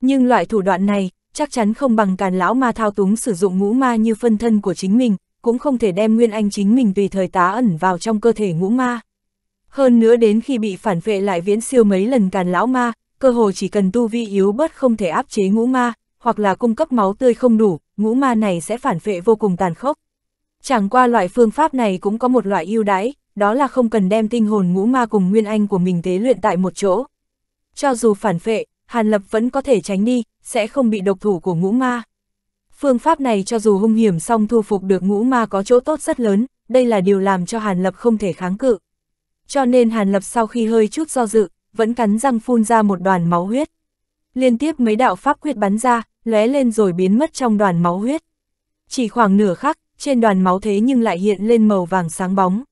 Nhưng loại thủ đoạn này, chắc chắn không bằng càn lão ma thao túng sử dụng ngũ ma như phân thân của chính mình, cũng không thể đem nguyên anh chính mình tùy thời tá ẩn vào trong cơ thể ngũ ma. Hơn nữa đến khi bị phản vệ lại viễn siêu mấy lần càn lão ma, cơ hồ chỉ cần tu vi yếu bớt không thể áp chế ngũ ma, hoặc là cung cấp máu tươi không đủ, ngũ ma này sẽ phản vệ vô cùng tàn khốc. Chẳng qua loại phương pháp này cũng có một loại ưu đãi, đó là không cần đem tinh hồn ngũ ma cùng nguyên anh của mình tế luyện tại một chỗ. Cho dù phản vệ Hàn Lập vẫn có thể tránh đi, sẽ không bị độc thủ của ngũ ma. Phương pháp này cho dù hung hiểm song thu phục được ngũ ma có chỗ tốt rất lớn, đây là điều làm cho Hàn Lập không thể kháng cự. Cho nên Hàn Lập sau khi hơi chút do dự, vẫn cắn răng phun ra một đoàn máu huyết. Liên tiếp mấy đạo pháp huyết bắn ra, lóe lên rồi biến mất trong đoàn máu huyết. Chỉ khoảng nửa khắc, trên đoàn máu thế nhưng lại hiện lên màu vàng sáng bóng.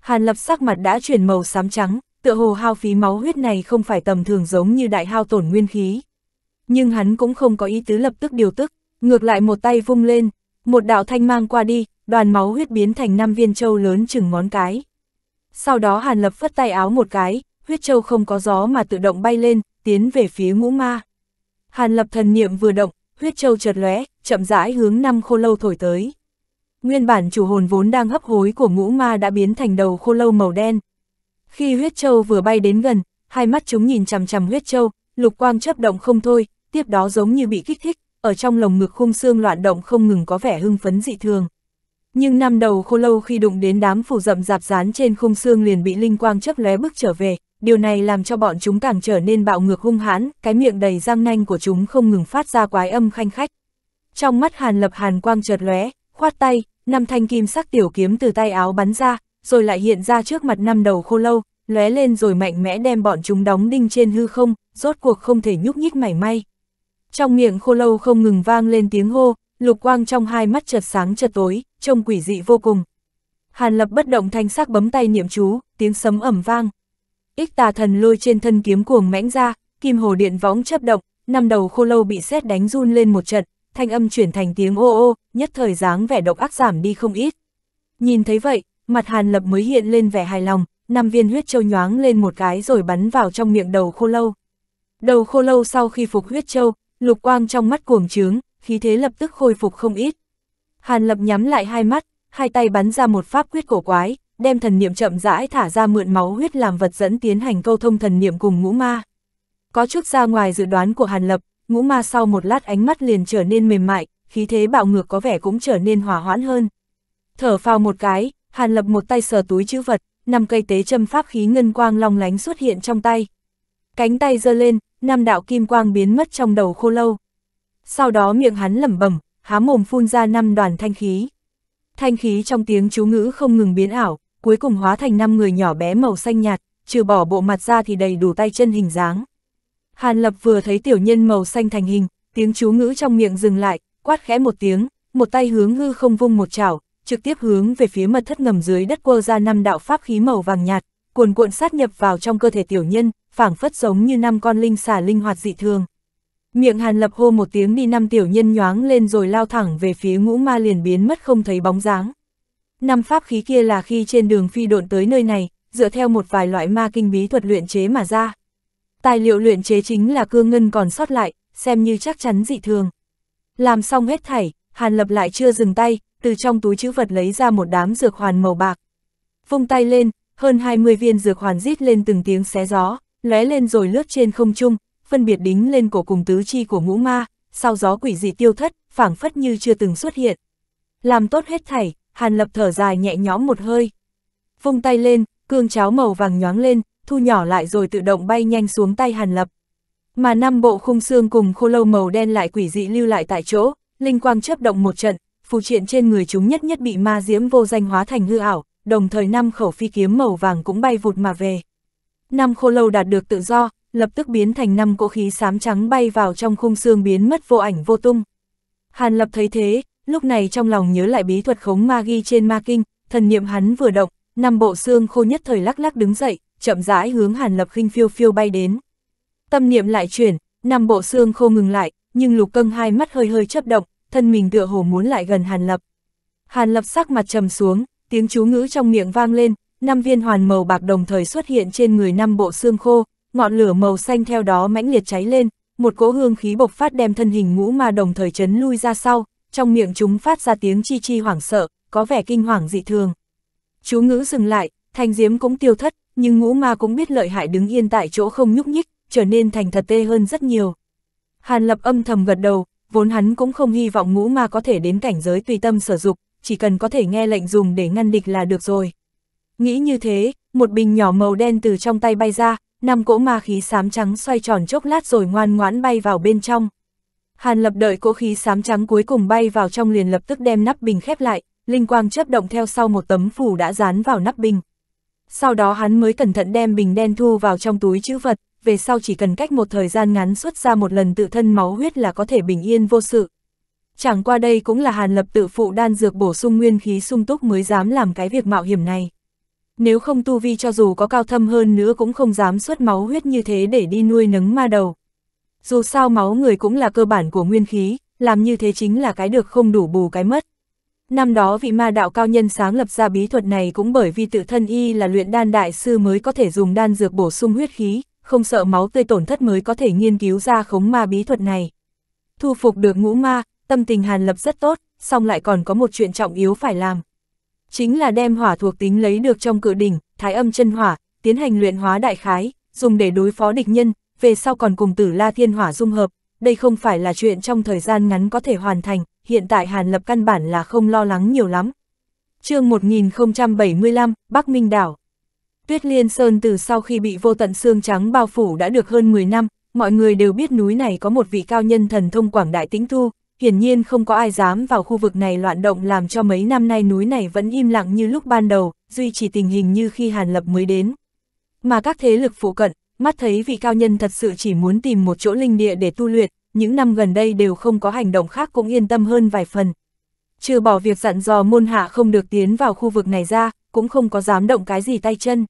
Hàn Lập sắc mặt đã chuyển màu xám trắng, tựa hồ hao phí máu huyết này không phải tầm thường giống như đại hao tổn nguyên khí. Nhưng hắn cũng không có ý tứ lập tức điều tức, ngược lại một tay vung lên, một đạo thanh mang qua đi, đoàn máu huyết biến thành năm viên châu lớn chừng ngón cái. Sau đó Hàn Lập phất tay áo một cái, huyết châu không có gió mà tự động bay lên, tiến về phía ngũ ma. Hàn Lập thần niệm vừa động, huyết châu chợt lóe, chậm rãi hướng năm khô lâu thổi tới. Nguyên bản chủ hồn vốn đang hấp hối của ngũ ma đã biến thành đầu khô lâu màu đen, khi huyết châu vừa bay đến gần, hai mắt chúng nhìn chằm chằm huyết châu, lục quang chấp động không thôi, tiếp đó giống như bị kích thích, ở trong lồng ngực khung xương loạn động không ngừng có vẻ hưng phấn dị thường. Nhưng năm đầu khô lâu khi đụng đến đám phủ rậm rạp rán trên khung xương liền bị linh quang chấp lóe bước trở về, điều này làm cho bọn chúng càng trở nên bạo ngược hung hãn, cái miệng đầy răng nanh của chúng không ngừng phát ra quái âm khanh khách. Trong mắt Hàn Lập Hàn quang chợt lóe, khoát tay, năm thanh kim sắc tiểu kiếm từ tay áo bắn ra, rồi lại hiện ra trước mặt năm đầu khô lâu, lóe lên rồi mạnh mẽ đem bọn chúng đóng đinh trên hư không, rốt cuộc không thể nhúc nhích mảy may. Trong miệng khô lâu không ngừng vang lên tiếng hô, lục quang trong hai mắt chật sáng chật tối, trông quỷ dị vô cùng. Hàn lập bất động thanh sắc bấm tay niệm chú, tiếng sấm ẩm vang. Ích tà thần lôi trên thân kiếm cuồng mãnh ra, kim hồ điện võng chấp động, năm đầu khô lâu bị xét đánh run lên một trận, thanh âm chuyển thành tiếng ô ô, nhất thời dáng vẻ độc ác giảm đi không ít. Nhìn thấy vậy, mặt Hàn Lập mới hiện lên vẻ hài lòng, năm viên huyết châu nhoáng lên một cái rồi bắn vào trong miệng đầu khô lâu. Đầu khô lâu sau khi phục huyết châu, lục quang trong mắt cuồng trướng, khí thế lập tức khôi phục không ít. Hàn Lập nhắm lại hai mắt, hai tay bắn ra một pháp quyết cổ quái, đem thần niệm chậm rãi thả ra mượn máu huyết làm vật dẫn tiến hành câu thông thần niệm cùng ngũ ma. Có chút ra ngoài dự đoán của Hàn Lập, ngũ ma sau một lát ánh mắt liền trở nên mềm mại, khí thế bạo ngược có vẻ cũng trở nên hòa hoãn hơn. Thở phào một cái, Hàn Lập một tay sờ túi chữ vật, năm cây tế châm pháp khí ngân quang long lánh xuất hiện trong tay. Cánh tay giơ lên, năm đạo kim quang biến mất trong đầu khô lâu. Sau đó miệng hắn lẩm bẩm, há mồm phun ra năm đoàn thanh khí. Thanh khí trong tiếng chú ngữ không ngừng biến ảo, cuối cùng hóa thành năm người nhỏ bé màu xanh nhạt, trừ bỏ bộ mặt ra thì đầy đủ tay chân hình dáng. Hàn Lập vừa thấy tiểu nhân màu xanh thành hình, tiếng chú ngữ trong miệng dừng lại, quát khẽ một tiếng, một tay hướng hư không vung một chảo, trực tiếp hướng về phía mật thất ngầm dưới đất quơ ra năm đạo pháp khí màu vàng nhạt, cuồn cuộn sát nhập vào trong cơ thể tiểu nhân, phảng phất giống như năm con linh xà linh hoạt dị thường. Miệng Hàn Lập hô một tiếng đi năm tiểu nhân nhoáng lên rồi lao thẳng về phía ngũ ma liền biến mất không thấy bóng dáng. Năm pháp khí kia là khi trên đường phi độn tới nơi này, dựa theo một vài loại ma kinh bí thuật luyện chế mà ra. Tài liệu luyện chế chính là cương ngân còn sót lại, xem như chắc chắn dị thường. Làm xong hết thảy, Hàn Lập lại chưa dừng tay, từ trong túi chữ vật lấy ra một đám dược hoàn màu bạc. Vung tay lên, hơn 20 viên dược hoàn rít lên từng tiếng xé gió, lóe lên rồi lướt trên không trung, phân biệt đính lên cổ cùng tứ chi của ngũ ma, sau gió quỷ dị tiêu thất, phảng phất như chưa từng xuất hiện. Làm tốt hết thảy, Hàn Lập thở dài nhẹ nhõm một hơi. Vung tay lên, cương cháo màu vàng nhoáng lên, thu nhỏ lại rồi tự động bay nhanh xuống tay Hàn Lập. Mà năm bộ khung xương cùng khô lâu màu đen lại quỷ dị lưu lại tại chỗ, linh quang chớp động một trận, phù triện trên người chúng nhất nhất bị ma diễm vô danh hóa thành hư ảo, đồng thời năm khẩu phi kiếm màu vàng cũng bay vụt mà về. Năm khô lâu đạt được tự do, lập tức biến thành năm cỗ khí xám trắng bay vào trong khung xương biến mất vô ảnh vô tung. Hàn Lập thấy thế, lúc này trong lòng nhớ lại bí thuật khống ma ghi trên ma kinh, thần niệm hắn vừa động, năm bộ xương khô nhất thời lắc lắc đứng dậy, chậm rãi hướng Hàn Lập khinh phiêu phiêu bay đến. Tâm niệm lại chuyển, năm bộ xương khô ngừng lại, nhưng Lục Câng hai mắt hơi hơi chớp động, thân mình tựa hồ muốn lại gần Hàn Lập. Hàn Lập sắc mặt trầm xuống, tiếng chú ngữ trong miệng vang lên, năm viên hoàn màu bạc đồng thời xuất hiện trên người năm bộ xương khô, ngọn lửa màu xanh theo đó mãnh liệt cháy lên, một cỗ hương khí bộc phát đem thân hình ngũ ma đồng thời chấn lui ra sau, trong miệng chúng phát ra tiếng chi chi hoảng sợ, có vẻ kinh hoàng dị thường. Chú ngữ dừng lại, thanh diếm cũng tiêu thất, nhưng ngũ ma cũng biết lợi hại đứng yên tại chỗ không nhúc nhích, trở nên thành thật tê hơn rất nhiều. Hàn lập âm thầm gật đầu, vốn hắn cũng không hy vọng ngũ ma có thể đến cảnh giới tùy tâm sở dục, chỉ cần có thể nghe lệnh dùng để ngăn địch là được rồi. Nghĩ như thế, một bình nhỏ màu đen từ trong tay bay ra, năm cỗ ma khí xám trắng xoay tròn chốc lát rồi ngoan ngoãn bay vào bên trong. Hàn lập đợi cỗ khí xám trắng cuối cùng bay vào trong liền lập tức đem nắp bình khép lại, linh quang chớp động theo sau một tấm phủ đã dán vào nắp bình. Sau đó hắn mới cẩn thận đem bình đen thu vào trong túi chữ vật, về sau chỉ cần cách một thời gian ngắn xuất ra một lần tự thân máu huyết là có thể bình yên vô sự. Chẳng qua đây cũng là Hàn Lập tự phụ đan dược bổ sung nguyên khí sung túc mới dám làm cái việc mạo hiểm này. Nếu không tu vi cho dù có cao thâm hơn nữa cũng không dám xuất máu huyết như thế để đi nuôi nấng ma đầu. Dù sao máu người cũng là cơ bản của nguyên khí, làm như thế chính là cái được không đủ bù cái mất. Năm đó vị ma đạo cao nhân sáng lập ra bí thuật này cũng bởi vì tự thân y là luyện đan đại sư mới có thể dùng đan dược bổ sung huyết khí, không sợ máu tươi tổn thất mới có thể nghiên cứu ra khống ma bí thuật này. Thu phục được ngũ ma, tâm tình Hàn Lập rất tốt, song lại còn có một chuyện trọng yếu phải làm. Chính là đem hỏa thuộc tính lấy được trong cự đỉnh, thái âm chân hỏa, tiến hành luyện hóa đại khái, dùng để đối phó địch nhân, về sau còn cùng tử la thiên hỏa dung hợp, đây không phải là chuyện trong thời gian ngắn có thể hoàn thành, hiện tại Hàn Lập căn bản là không lo lắng nhiều lắm. chương 1075, Bắc Minh Đảo Tuyết Liên Sơn từ sau khi bị vô tận xương trắng bao phủ đã được hơn 10 năm, mọi người đều biết núi này có một vị cao nhân thần thông quảng đại tĩnh thu, hiển nhiên không có ai dám vào khu vực này loạn động làm cho mấy năm nay núi này vẫn im lặng như lúc ban đầu, duy trì tình hình như khi Hàn Lập mới đến. Mà các thế lực phụ cận, mắt thấy vị cao nhân thật sự chỉ muốn tìm một chỗ linh địa để tu luyện, những năm gần đây đều không có hành động khác cũng yên tâm hơn vài phần. Trừ bỏ việc dặn dò môn hạ không được tiến vào khu vực này ra, cũng không có dám động cái gì tay chân.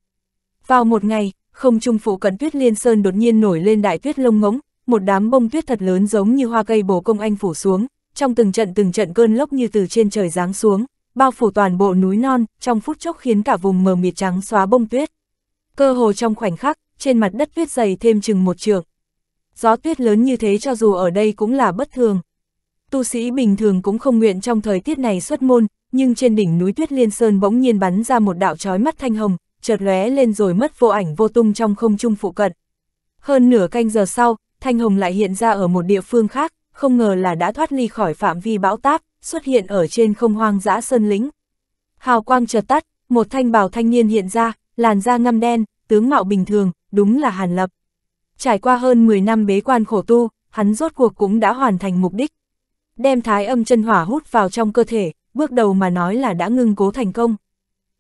Vào một ngày, không trung phủ cận tuyết liên sơn đột nhiên nổi lên đại tuyết lông ngỗng, một đám bông tuyết thật lớn giống như hoa cây bổ công anh phủ xuống, trong từng trận từng trận cơn lốc như từ trên trời giáng xuống, bao phủ toàn bộ núi non, trong phút chốc khiến cả vùng mờ mịt trắng xóa bông tuyết. Cơ hồ trong khoảnh khắc, trên mặt đất tuyết dày thêm chừng một trượng. Gió tuyết lớn như thế cho dù ở đây cũng là bất thường. Tu sĩ bình thường cũng không nguyện trong thời tiết này xuất môn, nhưng trên đỉnh núi tuyết liên sơn bỗng nhiên bắn ra một đạo trói mắt thanh hồng, chợt lóe lên rồi mất vô ảnh vô tung trong không trung phụ cận. Hơn nửa canh giờ sau, Thanh Hồng lại hiện ra ở một địa phương khác, không ngờ là đã thoát ly khỏi phạm vi bão táp, xuất hiện ở trên không hoang dã sơn lĩnh. Hào quang chợt tắt, một thanh bào thanh niên hiện ra, làn da ngăm đen, tướng mạo bình thường, đúng là Hàn Lập. Trải qua hơn 10 năm bế quan khổ tu, hắn rốt cuộc cũng đã hoàn thành mục đích. Đem thái âm chân hỏa hút vào trong cơ thể, bước đầu mà nói là đã ngưng cố thành công.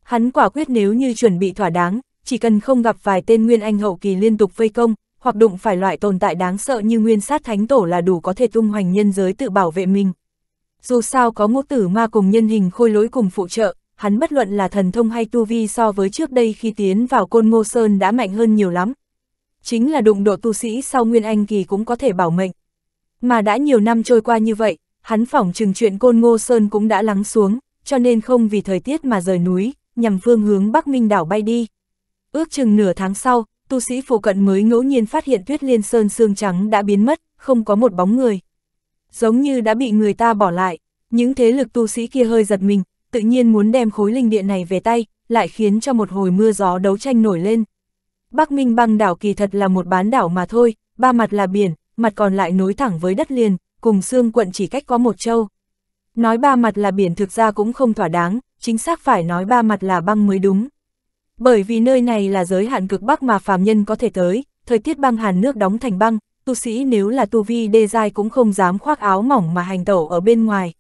Hắn quả quyết nếu như chuẩn bị thỏa đáng, chỉ cần không gặp vài tên nguyên anh hậu kỳ liên tục vây công, hoặc đụng phải loại tồn tại đáng sợ như nguyên sát thánh tổ là đủ có thể tung hoành nhân giới tự bảo vệ mình. Dù sao có ngũ tử ma cùng nhân hình khôi lỗi cùng phụ trợ, hắn bất luận là thần thông hay tu vi so với trước đây khi tiến vào côn ngô sơn đã mạnh hơn nhiều lắm. Chính là đụng độ tu sĩ sau nguyên anh kỳ cũng có thể bảo mệnh. Mà đã nhiều năm trôi qua như vậy, hắn phỏng chừng chuyện côn ngô sơn cũng đã lắng xuống, cho nên không vì thời tiết mà rời núi, nhằm phương hướng Bắc Minh đảo bay đi. Ước chừng nửa tháng sau, tu sĩ phổ cận mới ngẫu nhiên phát hiện tuyết liên sơn xương trắng đã biến mất, không có một bóng người. Giống như đã bị người ta bỏ lại, những thế lực tu sĩ kia hơi giật mình, tự nhiên muốn đem khối linh điện này về tay, lại khiến cho một hồi mưa gió đấu tranh nổi lên. Bắc Minh băng đảo kỳ thật là một bán đảo mà thôi, ba mặt là biển, mặt còn lại nối thẳng với đất liền, cùng xương quận chỉ cách có một châu. Nói ba mặt là biển thực ra cũng không thỏa đáng, chính xác phải nói ba mặt là băng mới đúng. Bởi vì nơi này là giới hạn cực bắc mà phàm nhân có thể tới, thời tiết băng hàn nước đóng thành băng, tu sĩ nếu là tu vi đê dai cũng không dám khoác áo mỏng mà hành tẩu ở bên ngoài.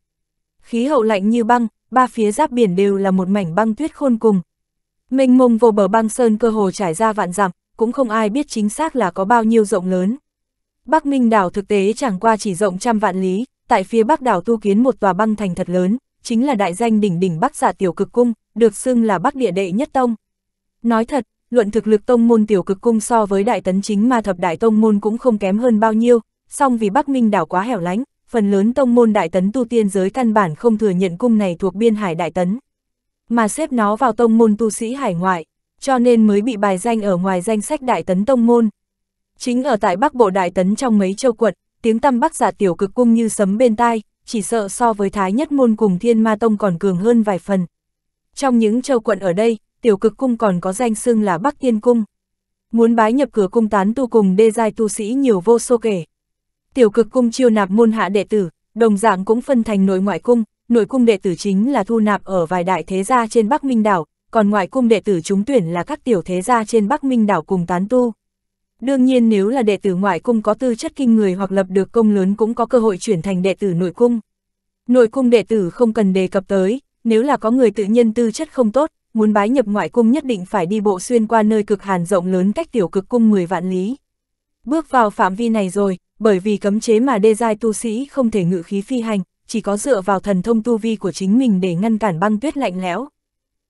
Khí hậu lạnh như băng, ba phía giáp biển đều là một mảnh băng tuyết khôn cùng. Mênh mông vô bờ băng sơn cơ hồ trải ra vạn dặm, cũng không ai biết chính xác là có bao nhiêu rộng lớn. Bắc Minh đảo thực tế chẳng qua chỉ rộng trăm vạn lý, tại phía bắc đảo tu kiến một tòa băng thành thật lớn, chính là đại danh đỉnh đỉnh Bắc giả tiểu cực cung, được xưng là Bắc địa đệ nhất tông. Nói thật, luận thực lực tông môn tiểu cực cung so với đại tấn chính ma thập đại tông môn cũng không kém hơn bao nhiêu, song vì Bắc Minh đảo quá hẻo lánh, phần lớn tông môn đại tấn tu tiên giới căn bản không thừa nhận cung này thuộc biên hải đại tấn, mà xếp nó vào tông môn tu sĩ hải ngoại, cho nên mới bị bài danh ở ngoài danh sách đại tấn tông môn. Chính ở tại Bắc Bộ Đại Tấn trong mấy châu quận, tiếng tăm bắc giả tiểu cực cung như sấm bên tai, chỉ sợ so với Thái Nhất Môn cùng Thiên Ma Tông còn cường hơn vài phần. Trong những châu quận ở đây, tiểu cực cung còn có danh xưng là Bắc Thiên Cung. Muốn bái nhập cửa cung tán tu cùng đê giai tu sĩ nhiều vô số kể. Tiểu cực cung chiêu nạp môn hạ đệ tử, đồng dạng cũng phân thành nội ngoại cung, nội cung đệ tử chính là thu nạp ở vài đại thế gia trên Bắc Minh Đảo, còn ngoại cung đệ tử chúng tuyển là các tiểu thế gia trên Bắc Minh Đảo cùng tán tu. Đương nhiên nếu là đệ tử ngoại cung có tư chất kinh người hoặc lập được công lớn cũng có cơ hội chuyển thành đệ tử nội cung. Nội cung đệ tử không cần đề cập tới, nếu là có người tự nhân tư chất không tốt, muốn bái nhập ngoại cung nhất định phải đi bộ xuyên qua nơi cực hàn rộng lớn cách tiểu cực cung 10 vạn lý. Bước vào phạm vi này rồi, bởi vì cấm chế mà đê giai tu sĩ không thể ngự khí phi hành, chỉ có dựa vào thần thông tu vi của chính mình để ngăn cản băng tuyết lạnh lẽo.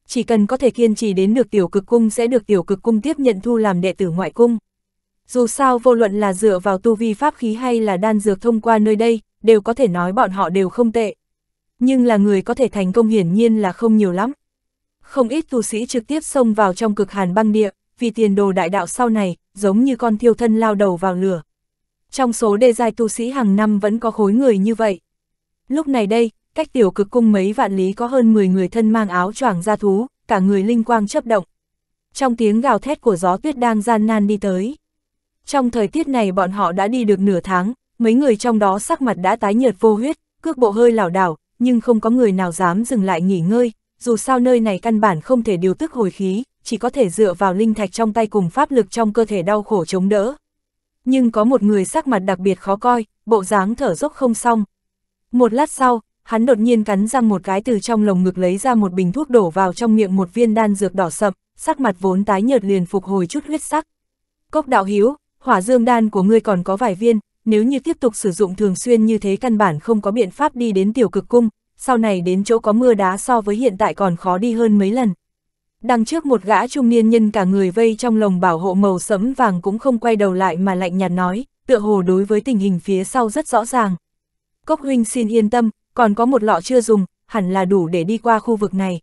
Chỉ cần có thể kiên trì đến được tiểu cực cung sẽ được tiểu cực cung tiếp nhận thu làm đệ tử ngoại cung dù sao vô luận là dựa vào tu vi pháp khí hay là đan dược thông qua nơi đây, đều có thể nói bọn họ đều không tệ. Nhưng là người có thể thành công hiển nhiên là không nhiều lắm. Không ít tu sĩ trực tiếp xông vào trong cực hàn băng địa, vì tiền đồ đại đạo sau này, giống như con thiêu thân lao đầu vào lửa. Trong số đề giai tu sĩ hàng năm vẫn có khối người như vậy. Lúc này đây, cách tiểu cực cung mấy vạn lý có hơn 10 người thân mang áo choàng da thú, cả người linh quang chấp động. Trong tiếng gào thét của gió tuyết đang gian nan đi tới. Trong thời tiết này bọn họ đã đi được nửa tháng, mấy người trong đó sắc mặt đã tái nhợt vô huyết, cước bộ hơi lảo đảo, nhưng không có người nào dám dừng lại nghỉ ngơi, dù sao nơi này căn bản không thể điều tức hồi khí, chỉ có thể dựa vào linh thạch trong tay cùng pháp lực trong cơ thể đau khổ chống đỡ. Nhưng có một người sắc mặt đặc biệt khó coi, bộ dáng thở dốc không xong. Một lát sau, hắn đột nhiên cắn răng một cái từ trong lồng ngực lấy ra một bình thuốc đổ vào trong miệng một viên đan dược đỏ sậm, sắc mặt vốn tái nhợt liền phục hồi chút huyết sắc. Cốc đạo hiếu, hỏa dương đan của ngươi còn có vài viên, nếu như tiếp tục sử dụng thường xuyên như thế căn bản không có biện pháp đi đến tiểu cực cung, sau này đến chỗ có mưa đá so với hiện tại còn khó đi hơn mấy lần. Đằng trước một gã trung niên nhân cả người vây trong lồng bảo hộ màu sẫm vàng cũng không quay đầu lại mà lạnh nhạt nói, tựa hồ đối với tình hình phía sau rất rõ ràng. Cốc huynh xin yên tâm, còn có một lọ chưa dùng, hẳn là đủ để đi qua khu vực này.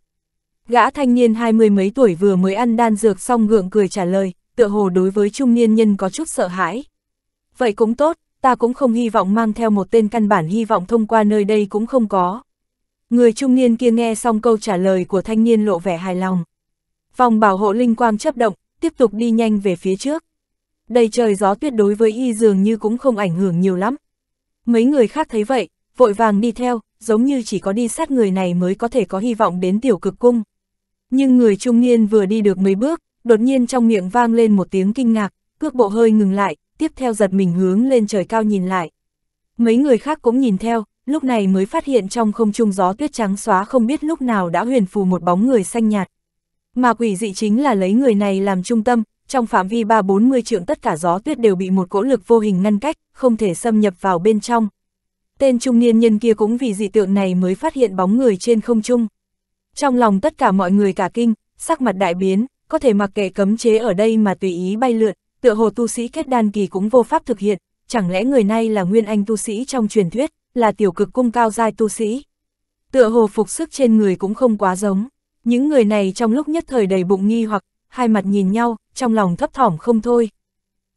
Gã thanh niên hai mươi mấy tuổi vừa mới ăn đan dược xong gượng cười trả lời, tựa hồ đối với trung niên nhân có chút sợ hãi. Vậy cũng tốt, ta cũng không hy vọng mang theo một tên căn bản hy vọng thông qua nơi đây cũng không có. Người trung niên kia nghe xong câu trả lời của thanh niên lộ vẻ hài lòng. Vòng bảo hộ linh quang chấp động, tiếp tục đi nhanh về phía trước. Đây trời gió tuyết đối với y dường như cũng không ảnh hưởng nhiều lắm. Mấy người khác thấy vậy, vội vàng đi theo, giống như chỉ có đi sát người này mới có thể có hy vọng đến tiểu cực cung. Nhưng người trung niên vừa đi được mấy bước, đột nhiên trong miệng vang lên một tiếng kinh ngạc, cước bộ hơi ngừng lại, tiếp theo giật mình hướng lên trời cao nhìn lại. Mấy người khác cũng nhìn theo, lúc này mới phát hiện trong không trung gió tuyết trắng xóa không biết lúc nào đã huyền phù một bóng người xanh nhạt. Mà quỷ dị chính là lấy người này làm trung tâm, trong phạm vi 3-40 trượng tất cả gió tuyết đều bị một cỗ lực vô hình ngăn cách, không thể xâm nhập vào bên trong. Tên trung niên nhân kia cũng vì dị tượng này mới phát hiện bóng người trên không trung. Trong lòng tất cả mọi người cả kinh, sắc mặt đại biến, có thể mặc kệ cấm chế ở đây mà tùy ý bay lượn, tựa hồ tu sĩ kết đan kỳ cũng vô pháp thực hiện, chẳng lẽ người này là nguyên anh tu sĩ trong truyền thuyết, là tiểu cực cung cao giai tu sĩ. Tựa hồ phục sức trên người cũng không quá giống, những người này trong lúc nhất thời đầy bụng nghi hoặc, hai mặt nhìn nhau, trong lòng thấp thỏm không thôi.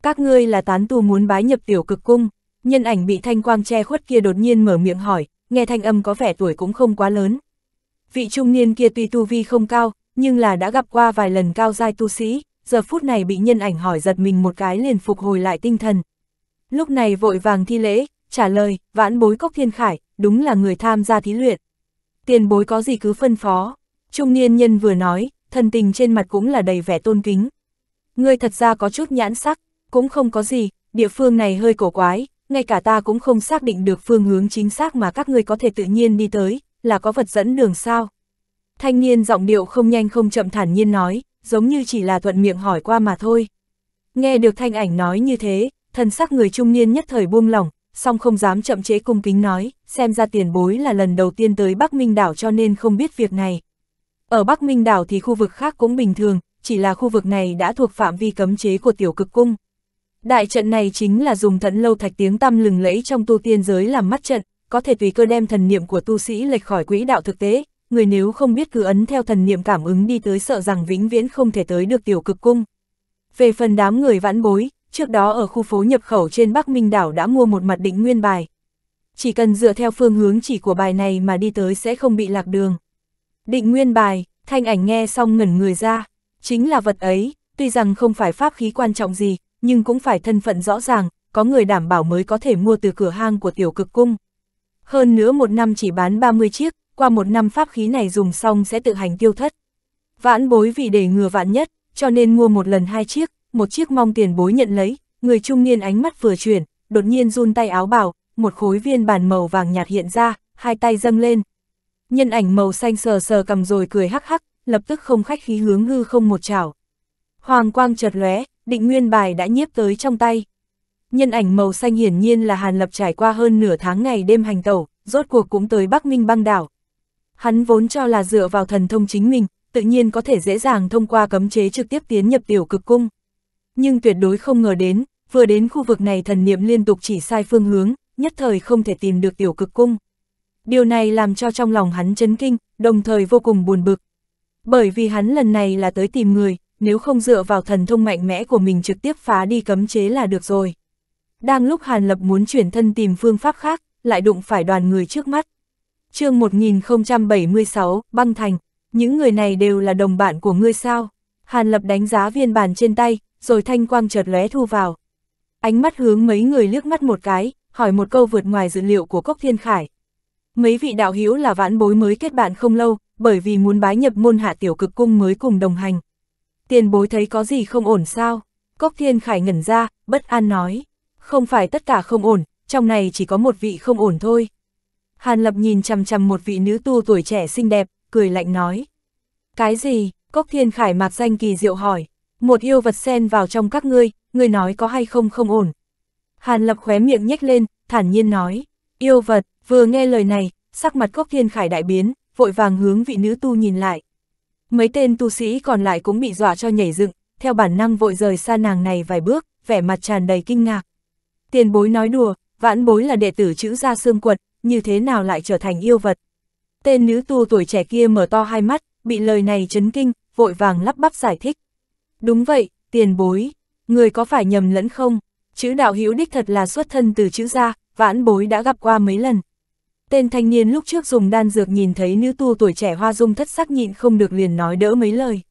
Các ngươi là tán tu muốn bái nhập tiểu cực cung, nhân ảnh bị thanh quang che khuất kia đột nhiên mở miệng hỏi, nghe thanh âm có vẻ tuổi cũng không quá lớn. Vị trung niên kia tuy tu vi không cao, nhưng là đã gặp qua vài lần cao giai tu sĩ, giờ phút này bị nhân ảnh hỏi giật mình một cái liền phục hồi lại tinh thần. Lúc này vội vàng thi lễ, trả lời, vãn bối cốc thiên khải, đúng là người tham gia thí luyện. Tiền bối có gì cứ phân phó. Trung niên nhân vừa nói, thần tình trên mặt cũng là đầy vẻ tôn kính. Ngươi thật ra có chút nhãn sắc, cũng không có gì, địa phương này hơi cổ quái, ngay cả ta cũng không xác định được phương hướng chính xác mà các ngươi có thể tự nhiên đi tới, là có vật dẫn đường sao. Thanh niên giọng điệu không nhanh không chậm thản nhiên nói, giống như chỉ là thuận miệng hỏi qua mà thôi. Nghe được thanh ảnh nói như thế, thần sắc người trung niên nhất thời buông lỏng, song không dám chậm chế cung kính nói, xem ra tiền bối là lần đầu tiên tới Bắc Minh đảo cho nên không biết việc này. Ở Bắc Minh đảo thì khu vực khác cũng bình thường, chỉ là khu vực này đã thuộc phạm vi cấm chế của tiểu cực cung. Đại trận này chính là dùng thẫn lâu thạch tiếng tăm lừng lẫy trong tu tiên giới làm mắt trận, có thể tùy cơ đem thần niệm của tu sĩ lệch khỏi quỹ đạo thực tế, người nếu không biết cứ ấn theo thần niệm cảm ứng đi tới sợ rằng vĩnh viễn không thể tới được tiểu cực cung. Về phần đám người vãn bối, trước đó ở khu phố nhập khẩu trên Bắc Minh Đảo đã mua một mặt định nguyên bài. Chỉ cần dựa theo phương hướng chỉ của bài này mà đi tới sẽ không bị lạc đường. Định nguyên bài, thanh ảnh nghe xong ngẩn người ra, chính là vật ấy, tuy rằng không phải pháp khí quan trọng gì, nhưng cũng phải thân phận rõ ràng, có người đảm bảo mới có thể mua từ cửa hang của tiểu cực cung. Hơn nữa một năm chỉ bán 30 chiếc, qua một năm pháp khí này dùng xong sẽ tự hành tiêu thất. Vãn bối vì để ngừa vạn nhất, cho nên mua một lần hai chiếc, một chiếc mong tiền bối nhận lấy, người trung niên ánh mắt vừa chuyển, đột nhiên run tay áo bảo, một khối viên bàn màu vàng nhạt hiện ra, hai tay dâng lên. Nhân ảnh màu xanh sờ sờ cầm rồi cười hắc hắc, lập tức không khách khí hướng hư không một chảo. Hoàng quang chợt lóe, định nguyên bài đã nhiếp tới trong tay. Nhân ảnh màu xanh hiển nhiên là Hàn Lập trải qua hơn nửa tháng ngày đêm hành tẩu, rốt cuộc cũng tới Bắc Minh băng đảo, Hắn vốn cho là dựa vào thần thông chính mình, tự nhiên có thể dễ dàng thông qua cấm chế trực tiếp tiến nhập tiểu cực cung. Nhưng tuyệt đối không ngờ đến, vừa đến khu vực này thần niệm liên tục chỉ sai phương hướng, nhất thời không thể tìm được tiểu cực cung. Điều này làm cho trong lòng hắn chấn kinh, đồng thời vô cùng buồn bực. Bởi vì hắn lần này là tới tìm người, nếu không dựa vào thần thông mạnh mẽ của mình trực tiếp phá đi cấm chế là được rồi. Đang lúc Hàn Lập muốn chuyển thân tìm phương pháp khác, lại đụng phải đoàn người trước mắt chương 1076, băng thành, những người này đều là đồng bạn của ngươi sao? Hàn Lập đánh giá viên bàn trên tay, rồi thanh quang chợt lóe thu vào. Ánh mắt hướng mấy người liếc mắt một cái, hỏi một câu vượt ngoài dự liệu của Cốc Thiên Khải. Mấy vị đạo hữu là vãn bối mới kết bạn không lâu, bởi vì muốn bái nhập môn hạ tiểu cực cung mới cùng đồng hành. Tiền bối thấy có gì không ổn sao? Cốc Thiên Khải ngẩn ra, bất an nói. Không phải tất cả không ổn, trong này chỉ có một vị không ổn thôi. Hàn Lập nhìn chằm chằm một vị nữ tu tuổi trẻ xinh đẹp, cười lạnh nói. Cái gì? Cốc Thiên Khải mặt danh kỳ diệu hỏi. Một yêu vật xen vào trong các ngươi, ngươi nói có hay không không ổn. Hàn Lập khóe miệng nhếch lên, thản nhiên nói. Yêu vật, vừa nghe lời này, sắc mặt Cốc Thiên Khải đại biến, vội vàng hướng vị nữ tu nhìn lại. Mấy tên tu sĩ còn lại cũng bị dọa cho nhảy dựng, theo bản năng vội rời xa nàng này vài bước, vẻ mặt tràn đầy kinh ngạc. Tiền bối nói đùa, vãn bối là đệ tử chữ gia xương quật, như thế nào lại trở thành yêu vật. Tên nữ tu tuổi trẻ kia mở to hai mắt, bị lời này chấn kinh, vội vàng lắp bắp giải thích. Đúng vậy, tiền bối, người có phải nhầm lẫn không? Chữ đạo hữu đích thật là xuất thân từ chữ gia, vãn bối đã gặp qua mấy lần. Tên thanh niên lúc trước dùng đan dược nhìn thấy nữ tu tuổi trẻ hoa dung thất sắc nhịn không được liền nói đỡ mấy lời.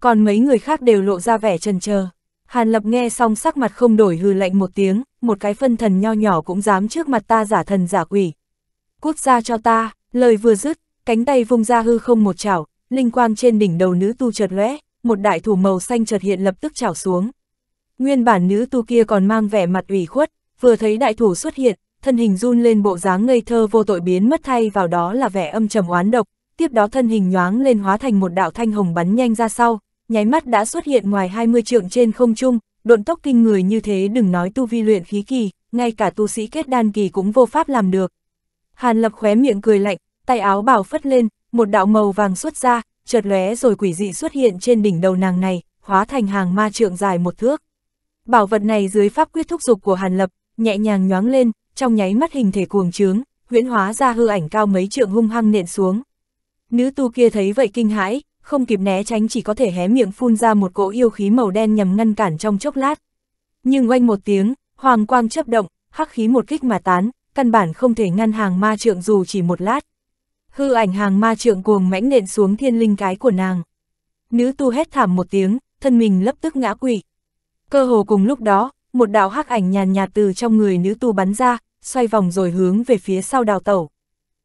Còn mấy người khác đều lộ ra vẻ trần chờ Hàn lập nghe xong sắc mặt không đổi hư lạnh một tiếng, một cái phân thần nho nhỏ cũng dám trước mặt ta giả thần giả quỷ quốc gia cho ta, lời vừa dứt, cánh tay vùng ra hư không một chảo, linh quang trên đỉnh đầu nữ tu chợt lóe, một đại thủ màu xanh chợt hiện lập tức chảo xuống. Nguyên bản nữ tu kia còn mang vẻ mặt ủy khuất, vừa thấy đại thủ xuất hiện, thân hình run lên bộ dáng ngây thơ vô tội biến mất thay vào đó là vẻ âm trầm oán độc, tiếp đó thân hình nhoáng lên hóa thành một đạo thanh hồng bắn nhanh ra sau, nháy mắt đã xuất hiện ngoài 20 trượng trên không trung, độn tốc kinh người như thế đừng nói tu vi luyện khí kỳ, ngay cả tu sĩ kết đan kỳ cũng vô pháp làm được, Hàn Lập khóe miệng cười lạnh, tay áo bảo phất lên, một đạo màu vàng xuất ra, chợt lóe rồi quỷ dị xuất hiện trên đỉnh đầu nàng này, hóa thành hàng ma trượng dài một thước. Bảo vật này dưới pháp quyết thúc dục của Hàn Lập, nhẹ nhàng nhoáng lên, trong nháy mắt hình thể cuồng trướng, huyễn hóa ra hư ảnh cao mấy trượng hung hăng nện xuống. Nữ tu kia thấy vậy kinh hãi, không kịp né tránh chỉ có thể hé miệng phun ra một cỗ yêu khí màu đen nhằm ngăn cản trong chốc lát. Nhưng oanh một tiếng, hoàng quang chấp động, hắc khí một kích mà tán, căn bản không thể ngăn hàng ma trượng dù chỉ một lát. Hư ảnh hàng ma trượng cuồng mãnh nện xuống thiên linh cái của nàng. Nữ tu hét thảm một tiếng, thân mình lập tức ngã quỵ. Cơ hồ cùng lúc đó, một đạo hắc ảnh nhàn nhạt từ trong người nữ tu bắn ra, xoay vòng rồi hướng về phía sau đào tẩu.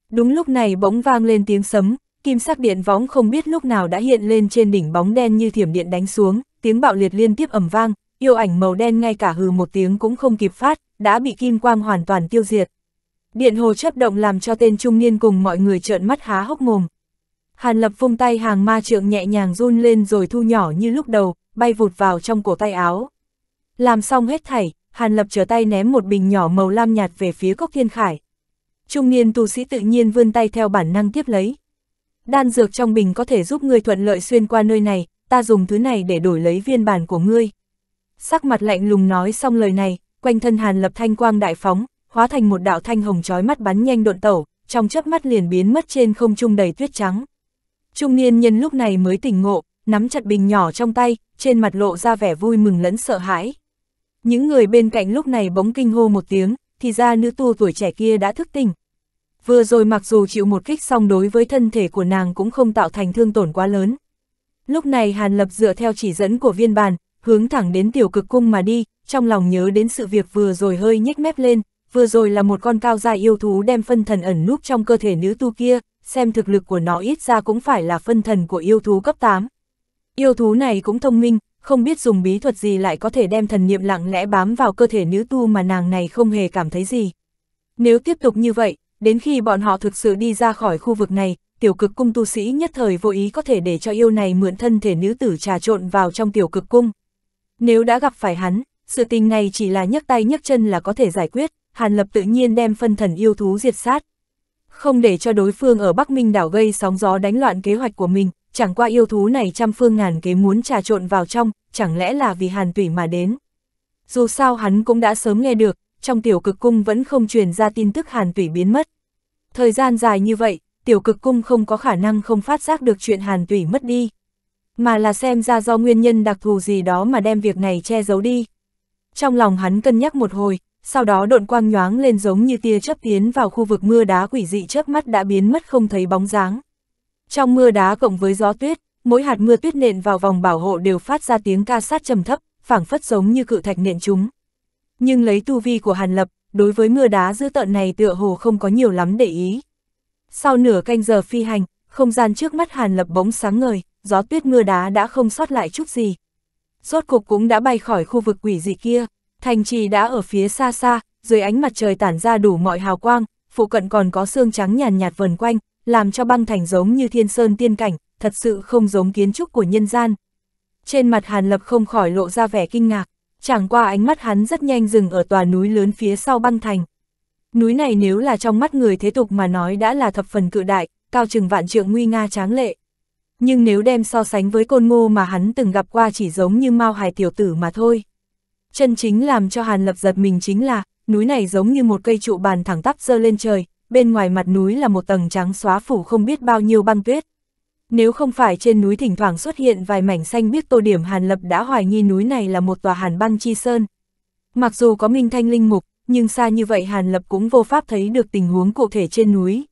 Đúng lúc này bỗng vang lên tiếng sấm, kim sắc điện võng không biết lúc nào đã hiện lên trên đỉnh bóng đen như thiểm điện đánh xuống, tiếng bạo liệt liên tiếp ầm vang, yêu ảnh màu đen ngay cả hừ một tiếng cũng không kịp phát, đã bị kim quang hoàn toàn tiêu diệt. Điện hồ chấp động làm cho tên trung niên cùng mọi người trợn mắt há hốc mồm. Hàn lập vung tay hàng ma trượng nhẹ nhàng run lên rồi thu nhỏ như lúc đầu, bay vụt vào trong cổ tay áo. Làm xong hết thảy, Hàn lập trở tay ném một bình nhỏ màu lam nhạt về phía cốc thiên khải. Trung niên tu sĩ tự nhiên vươn tay theo bản năng tiếp lấy. Đan dược trong bình có thể giúp ngươi thuận lợi xuyên qua nơi này, ta dùng thứ này để đổi lấy viên bản của ngươi. Sắc mặt lạnh lùng nói xong lời này, quanh thân Hàn lập thanh quang đại phóng, hóa thành một đạo thanh hồng chói mắt bắn nhanh độn tẩu, trong chớp mắt liền biến mất trên không trung đầy tuyết trắng. Trung niên nhân lúc này mới tỉnh ngộ, nắm chặt bình nhỏ trong tay, trên mặt lộ ra vẻ vui mừng lẫn sợ hãi. Những người bên cạnh lúc này bỗng kinh hô một tiếng, thì ra nữ tu tuổi trẻ kia đã thức tỉnh. Vừa rồi mặc dù chịu một kích song đối với thân thể của nàng cũng không tạo thành thương tổn quá lớn. Lúc này Hàn Lập dựa theo chỉ dẫn của viên bàn, hướng thẳng đến tiểu cực cung mà đi, trong lòng nhớ đến sự việc vừa rồi hơi nhếch mép lên, vừa rồi là một con cao gia yêu thú đem phân thần ẩn núp trong cơ thể nữ tu kia, xem thực lực của nó ít ra cũng phải là phân thần của yêu thú cấp 8. Yêu thú này cũng thông minh, không biết dùng bí thuật gì lại có thể đem thần niệm lặng lẽ bám vào cơ thể nữ tu mà nàng này không hề cảm thấy gì. Nếu tiếp tục như vậy, đến khi bọn họ thực sự đi ra khỏi khu vực này, tiểu cực cung tu sĩ nhất thời vô ý có thể để cho yêu này mượn thân thể nữ tử trà trộn vào trong tiểu cực cung. Nếu đã gặp phải hắn, sự tình này chỉ là nhấc tay nhấc chân là có thể giải quyết. Hàn Lập tự nhiên đem phân thần yêu thú diệt sát. Không để cho đối phương ở Bắc Minh đảo gây sóng gió đánh loạn kế hoạch của mình, chẳng qua yêu thú này trăm phương ngàn kế muốn trà trộn vào trong, chẳng lẽ là vì Hàn Tủy mà đến. Dù sao hắn cũng đã sớm nghe được, trong tiểu cực cung vẫn không truyền ra tin tức Hàn Tủy biến mất. Thời gian dài như vậy, tiểu cực cung không có khả năng không phát giác được chuyện Hàn Tủy mất đi. Mà là xem ra do nguyên nhân đặc thù gì đó mà đem việc này che giấu đi. Trong lòng hắn cân nhắc một hồi, sau đó độn quang nhoáng lên giống như tia chớp tiến vào khu vực mưa đá quỷ dị trước mắt đã biến mất không thấy bóng dáng. Trong mưa đá cộng với gió tuyết, mỗi hạt mưa tuyết nện vào vòng bảo hộ đều phát ra tiếng ca sát trầm thấp, phảng phất giống như cự thạch nện chúng. Nhưng lấy tu vi của Hàn Lập, đối với mưa đá dư tợn này tựa hồ không có nhiều lắm để ý. Sau nửa canh giờ phi hành, không gian trước mắt Hàn Lập bỗng sáng ngời, gió tuyết mưa đá đã không sót lại chút gì. Rốt cục cũng đã bay khỏi khu vực quỷ dị kia. Thành trì đã ở phía xa xa, dưới ánh mặt trời tản ra đủ mọi hào quang, phụ cận còn có xương trắng nhàn nhạt, vần quanh, làm cho băng thành giống như thiên sơn tiên cảnh, thật sự không giống kiến trúc của nhân gian. Trên mặt Hàn Lập không khỏi lộ ra vẻ kinh ngạc, chẳng qua ánh mắt hắn rất nhanh dừng ở tòa núi lớn phía sau băng thành. Núi này nếu là trong mắt người thế tục mà nói đã là thập phần cự đại, cao chừng vạn trượng nguy nga tráng lệ. Nhưng nếu đem so sánh với côn ngô mà hắn từng gặp qua chỉ giống như mau hài tiểu tử mà thôi. Chân chính làm cho Hàn Lập giật mình chính là, núi này giống như một cây trụ bàn thẳng tắp dơ lên trời, bên ngoài mặt núi là một tầng trắng xóa phủ không biết bao nhiêu băng tuyết. Nếu không phải trên núi thỉnh thoảng xuất hiện vài mảnh xanh biết tô điểm Hàn Lập đã hoài nghi núi này là một tòa hàn băng chi sơn. Mặc dù có minh thanh linh mục, nhưng xa như vậy Hàn Lập cũng vô pháp thấy được tình huống cụ thể trên núi.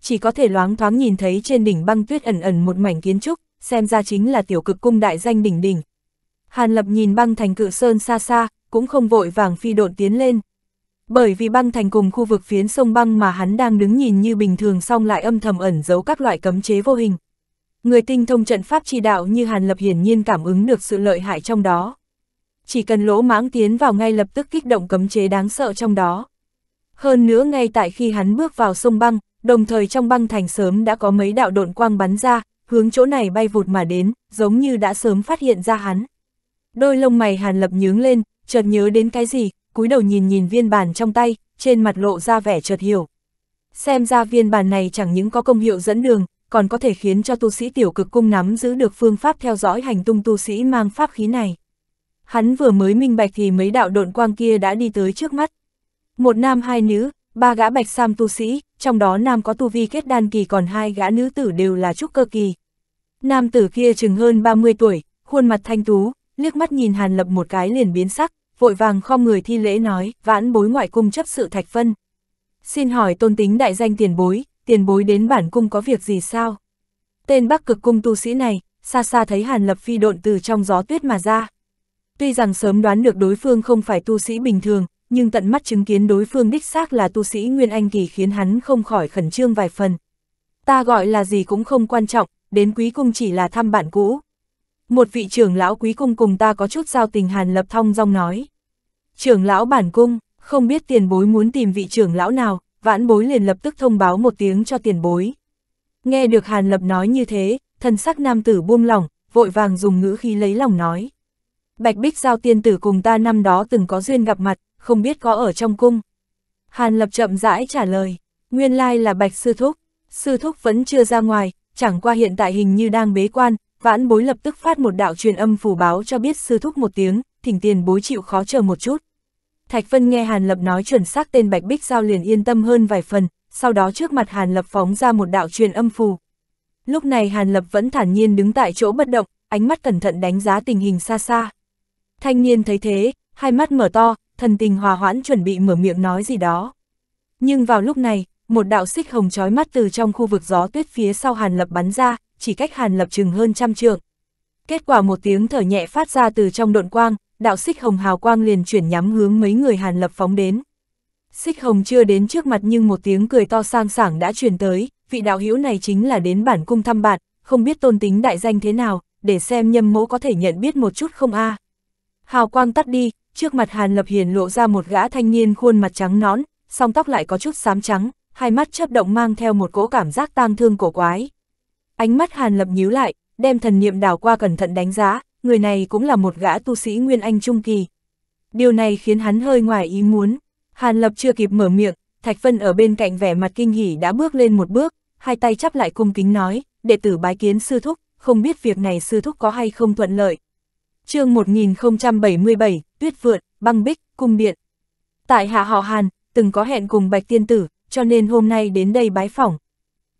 Chỉ có thể loáng thoáng nhìn thấy trên đỉnh băng tuyết ẩn ẩn một mảnh kiến trúc, xem ra chính là tiểu cực cung đại danh đỉnh đỉnh, Hàn Lập nhìn băng thành cự sơn xa xa, cũng không vội vàng phi độn tiến lên. Bởi vì băng thành cùng khu vực phiến sông băng mà hắn đang đứng nhìn như bình thường song lại âm thầm ẩn giấu các loại cấm chế vô hình. Người tinh thông trận pháp chi đạo như Hàn Lập hiển nhiên cảm ứng được sự lợi hại trong đó. Chỉ cần lỗ mãng tiến vào ngay lập tức kích động cấm chế đáng sợ trong đó. Hơn nữa ngay tại khi hắn bước vào sông băng, đồng thời trong băng thành sớm đã có mấy đạo độn quang bắn ra, hướng chỗ này bay vụt mà đến, giống như đã sớm phát hiện ra hắn. Đôi lông mày Hàn Lập nhướng lên, chợt nhớ đến cái gì, cúi đầu nhìn nhìn viên bản trong tay, trên mặt lộ ra vẻ chợt hiểu. Xem ra viên bản này chẳng những có công hiệu dẫn đường, còn có thể khiến cho tu sĩ tiểu cực cung nắm giữ được phương pháp theo dõi hành tung tu sĩ mang pháp khí này. Hắn vừa mới minh bạch thì mấy đạo độn quang kia đã đi tới trước mắt. Một nam hai nữ, ba gã bạch sam tu sĩ, trong đó nam có tu vi kết đan kỳ còn hai gã nữ tử đều là trúc cơ kỳ. Nam tử kia chừng hơn 30 tuổi, khuôn mặt thanh tú, liếc mắt nhìn Hàn Lập một cái liền biến sắc, vội vàng khom người thi lễ nói, vãn bối ngoại cung chấp sự Thạch Phân. Xin hỏi tôn tính đại danh tiền bối, tiền bối đến bản cung có việc gì sao? Tên bắc cực cung tu sĩ này, xa xa thấy Hàn Lập phi độn từ trong gió tuyết mà ra. Tuy rằng sớm đoán được đối phương không phải tu sĩ bình thường, nhưng tận mắt chứng kiến đối phương đích xác là tu sĩ Nguyên Anh Kỳ khiến hắn không khỏi khẩn trương vài phần. Ta gọi là gì cũng không quan trọng, đến quý cung chỉ là thăm bạn cũ. Một vị trưởng lão quý cung cùng ta có chút giao tình Hàn Lập Thong dong nói. Trưởng lão bản cung, không biết tiền bối muốn tìm vị trưởng lão nào, vãn bối liền lập tức thông báo một tiếng cho tiền bối. Nghe được Hàn Lập nói như thế, thần sắc nam tử buông lỏng, vội vàng dùng ngữ khí lấy lòng nói. Bạch Bích Giao tiên tử cùng ta năm đó từng có duyên gặp mặt, không biết có ở trong cung. Hàn Lập chậm rãi trả lời, nguyên lai là Bạch Sư Thúc, Sư Thúc vẫn chưa ra ngoài, chẳng qua hiện tại hình như đang bế quan, Vãn bối lập tức phát một đạo truyền âm phù báo cho biết sư thúc một tiếng, thỉnh tiền bối chịu khó chờ một chút. Thạch Vân nghe Hàn Lập nói chuẩn xác tên Bạch Bích Giao liền yên tâm hơn vài phần, sau đó trước mặt Hàn Lập phóng ra một đạo truyền âm phù. Lúc này Hàn Lập vẫn thản nhiên đứng tại chỗ bất động, ánh mắt cẩn thận đánh giá tình hình xa xa. Thanh niên thấy thế, hai mắt mở to, thần tình hòa hoãn chuẩn bị mở miệng nói gì đó. Nhưng vào lúc này, một đạo xích hồng chói mắt từ trong khu vực gió tuyết phía sau Hàn Lập bắn ra, chỉ cách Hàn Lập chừng hơn trăm trượng. Kết quả một tiếng thở nhẹ phát ra từ trong độn quang, đạo xích hồng hào quang liền chuyển nhắm hướng mấy người Hàn Lập phóng đến. Xích hồng chưa đến trước mặt nhưng một tiếng cười to sang sảng đã truyền tới, vị đạo hữu này chính là đến bản cung thăm bạn, không biết tôn tính đại danh thế nào, để xem nhâm mẫu có thể nhận biết một chút không a à. Hào quang tắt đi, trước mặt Hàn Lập hiền lộ ra một gã thanh niên khuôn mặt trắng nón song tóc lại có chút xám trắng, hai mắt chớp động mang theo một cỗ cảm giác tang thương cổ quái. Ánh mắt Hàn Lập nhíu lại, đem thần niệm đảo qua cẩn thận đánh giá, người này cũng là một gã tu sĩ Nguyên Anh Trung Kỳ. Điều này khiến hắn hơi ngoài ý muốn. Hàn Lập chưa kịp mở miệng, Thạch Vân ở bên cạnh vẻ mặt kinh hỉ đã bước lên một bước, hai tay chắp lại cung kính nói, đệ tử bái kiến sư thúc, không biết việc này sư thúc có hay không thuận lợi. chương 1077, Tuyết Vượt, Băng Bích, Cung Điện. Tại hạ họ Hàn, từng có hẹn cùng Bạch Tiên Tử, cho nên hôm nay đến đây bái phỏng.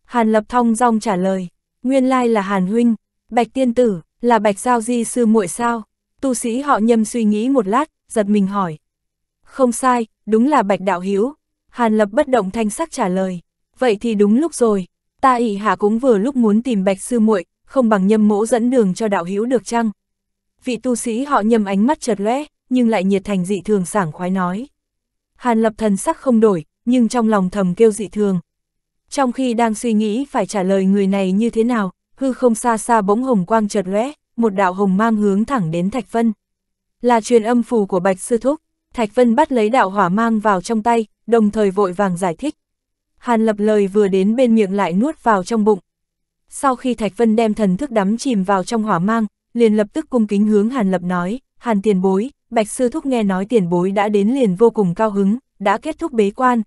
Hàn Lập thong dong trả lời. Nguyên lai là Hàn Huynh, Bạch Tiên Tử, là Bạch Giao Di sư muội sao? Tu sĩ họ nhâm suy nghĩ một lát, giật mình hỏi. Không sai, đúng là Bạch Đạo Hiếu. Hàn Lập bất động thanh sắc trả lời. Vậy thì đúng lúc rồi, ta ỷ hạ cũng vừa lúc muốn tìm Bạch sư muội, không bằng nhâm mỗ dẫn đường cho Đạo Hiếu được chăng? Vị tu sĩ họ nhâm ánh mắt chợt lóe, nhưng lại nhiệt thành dị thường sảng khoái nói. Hàn Lập thần sắc không đổi, nhưng trong lòng thầm kêu dị thường, trong khi đang suy nghĩ phải trả lời người này như thế nào, hư không xa xa bỗng hồng quang chợt lóe, một đạo hồng mang hướng thẳng đến Thạch Vân. Là truyền âm phù của Bạch Sư Thúc, Thạch Vân bắt lấy đạo hỏa mang vào trong tay, đồng thời vội vàng giải thích. Hàn lập lời vừa đến bên miệng lại nuốt vào trong bụng. Sau khi Thạch Vân đem thần thức đắm chìm vào trong hỏa mang, liền lập tức cung kính hướng Hàn lập nói, Hàn tiền bối, Bạch Sư Thúc nghe nói tiền bối đã đến liền vô cùng cao hứng, đã kết thúc bế quan,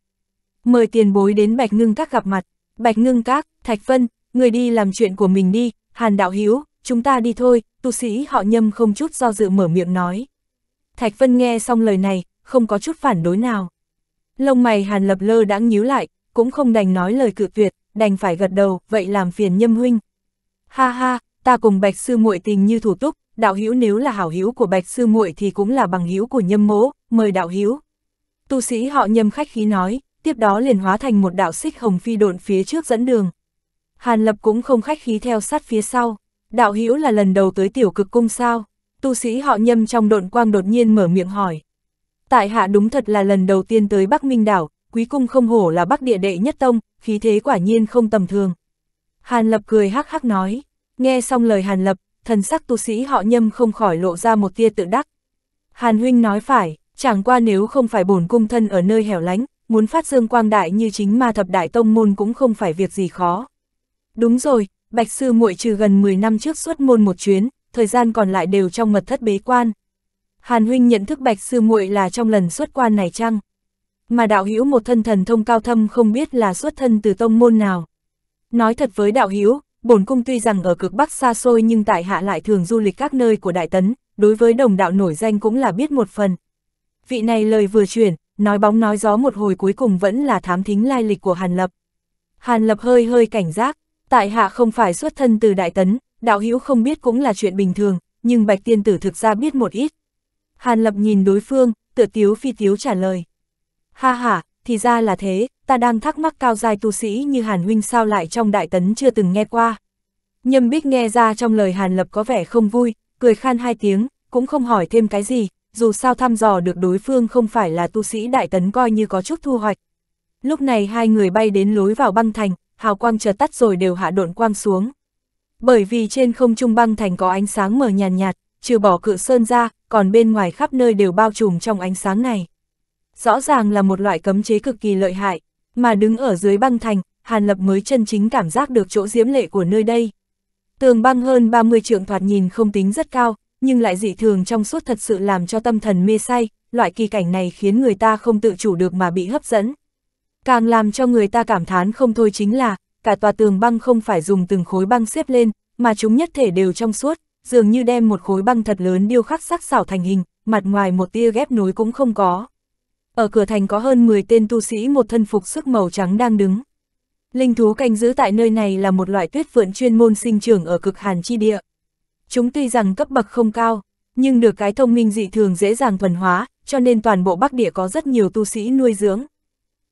mời tiền bối đến Bạch Ngưng Các gặp mặt. Bạch Ngưng Các, Thạch Vân, người đi làm chuyện của mình đi, Hàn Đạo Hiếu, chúng ta đi thôi, tu sĩ họ nhâm không chút do dự mở miệng nói. Thạch Vân nghe xong lời này, không có chút phản đối nào. Lông mày Hàn Lập Lơ đã nhíu lại, cũng không đành nói lời cự tuyệt, đành phải gật đầu, vậy làm phiền nhâm huynh. Ha ha, ta cùng Bạch Sư muội tình như thủ túc, đạo hữu nếu là hảo hữu của Bạch Sư muội thì cũng là bằng hữu của nhâm mỗ, mời đạo hữu. Tu sĩ họ nhâm khách khí nói, tiếp đó liền hóa thành một đạo xích hồng phi độn phía trước dẫn đường. Hàn Lập cũng không khách khí theo sát phía sau, đạo hữu là lần đầu tới tiểu cực cung sao, tu sĩ họ nhâm trong độn quang đột nhiên mở miệng hỏi. Tại hạ đúng thật là lần đầu tiên tới Bắc Minh Đảo, quý cung không hổ là Bắc địa đệ nhất tông, khí thế quả nhiên không tầm thường. Hàn Lập cười hắc hắc nói, nghe xong lời Hàn Lập, thần sắc tu sĩ họ nhâm không khỏi lộ ra một tia tự đắc. Hàn Huynh nói phải, chẳng qua nếu không phải bổn cung thân ở nơi hẻo lánh, muốn phát dương quang đại như chính ma thập đại tông môn cũng không phải việc gì khó. Đúng rồi, Bạch Sư muội trừ gần 10 năm trước xuất môn một chuyến, thời gian còn lại đều trong mật thất bế quan. Hàn huynh nhận thức Bạch Sư muội là trong lần xuất quan này chăng? Mà đạo hữu một thân thần thông cao thâm không biết là xuất thân từ tông môn nào. Nói thật với đạo hữu, bổn cung tuy rằng ở cực bắc xa xôi nhưng tại hạ lại thường du lịch các nơi của đại tấn, đối với đồng đạo nổi danh cũng là biết một phần. Vị này lời vừa chuyển, nói bóng nói gió một hồi cuối cùng vẫn là thám thính lai lịch của Hàn Lập. Hàn Lập hơi hơi cảnh giác, tại hạ không phải xuất thân từ Đại Tấn, đạo hữu không biết cũng là chuyện bình thường, nhưng Bạch Tiên Tử thực ra biết một ít. Hàn Lập nhìn đối phương, tựa tiếu phi tiếu trả lời. Ha ha, thì ra là thế, ta đang thắc mắc cao giai tu sĩ như Hàn Huynh sao lại trong Đại Tấn chưa từng nghe qua. Nhâm Bích nghe ra trong lời Hàn Lập có vẻ không vui, cười khan hai tiếng, cũng không hỏi thêm cái gì, dù sao thăm dò được đối phương không phải là tu sĩ đại tấn coi như có chút thu hoạch. Lúc này hai người bay đến lối vào băng thành, hào quang chợt tắt rồi đều hạ độn quang xuống. Bởi vì trên không trung băng thành có ánh sáng mờ nhàn nhạt, trừ bỏ cự sơn ra, còn bên ngoài khắp nơi đều bao trùm trong ánh sáng này. Rõ ràng là một loại cấm chế cực kỳ lợi hại, mà đứng ở dưới băng thành, Hàn Lập mới chân chính cảm giác được chỗ diễm lệ của nơi đây. Tường băng hơn 30 trượng thoạt nhìn không tính rất cao, nhưng lại dị thường trong suốt thật sự làm cho tâm thần mê say, loại kỳ cảnh này khiến người ta không tự chủ được mà bị hấp dẫn. Càng làm cho người ta cảm thán không thôi chính là, cả tòa tường băng không phải dùng từng khối băng xếp lên, mà chúng nhất thể đều trong suốt, dường như đem một khối băng thật lớn điêu khắc sắc xảo thành hình, mặt ngoài một tia ghép nối cũng không có. Ở cửa thành có hơn 10 tên tu sĩ một thân phục sức màu trắng đang đứng. Linh thú canh giữ tại nơi này là một loại tuyết vượn chuyên môn sinh trưởng ở cực hàn chi địa chúng tuy rằng cấp bậc không cao, nhưng được cái thông minh dị thường dễ dàng thuần hóa, cho nên toàn bộ Bắc Địa có rất nhiều tu sĩ nuôi dưỡng.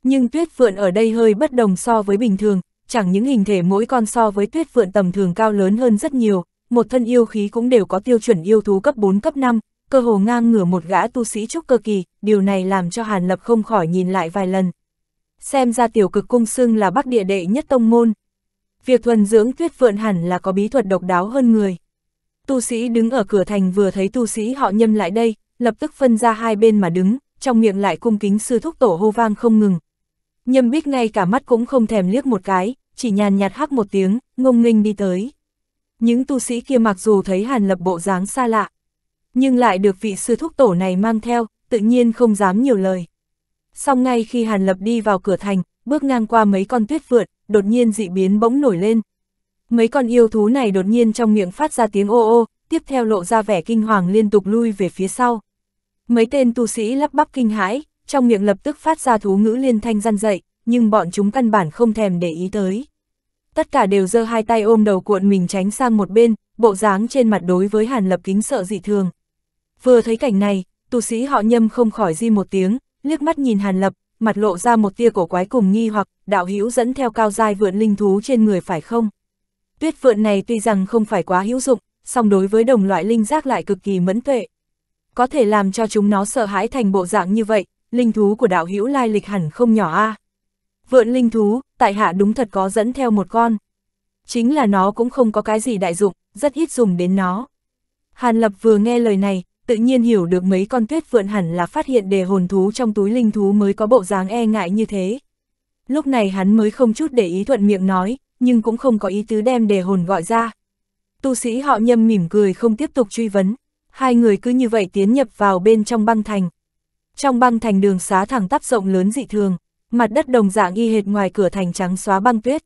Nhưng tuyết phượng ở đây hơi bất đồng so với bình thường, chẳng những hình thể mỗi con so với tuyết phượng tầm thường cao lớn hơn rất nhiều, một thân yêu khí cũng đều có tiêu chuẩn yêu thú cấp 4 cấp 5, cơ hồ ngang ngửa một gã tu sĩ trúc cơ kỳ, điều này làm cho Hàn Lập không khỏi nhìn lại vài lần. Xem ra tiểu cực cung xưng là bắc địa đệ nhất tông môn. Việc thuần dưỡng tuyết phượng hẳn là có bí thuật độc đáo hơn người. Tu sĩ đứng ở cửa thành vừa thấy tu sĩ họ nhâm lại đây, lập tức phân ra hai bên mà đứng, trong miệng lại cung kính sư thúc tổ hô vang không ngừng. Nhâm bích ngay cả mắt cũng không thèm liếc một cái, chỉ nhàn nhạt hắc một tiếng, ngông nghênh đi tới. Những tu sĩ kia mặc dù thấy hàn lập bộ dáng xa lạ, nhưng lại được vị sư thúc tổ này mang theo, tự nhiên không dám nhiều lời. Xong ngay khi hàn lập đi vào cửa thành, bước ngang qua mấy con tuyết vượt, đột nhiên dị biến bỗng nổi lên, mấy con yêu thú này đột nhiên trong miệng phát ra tiếng ô ô, tiếp theo lộ ra vẻ kinh hoàng liên tục lui về phía sau. Mấy tên tu sĩ lắp bắp kinh hãi, trong miệng lập tức phát ra thú ngữ liên thanh răn dậy, nhưng bọn chúng căn bản không thèm để ý tới. Tất cả đều giơ hai tay ôm đầu cuộn mình tránh sang một bên, bộ dáng trên mặt đối với Hàn Lập kính sợ dị thường. Vừa thấy cảnh này, tu sĩ họ nhâm không khỏi di một tiếng, liếc mắt nhìn Hàn Lập, mặt lộ ra một tia cổ quái cùng nghi hoặc đạo hữu dẫn theo cao dai vượn linh thú trên người phải không? Tuyết vượn này tuy rằng không phải quá hữu dụng, song đối với đồng loại linh giác lại cực kỳ mẫn tuệ. Có thể làm cho chúng nó sợ hãi thành bộ dạng như vậy, linh thú của đạo hữu lai lịch hẳn không nhỏ a. À. Vượn linh thú, tại hạ đúng thật có dẫn theo một con. Chính là nó cũng không có cái gì đại dụng, rất ít dùng đến nó. Hàn Lập vừa nghe lời này, tự nhiên hiểu được mấy con tuyết vượn hẳn là phát hiện đề hồn thú trong túi linh thú mới có bộ dáng e ngại như thế lúc này hắn mới không chút để ý thuận miệng nói, nhưng cũng không có ý tứ đem đề hồn gọi ra. Tu sĩ họ nhâm mỉm cười không tiếp tục truy vấn, hai người cứ như vậy tiến nhập vào bên trong băng thành. Trong băng thành đường xá thẳng tắp rộng lớn dị thường, mặt đất đồng dạng y hệt ngoài cửa thành trắng xóa băng tuyết.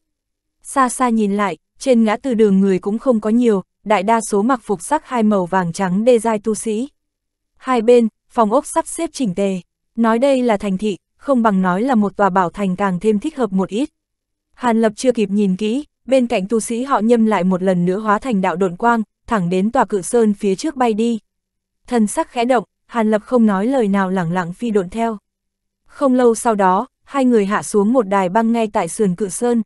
Xa xa nhìn lại, trên ngã tư đường người cũng không có nhiều, đại đa số mặc phục sắc hai màu vàng trắng đê dai tu sĩ. Hai bên, phòng ốc sắp xếp chỉnh tề. Nói đây là thành thị, không bằng nói là một tòa bảo thành càng thêm thích hợp một ít. Hàn Lập chưa kịp nhìn kỹ, bên cạnh tu sĩ họ nhâm lại một lần nữa hóa thành đạo độn quang, thẳng đến tòa cự sơn phía trước bay đi. Thần sắc khẽ động, Hàn Lập không nói lời nào lẳng lặng phi độn theo. Không lâu sau đó, hai người hạ xuống một đài băng ngay tại sườn cự sơn.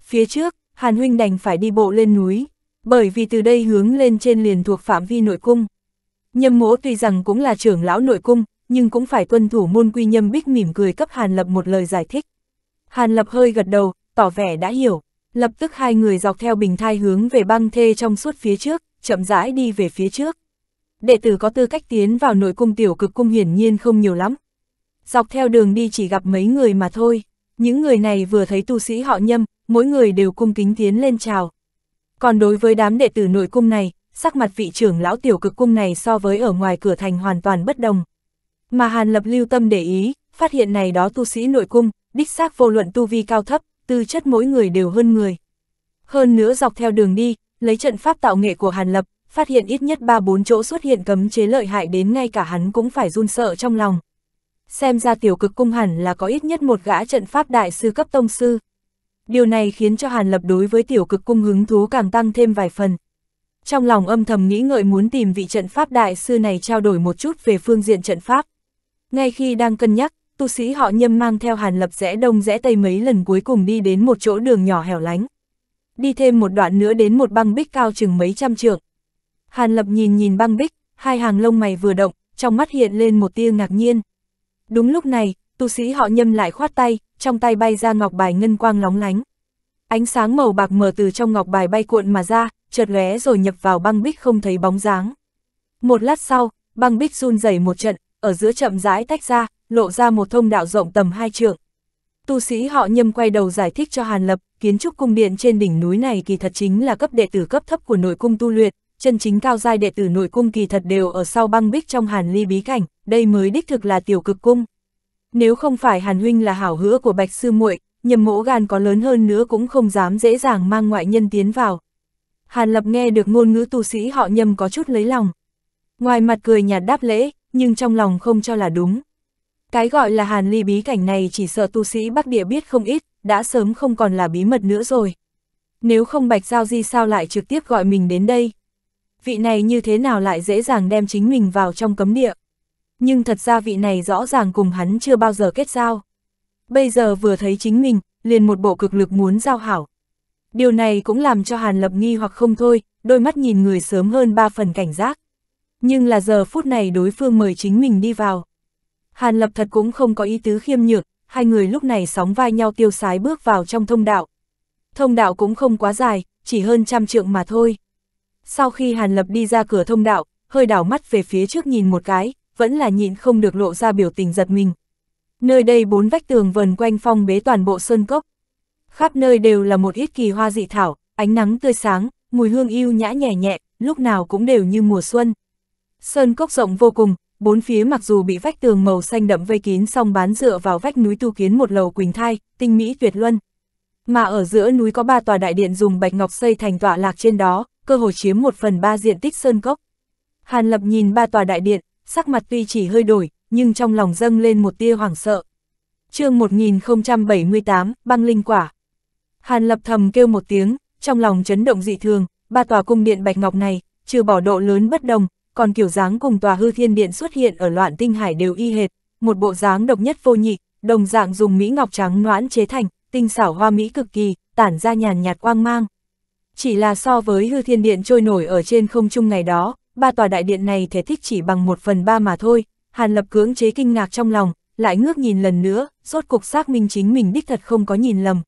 Phía trước, Hàn Huynh đành phải đi bộ lên núi, bởi vì từ đây hướng lên trên liền thuộc phạm vi nội cung. Nhâm mỗ tuy rằng cũng là trưởng lão nội cung, nhưng cũng phải tuân thủ môn quy nhâm bích mỉm cười cấp Hàn Lập một lời giải thích. Hàn Lập hơi gật đầu, tỏ vẻ đã hiểu, lập tức hai người dọc theo bình thai hướng về băng thê trong suốt phía trước, chậm rãi đi về phía trước. Đệ tử có tư cách tiến vào nội cung tiểu cực cung hiển nhiên không nhiều lắm. Dọc theo đường đi chỉ gặp mấy người mà thôi, những người này vừa thấy tu sĩ họ nhâm, mỗi người đều cung kính tiến lên chào. Còn đối với đám đệ tử nội cung này, sắc mặt vị trưởng lão tiểu cực cung này so với ở ngoài cửa thành hoàn toàn bất đồng. Mà Hàn Lập lưu tâm để ý, phát hiện này đó tu sĩ nội cung, đích xác vô luận tu vi cao thấp, tư chất mỗi người đều hơn người. Hơn nữa dọc theo đường đi, lấy trận pháp tạo nghệ của Hàn Lập, phát hiện ít nhất 3-4 chỗ xuất hiện cấm chế lợi hại đến ngay cả hắn cũng phải run sợ trong lòng. Xem ra tiểu cực cung hẳn là có ít nhất một gã trận pháp đại sư cấp tông sư. Điều này khiến cho Hàn Lập đối với tiểu cực cung hứng thú càng tăng thêm vài phần. Trong lòng âm thầm nghĩ ngợi muốn tìm vị trận pháp đại sư này trao đổi một chút về phương diện trận pháp. Ngay khi đang cân nhắc, tu sĩ họ nhâm mang theo hàn lập rẽ đông rẽ tây mấy lần cuối cùng đi đến một chỗ đường nhỏ hẻo lánh. Đi thêm một đoạn nữa đến một băng bích cao chừng mấy trăm trượng. Hàn lập nhìn nhìn băng bích, hai hàng lông mày vừa động, trong mắt hiện lên một tia ngạc nhiên. Đúng lúc này, tu sĩ họ nhâm lại khoát tay, trong tay bay ra ngọc bài ngân quang lóng lánh. Ánh sáng màu bạc mờ từ trong ngọc bài bay cuộn mà ra, chợt lóe rồi nhập vào băng bích không thấy bóng dáng. Một lát sau, băng bích run rẩy một trận, ở giữa chậm rãi tách ra, lộ ra một thông đạo rộng tầm hai trượng. Tu sĩ họ nhâm quay đầu giải thích cho Hàn Lập, kiến trúc cung điện trên đỉnh núi này kỳ thật chính là cấp đệ tử cấp thấp của nội cung tu luyện, chân chính cao giai đệ tử nội cung kỳ thật đều ở sau băng bích trong Hàn Ly bí cảnh, đây mới đích thực là tiểu cực cung. Nếu không phải Hàn huynh là hảo hứa của Bạch sư muội, nhầm mỗ gan có lớn hơn nữa cũng không dám dễ dàng mang ngoại nhân tiến vào. Hàn Lập nghe được ngôn ngữ tu sĩ họ nhâm có chút lấy lòng. Ngoài mặt cười nhạt đáp lễ, nhưng trong lòng không cho là đúng. Cái gọi là hàn ly bí cảnh này chỉ sợ tu sĩ Bắc Địa biết không ít, đã sớm không còn là bí mật nữa rồi. Nếu không Bạch Giao Di sao lại trực tiếp gọi mình đến đây? Vị này như thế nào lại dễ dàng đem chính mình vào trong cấm địa? Nhưng thật ra vị này rõ ràng cùng hắn chưa bao giờ kết giao. Bây giờ vừa thấy chính mình, liền một bộ cực lực muốn giao hảo. Điều này cũng làm cho Hàn Lập nghi hoặc không thôi, đôi mắt nhìn người sớm hơn ba phần cảnh giác nhưng là giờ phút này đối phương mời chính mình đi vào. Hàn Lập thật cũng không có ý tứ khiêm nhược, hai người lúc này sóng vai nhau tiêu sái bước vào trong thông đạo. Thông đạo cũng không quá dài, chỉ hơn trăm trượng mà thôi. Sau khi Hàn Lập đi ra cửa thông đạo, hơi đảo mắt về phía trước nhìn một cái, vẫn là nhịn không được lộ ra biểu tình giật mình. Nơi đây bốn vách tường vần quanh phong bế toàn bộ sơn cốc. Khắp nơi đều là một ít kỳ hoa dị thảo, ánh nắng tươi sáng, mùi hương yêu nhã nhẹ nhẹ, lúc nào cũng đều như mùa xuân. Sơn cốc rộng vô cùng, bốn phía mặc dù bị vách tường màu xanh đậm vây kín song bán dựa vào vách núi tu kiến một lầu quỳnh thai, tinh mỹ tuyệt luân. Mà ở giữa núi có ba tòa đại điện dùng bạch ngọc xây thành tọa lạc trên đó, cơ hồ chiếm một phần ba diện tích sơn cốc. Hàn Lập nhìn ba tòa đại điện, sắc mặt tuy chỉ hơi đổi, nhưng trong lòng dâng lên một tia hoảng sợ. chương 1078, băng linh quả. Hàn Lập thầm kêu một tiếng, trong lòng chấn động dị thường, ba tòa cung điện bạch ngọc này, trừ bỏ độ lớn bất đồng, còn kiểu dáng cùng tòa hư thiên điện xuất hiện ở loạn tinh hải đều y hệt, một bộ dáng độc nhất vô nhị, đồng dạng dùng mỹ ngọc trắng noãn chế thành, tinh xảo hoa mỹ cực kỳ, tản ra nhàn nhạt quang mang. Chỉ là so với hư thiên điện trôi nổi ở trên không trung ngày đó, ba tòa đại điện này thể thích chỉ bằng một phần ba mà thôi, Hàn Lập cưỡng chế kinh ngạc trong lòng, lại ngước nhìn lần nữa, rốt cục xác minh chính mình đích thật không có nhìn lầm.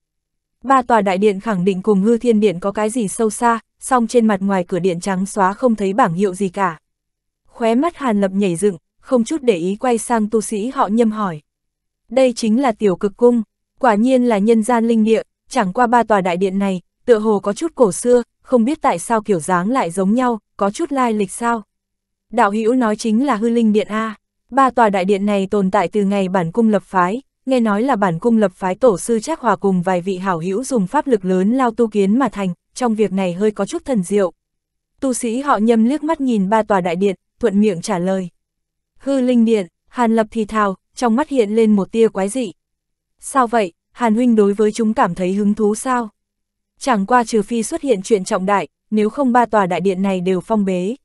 Ba tòa đại điện khẳng định cùng hư thiên điện có cái gì sâu xa, song trên mặt ngoài cửa điện trắng xóa không thấy bảng hiệu gì cả khóe mắt Hàn Lập nhảy dựng, không chút để ý quay sang tu sĩ họ nhâm hỏi. Đây chính là tiểu cực cung, quả nhiên là nhân gian linh địa, chẳng qua ba tòa đại điện này, tựa hồ có chút cổ xưa, không biết tại sao kiểu dáng lại giống nhau, có chút lai lịch sao. Đạo hữu nói chính là hư linh điện A, ba tòa đại điện này tồn tại từ ngày bản cung lập phái, nghe nói là bản cung lập phái tổ sư chắc hòa cùng vài vị hảo hữu dùng pháp lực lớn lao tu kiến mà thành, trong việc này hơi có chút thần diệu. Tu sĩ họ nhâm liếc mắt nhìn ba tòa đại điện, thuận miệng trả lời. Hư linh điện, Hàn Lập thì thào, trong mắt hiện lên một tia quái dị. Sao vậy, Hàn Huynh đối với chúng cảm thấy hứng thú sao? Chẳng qua trừ phi xuất hiện chuyện trọng đại, nếu không ba tòa đại điện này đều phong bế.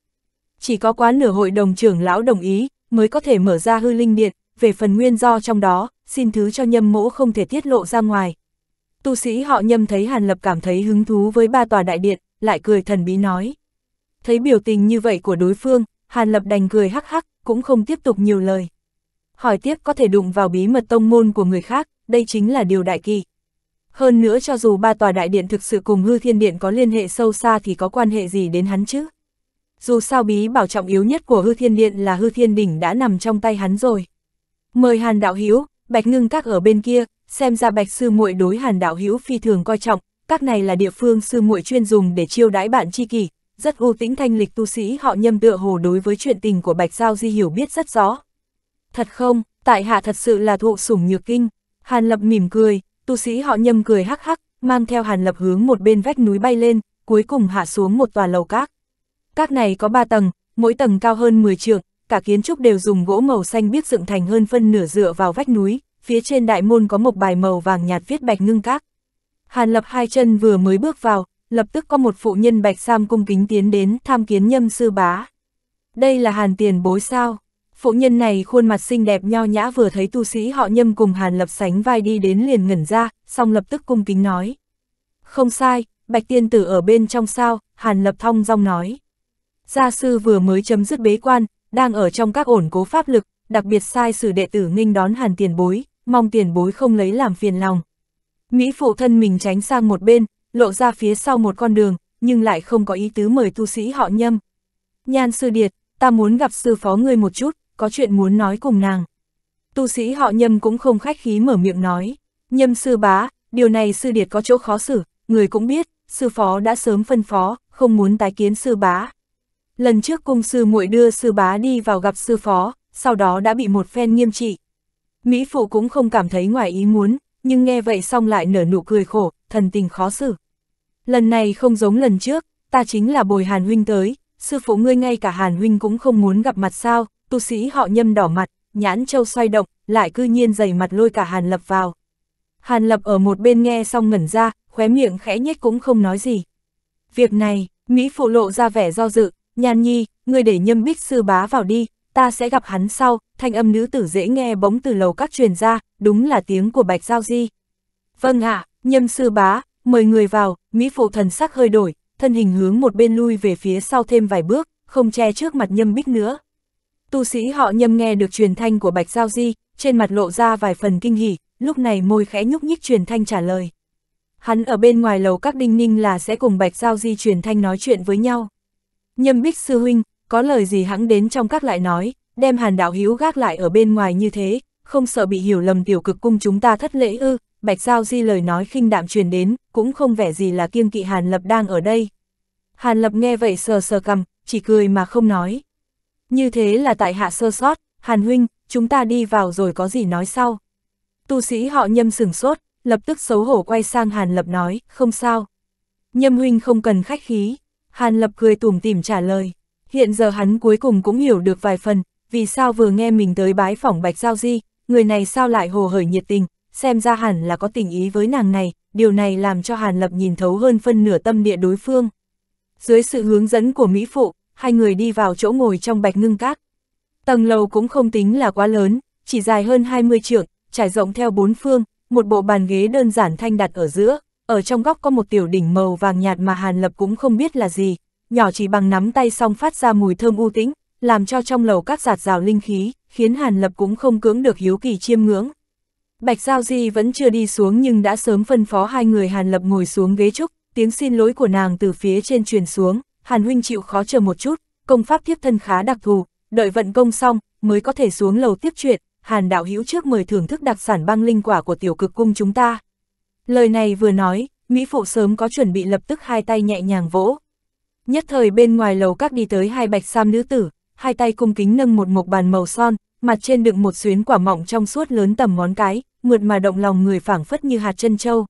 Chỉ có quá nửa hội đồng trưởng lão đồng ý, mới có thể mở ra hư linh điện, về phần nguyên do trong đó, xin thứ cho nhâm mỗ không thể tiết lộ ra ngoài. Tu sĩ họ nhâm thấy Hàn Lập cảm thấy hứng thú với ba tòa đại điện, lại cười thần bí nói. Thấy biểu tình như vậy của đối phương, Hàn Lập đành cười hắc hắc, cũng không tiếp tục nhiều lời. Hỏi tiếp có thể đụng vào bí mật tông môn của người khác, đây chính là điều đại kỳ. Hơn nữa cho dù ba tòa đại điện thực sự cùng hư thiên điện có liên hệ sâu xa thì có quan hệ gì đến hắn chứ? Dù sao bí bảo trọng yếu nhất của hư thiên điện là hư thiên đỉnh đã nằm trong tay hắn rồi. Mời Hàn Đạo Hiếu, Bạch Ngưng các ở bên kia, xem ra Bạch Sư muội đối Hàn Đạo Hiếu phi thường coi trọng, các này là địa phương Sư muội chuyên dùng để chiêu đãi bạn chi kỷ, rất ưu tĩnh thanh lịch tu sĩ họ nhâm tựa hồ đối với chuyện tình của Bạch Giao Di hiểu biết rất rõ. Thật không, tại hạ thật sự là thụ sủng nhược kinh. Hàn Lập mỉm cười, tu sĩ họ nhâm cười hắc hắc, mang theo Hàn Lập hướng một bên vách núi bay lên, cuối cùng hạ xuống một tòa lầu các. Các này có ba tầng, mỗi tầng cao hơn 10 trượng, cả kiến trúc đều dùng gỗ màu xanh biếc dựng thành hơn phân nửa dựa vào vách núi, phía trên đại môn có một bài màu vàng nhạt viết bạch ngưng các. Hàn Lập hai chân vừa mới bước vào, lập tức có một phụ nhân bạch sam cung kính tiến đến tham kiến nhâm sư bá. Đây là hàn tiền bối sao? Phụ nhân này khuôn mặt xinh đẹp nho nhã vừa thấy tu sĩ họ nhâm cùng hàn lập sánh vai đi đến liền ngẩn ra, xong lập tức cung kính nói. Không sai, bạch tiên tử ở bên trong sao, hàn lập thong rong nói. Gia sư vừa mới chấm dứt bế quan, đang ở trong các ổn cố pháp lực, đặc biệt sai sử đệ tử nghinh đón hàn tiền bối, mong tiền bối không lấy làm phiền lòng. Mỹ phụ thân mình tránh sang một bên, lộ ra phía sau một con đường, nhưng lại không có ý tứ mời tu sĩ họ nhâm. Nhan sư điệt, ta muốn gặp sư phó ngươi một chút, có chuyện muốn nói cùng nàng. Tu sĩ họ nhâm cũng không khách khí mở miệng nói. Nhâm sư bá, điều này sư điệt có chỗ khó xử, người cũng biết, sư phó đã sớm phân phó, không muốn tái kiến sư bá. Lần trước cung sư muội đưa sư bá đi vào gặp sư phó, sau đó đã bị một phen nghiêm trị. Mỹ phụ cũng không cảm thấy ngoài ý muốn, nhưng nghe vậy xong lại nở nụ cười khổ, thần tình khó xử. Lần này không giống lần trước, ta chính là bồi Hàn Huynh tới, sư phụ ngươi ngay cả Hàn Huynh cũng không muốn gặp mặt sao, tu sĩ họ nhâm đỏ mặt, nhãn châu xoay động, lại cư nhiên dày mặt lôi cả Hàn Lập vào. Hàn Lập ở một bên nghe xong ngẩn ra, khóe miệng khẽ nhếch cũng không nói gì. Việc này, Mỹ phụ lộ ra vẻ do dự, nhàn nhi, ngươi để nhâm bích sư bá vào đi, ta sẽ gặp hắn sau, thanh âm nữ tử dễ nghe bóng từ lầu các truyền ra, đúng là tiếng của Bạch Giao Di. Vâng ạ, à, Nhâm sư bá, mời người vào, Mỹ phụ thần sắc hơi đổi, thân hình hướng một bên lui về phía sau thêm vài bước, không che trước mặt nhâm bích nữa. Tu sĩ họ nhâm nghe được truyền thanh của Bạch Giao Di, trên mặt lộ ra vài phần kinh hỉ, lúc này môi khẽ nhúc nhích truyền thanh trả lời. Hắn ở bên ngoài lầu các đinh ninh là sẽ cùng Bạch Giao Di truyền thanh nói chuyện với nhau. Nhâm bích sư huynh, có lời gì hãng đến trong các lại nói, đem hàn đạo hữu gác lại ở bên ngoài như thế, không sợ bị hiểu lầm tiểu cực cung chúng ta thất lễ ư, Bạch Giao Di lời nói khinh đạm truyền đến, cũng không vẻ gì là kiêng kỵ Hàn Lập đang ở đây. Hàn Lập nghe vậy sờ sờ cầm, chỉ cười mà không nói. Như thế là tại hạ sơ sót, Hàn Huynh, chúng ta đi vào rồi có gì nói sau. Tu sĩ họ nhâm sửng sốt, lập tức xấu hổ quay sang Hàn Lập nói, không sao. Nhâm Huynh không cần khách khí, Hàn Lập cười tủm tỉm trả lời. Hiện giờ hắn cuối cùng cũng hiểu được vài phần, vì sao vừa nghe mình tới bái phỏng Bạch Giao Di, người này sao lại hồ hởi nhiệt tình, xem ra hẳn là có tình ý với nàng này, điều này làm cho Hàn Lập nhìn thấu hơn phân nửa tâm địa đối phương. Dưới sự hướng dẫn của Mỹ Phụ, hai người đi vào chỗ ngồi trong bạch ngưng các. Tầng lầu cũng không tính là quá lớn, chỉ dài hơn 20 trượng, trải rộng theo bốn phương, một bộ bàn ghế đơn giản thanh đặt ở giữa, ở trong góc có một tiểu đỉnh màu vàng nhạt mà Hàn Lập cũng không biết là gì, nhỏ chỉ bằng nắm tay xong phát ra mùi thơm u tĩnh, làm cho trong lầu các giạt rào linh khí, khiến Hàn Lập cũng không cưỡng được hiếu kỳ chiêm ngưỡng. Bạch Giao Di vẫn chưa đi xuống nhưng đã sớm phân phó hai người Hàn Lập ngồi xuống ghế trúc, tiếng xin lỗi của nàng từ phía trên truyền xuống, Hàn Huynh chịu khó chờ một chút, công pháp thiếp thân khá đặc thù, đợi vận công xong, mới có thể xuống lầu tiếp chuyện, Hàn Đạo Hữu trước mời thưởng thức đặc sản băng linh quả của tiểu cực cung chúng ta. Lời này vừa nói, Mỹ Phụ sớm có chuẩn bị lập tức hai tay nhẹ nhàng vỗ. Nhất thời bên ngoài lầu các đi tới hai bạch sam nữ tử, hai tay cung kính nâng một mộc bàn màu son, mặt trên đựng một xuyến quả mọng trong suốt lớn tầm ngón cái, mượt mà động lòng người phảng phất như hạt chân châu.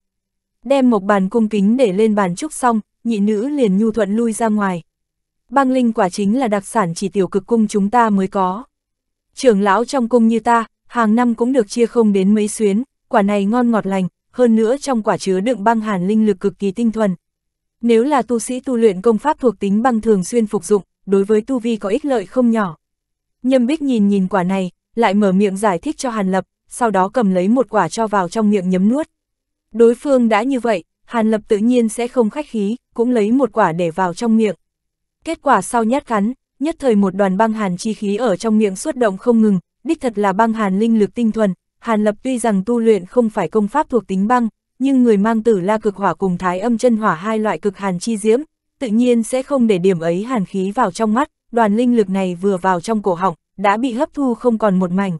Đem một bàn cung kính để lên bàn trúc xong, nhị nữ liền nhu thuận lui ra ngoài. Băng linh quả chính là đặc sản chỉ tiểu cực cung chúng ta mới có. Trưởng lão trong cung như ta, hàng năm cũng được chia không đến mấy xuyến, quả này ngon ngọt lành, hơn nữa trong quả chứa đựng băng hàn linh lực cực kỳ tinh thuần. Nếu là tu sĩ tu luyện công pháp thuộc tính băng thường xuyên phục dụng, đối với tu vi có ích lợi không nhỏ. Nhâm Bích nhìn nhìn quả này, lại mở miệng giải thích cho Hàn Lập, sau đó cầm lấy một quả cho vào trong miệng nhấm nuốt. Đối phương đã như vậy, Hàn Lập tự nhiên sẽ không khách khí, cũng lấy một quả để vào trong miệng. Kết quả sau nhát cắn, nhất thời một đoàn băng hàn chi khí ở trong miệng xuất động không ngừng, đích thật là băng hàn linh lực tinh thuần, Hàn Lập tuy rằng tu luyện không phải công pháp thuộc tính băng, nhưng người mang tử la cực hỏa cùng thái âm chân hỏa hai loại cực hàn chi diễm, tự nhiên sẽ không để điểm ấy hàn khí vào trong mắt, đoàn linh lực này vừa vào trong cổ họng, đã bị hấp thu không còn một mảnh.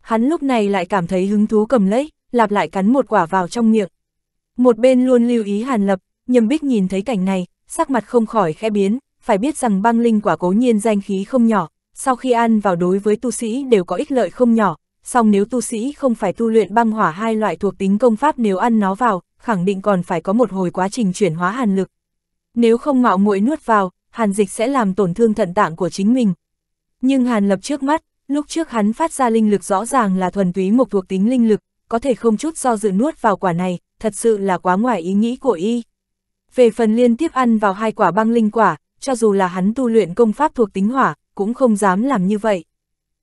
Hắn lúc này lại cảm thấy hứng thú cầm lấy, lặp lại cắn một quả vào trong miệng. Một bên luôn lưu ý Hàn Lập, nhầm Bích nhìn thấy cảnh này, sắc mặt không khỏi khẽ biến, phải biết rằng băng linh quả cố nhiên danh khí không nhỏ, sau khi ăn vào đối với tu sĩ đều có ích lợi không nhỏ, song nếu tu sĩ không phải tu luyện băng hỏa hai loại thuộc tính công pháp nếu ăn nó vào, khẳng định còn phải có một hồi quá trình chuyển hóa hàn lực. Nếu không mạo muội nuốt vào, hàn dịch sẽ làm tổn thương thận tạng của chính mình. Nhưng hàn lập trước mắt, lúc trước hắn phát ra linh lực rõ ràng là thuần túy một thuộc tính linh lực, có thể không chút do dự nuốt vào quả này, thật sự là quá ngoài ý nghĩ của y. Về phần liên tiếp ăn vào hai quả băng linh quả, cho dù là hắn tu luyện công pháp thuộc tính hỏa, cũng không dám làm như vậy.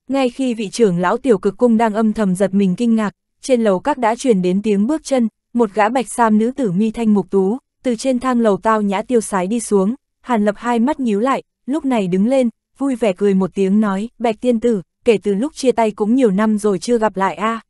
Ngay khi vị trưởng lão tiểu cực cung đang âm thầm giật mình kinh ngạc, trên lầu các đã truyền đến tiếng bước chân, một gã bạch sam nữ tử mi thanh mục tú, từ trên thang lầu tao nhã tiêu sái đi xuống, Hàn Lập hai mắt nhíu lại, lúc này đứng lên, vui vẻ cười một tiếng nói, Bạch tiên tử, kể từ lúc chia tay cũng nhiều năm rồi chưa gặp lại a. À.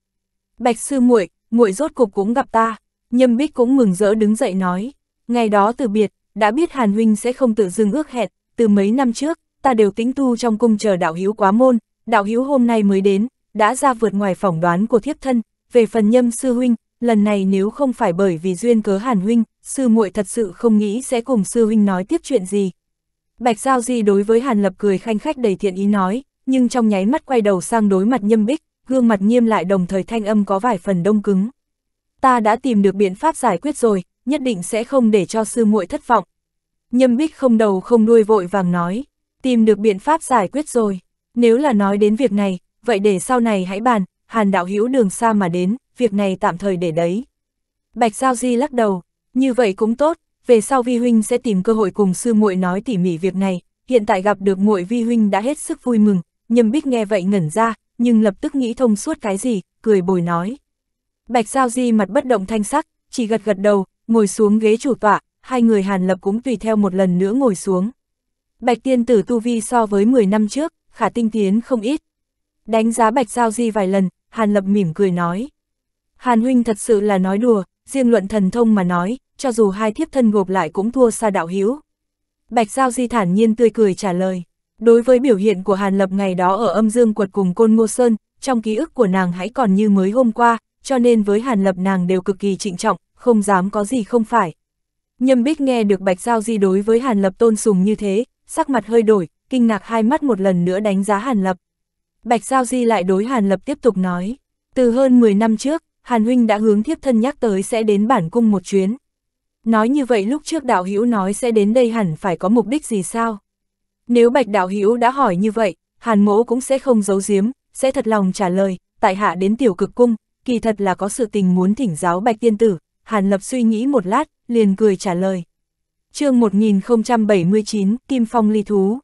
Bạch sư muội, muội rốt cục cũng gặp ta. Nhâm Bích cũng mừng rỡ đứng dậy nói, ngày đó từ biệt, đã biết Hàn huynh sẽ không tự dưng ước hẹn, từ mấy năm trước, ta đều tính tu trong cung chờ đạo hiếu quá môn, đạo hiếu hôm nay mới đến, đã ra vượt ngoài phỏng đoán của thiếp thân, về phần Nhâm sư huynh, lần này nếu không phải bởi vì duyên cớ Hàn huynh, sư muội thật sự không nghĩ sẽ cùng sư huynh nói tiếp chuyện gì. Bạch Giao Di đối với Hàn Lập cười khanh khách đầy thiện ý nói, nhưng trong nháy mắt quay đầu sang đối mặt nhâm bích, gương mặt nghiêm lại đồng thời thanh âm có vài phần đông cứng. Ta đã tìm được biện pháp giải quyết rồi, nhất định sẽ không để cho sư muội thất vọng. Nhâm bích không đầu không đuôi vội vàng nói, tìm được biện pháp giải quyết rồi, nếu là nói đến việc này, vậy để sau này hãy bàn, Hàn đạo hữu đường xa mà đến, việc này tạm thời để đấy. Bạch Giao Di lắc đầu, như vậy cũng tốt, về sau Vi Huynh sẽ tìm cơ hội cùng sư muội nói tỉ mỉ việc này, hiện tại gặp được muội Vi Huynh đã hết sức vui mừng, nhầm bích nghe vậy ngẩn ra, nhưng lập tức nghĩ thông suốt cái gì, cười bồi nói. Bạch Giao Di mặt bất động thanh sắc, chỉ gật gật đầu, ngồi xuống ghế chủ tọa, hai người Hàn Lập cũng tùy theo một lần nữa ngồi xuống. Bạch Tiên Tử Tu Vi so với 10 năm trước, khả tinh tiến không ít. Đánh giá Bạch Giao Di vài lần, Hàn Lập mỉm cười nói. Hàn Huynh thật sự là nói đùa, riêng luận thần thông mà nói, cho dù hai thiếp thân gộp lại cũng thua xa đạo hiếu. Bạch Giao Di thản nhiên tươi cười trả lời. Đối với biểu hiện của Hàn Lập ngày đó ở âm dương quật cùng Côn Ngô Sơn, trong ký ức của nàng hãy còn như mới hôm qua, cho nên với Hàn Lập nàng đều cực kỳ trịnh trọng, không dám có gì không phải. Nhâm Bích nghe được Bạch Giao Di đối với Hàn Lập tôn sùng như thế, sắc mặt hơi đổi, kinh ngạc hai mắt một lần nữa đánh giá Hàn Lập. Bạch Giao Di lại đối Hàn Lập tiếp tục nói, từ hơn 10 năm trước, Hàn Huynh đã hướng thiếp thân nhắc tới sẽ đến bản cung một chuyến. Nói như vậy lúc trước đạo hữu nói sẽ đến đây hẳn phải có mục đích gì sao? Nếu bạch đạo hữu đã hỏi như vậy, hàn mỗ cũng sẽ không giấu giếm, sẽ thật lòng trả lời, tại hạ đến tiểu cực cung, kỳ thật là có sự tình muốn thỉnh giáo bạch tiên tử, hàn lập suy nghĩ một lát, liền cười trả lời. chương 1079, Kim Phong Ly Thú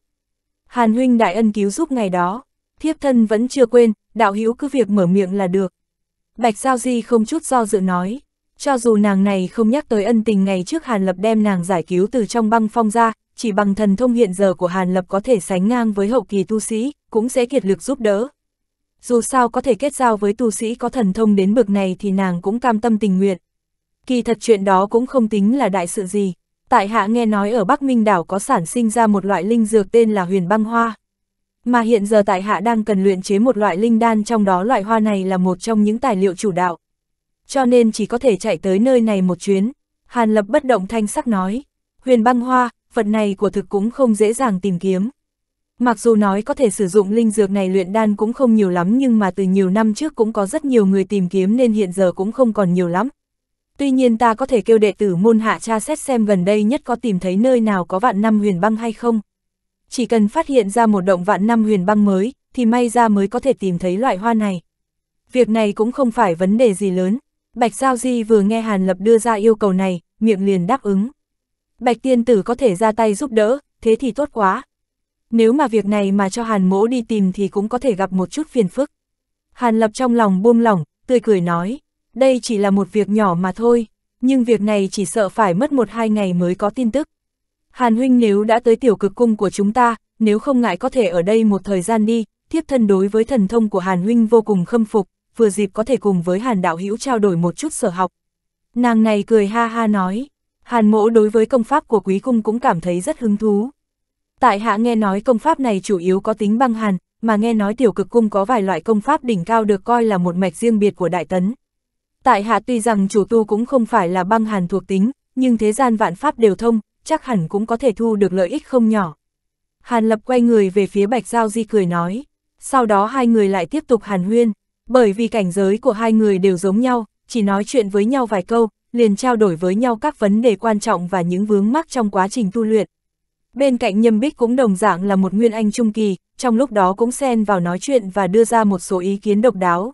Hàn huynh đại ân cứu giúp ngày đó, thiếp thân vẫn chưa quên, đạo hữu cứ việc mở miệng là được. Bạch Giao Di không chút do dự nói. Cho dù nàng này không nhắc tới ân tình ngày trước Hàn Lập đem nàng giải cứu từ trong băng phong ra, chỉ bằng thần thông hiện giờ của Hàn Lập có thể sánh ngang với hậu kỳ tu sĩ, cũng sẽ kiệt lực giúp đỡ. Dù sao có thể kết giao với tu sĩ có thần thông đến bực này thì nàng cũng cam tâm tình nguyện. Kỳ thật chuyện đó cũng không tính là đại sự gì. Tại hạ nghe nói ở Bắc Minh đảo có sản sinh ra một loại linh dược tên là huyền băng hoa. Mà hiện giờ tại hạ đang cần luyện chế một loại linh đan trong đó loại hoa này là một trong những tài liệu chủ đạo, cho nên chỉ có thể chạy tới nơi này một chuyến. Hàn Lập bất động thanh sắc nói, huyền băng hoa, vật này của thực cũng không dễ dàng tìm kiếm. Mặc dù nói có thể sử dụng linh dược này luyện đan cũng không nhiều lắm nhưng mà từ nhiều năm trước cũng có rất nhiều người tìm kiếm nên hiện giờ cũng không còn nhiều lắm. Tuy nhiên ta có thể kêu đệ tử môn hạ tra xét xem gần đây nhất có tìm thấy nơi nào có vạn năm huyền băng hay không. Chỉ cần phát hiện ra một động vạn năm huyền băng mới, thì may ra mới có thể tìm thấy loại hoa này. Việc này cũng không phải vấn đề gì lớn. Bạch Giao Di vừa nghe Hàn Lập đưa ra yêu cầu này, miệng liền đáp ứng. Bạch Tiên Tử có thể ra tay giúp đỡ, thế thì tốt quá. Nếu mà việc này mà cho Hàn Mỗ đi tìm thì cũng có thể gặp một chút phiền phức. Hàn Lập trong lòng buông lỏng, tươi cười nói, đây chỉ là một việc nhỏ mà thôi, nhưng việc này chỉ sợ phải mất một hai ngày mới có tin tức. Hàn Huynh nếu đã tới tiểu cực cung của chúng ta, nếu không ngại có thể ở đây một thời gian đi, thiếp thân đối với thần thông của Hàn Huynh vô cùng khâm phục, vừa dịp có thể cùng với Hàn đạo hữu trao đổi một chút sở học. Nàng này cười ha ha nói, Hàn mỗ đối với công pháp của quý cung cũng cảm thấy rất hứng thú. Tại hạ nghe nói công pháp này chủ yếu có tính băng hàn, mà nghe nói tiểu cực cung có vài loại công pháp đỉnh cao được coi là một mạch riêng biệt của đại tấn. Tại hạ tuy rằng chủ tu cũng không phải là băng hàn thuộc tính, nhưng thế gian vạn pháp đều thông, chắc hẳn cũng có thể thu được lợi ích không nhỏ. Hàn lập quay người về phía Bạch Giao Di cười nói, sau đó hai người lại tiếp tục hàn huyên bởi vì cảnh giới của hai người đều giống nhau, chỉ nói chuyện với nhau vài câu, liền trao đổi với nhau các vấn đề quan trọng và những vướng mắc trong quá trình tu luyện. Bên cạnh Nhâm Bích cũng đồng dạng là một nguyên anh trung kỳ, trong lúc đó cũng xen vào nói chuyện và đưa ra một số ý kiến độc đáo.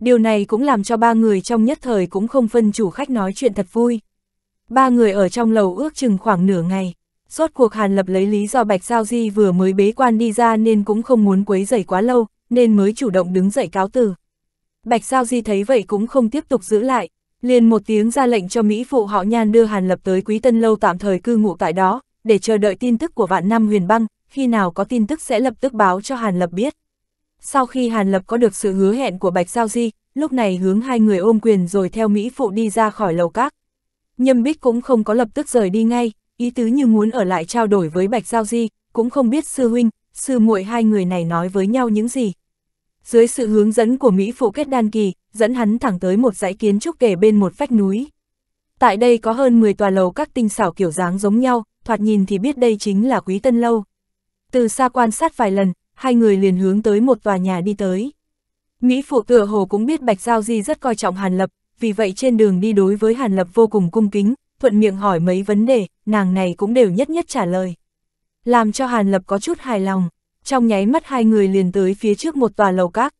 Điều này cũng làm cho ba người trong nhất thời cũng không phân chủ khách nói chuyện thật vui. Ba người ở trong lầu ước chừng khoảng nửa ngày, suốt cuộc Hàn Lập lấy lý do Bạch Giao Di vừa mới bế quan đi ra nên cũng không muốn quấy rầy quá lâu, nên mới chủ động đứng dậy cáo từ. Bạch Sao Di thấy vậy cũng không tiếp tục giữ lại, liền một tiếng ra lệnh cho Mỹ phụ họ nhan đưa Hàn Lập tới Quý Tân Lâu tạm thời cư ngụ tại đó, để chờ đợi tin tức của vạn năm huyền băng, khi nào có tin tức sẽ lập tức báo cho Hàn Lập biết. Sau khi Hàn Lập có được sự hứa hẹn của Bạch Sao Di, lúc này hướng hai người ôm quyền rồi theo Mỹ phụ đi ra khỏi lầu các. Nhâm Bích cũng không có lập tức rời đi ngay, ý tứ như muốn ở lại trao đổi với Bạch Sao Di, cũng không biết sư huynh, sư muội hai người này nói với nhau những gì. Dưới sự hướng dẫn của Mỹ phụ kết đan kỳ, dẫn hắn thẳng tới một dãy kiến trúc kề bên một vách núi. Tại đây có hơn 10 tòa lầu các tinh xảo kiểu dáng giống nhau, thoạt nhìn thì biết đây chính là Quý Tân Lâu. Từ xa quan sát vài lần, hai người liền hướng tới một tòa nhà đi tới. Mỹ phụ tựa hồ cũng biết Bạch Giao Di rất coi trọng Hàn Lập, vì vậy trên đường đi đối với Hàn Lập vô cùng cung kính, thuận miệng hỏi mấy vấn đề, nàng này cũng đều nhất nhất trả lời làm cho Hàn Lập có chút hài lòng, trong nháy mắt hai người liền tới phía trước một tòa lầu các.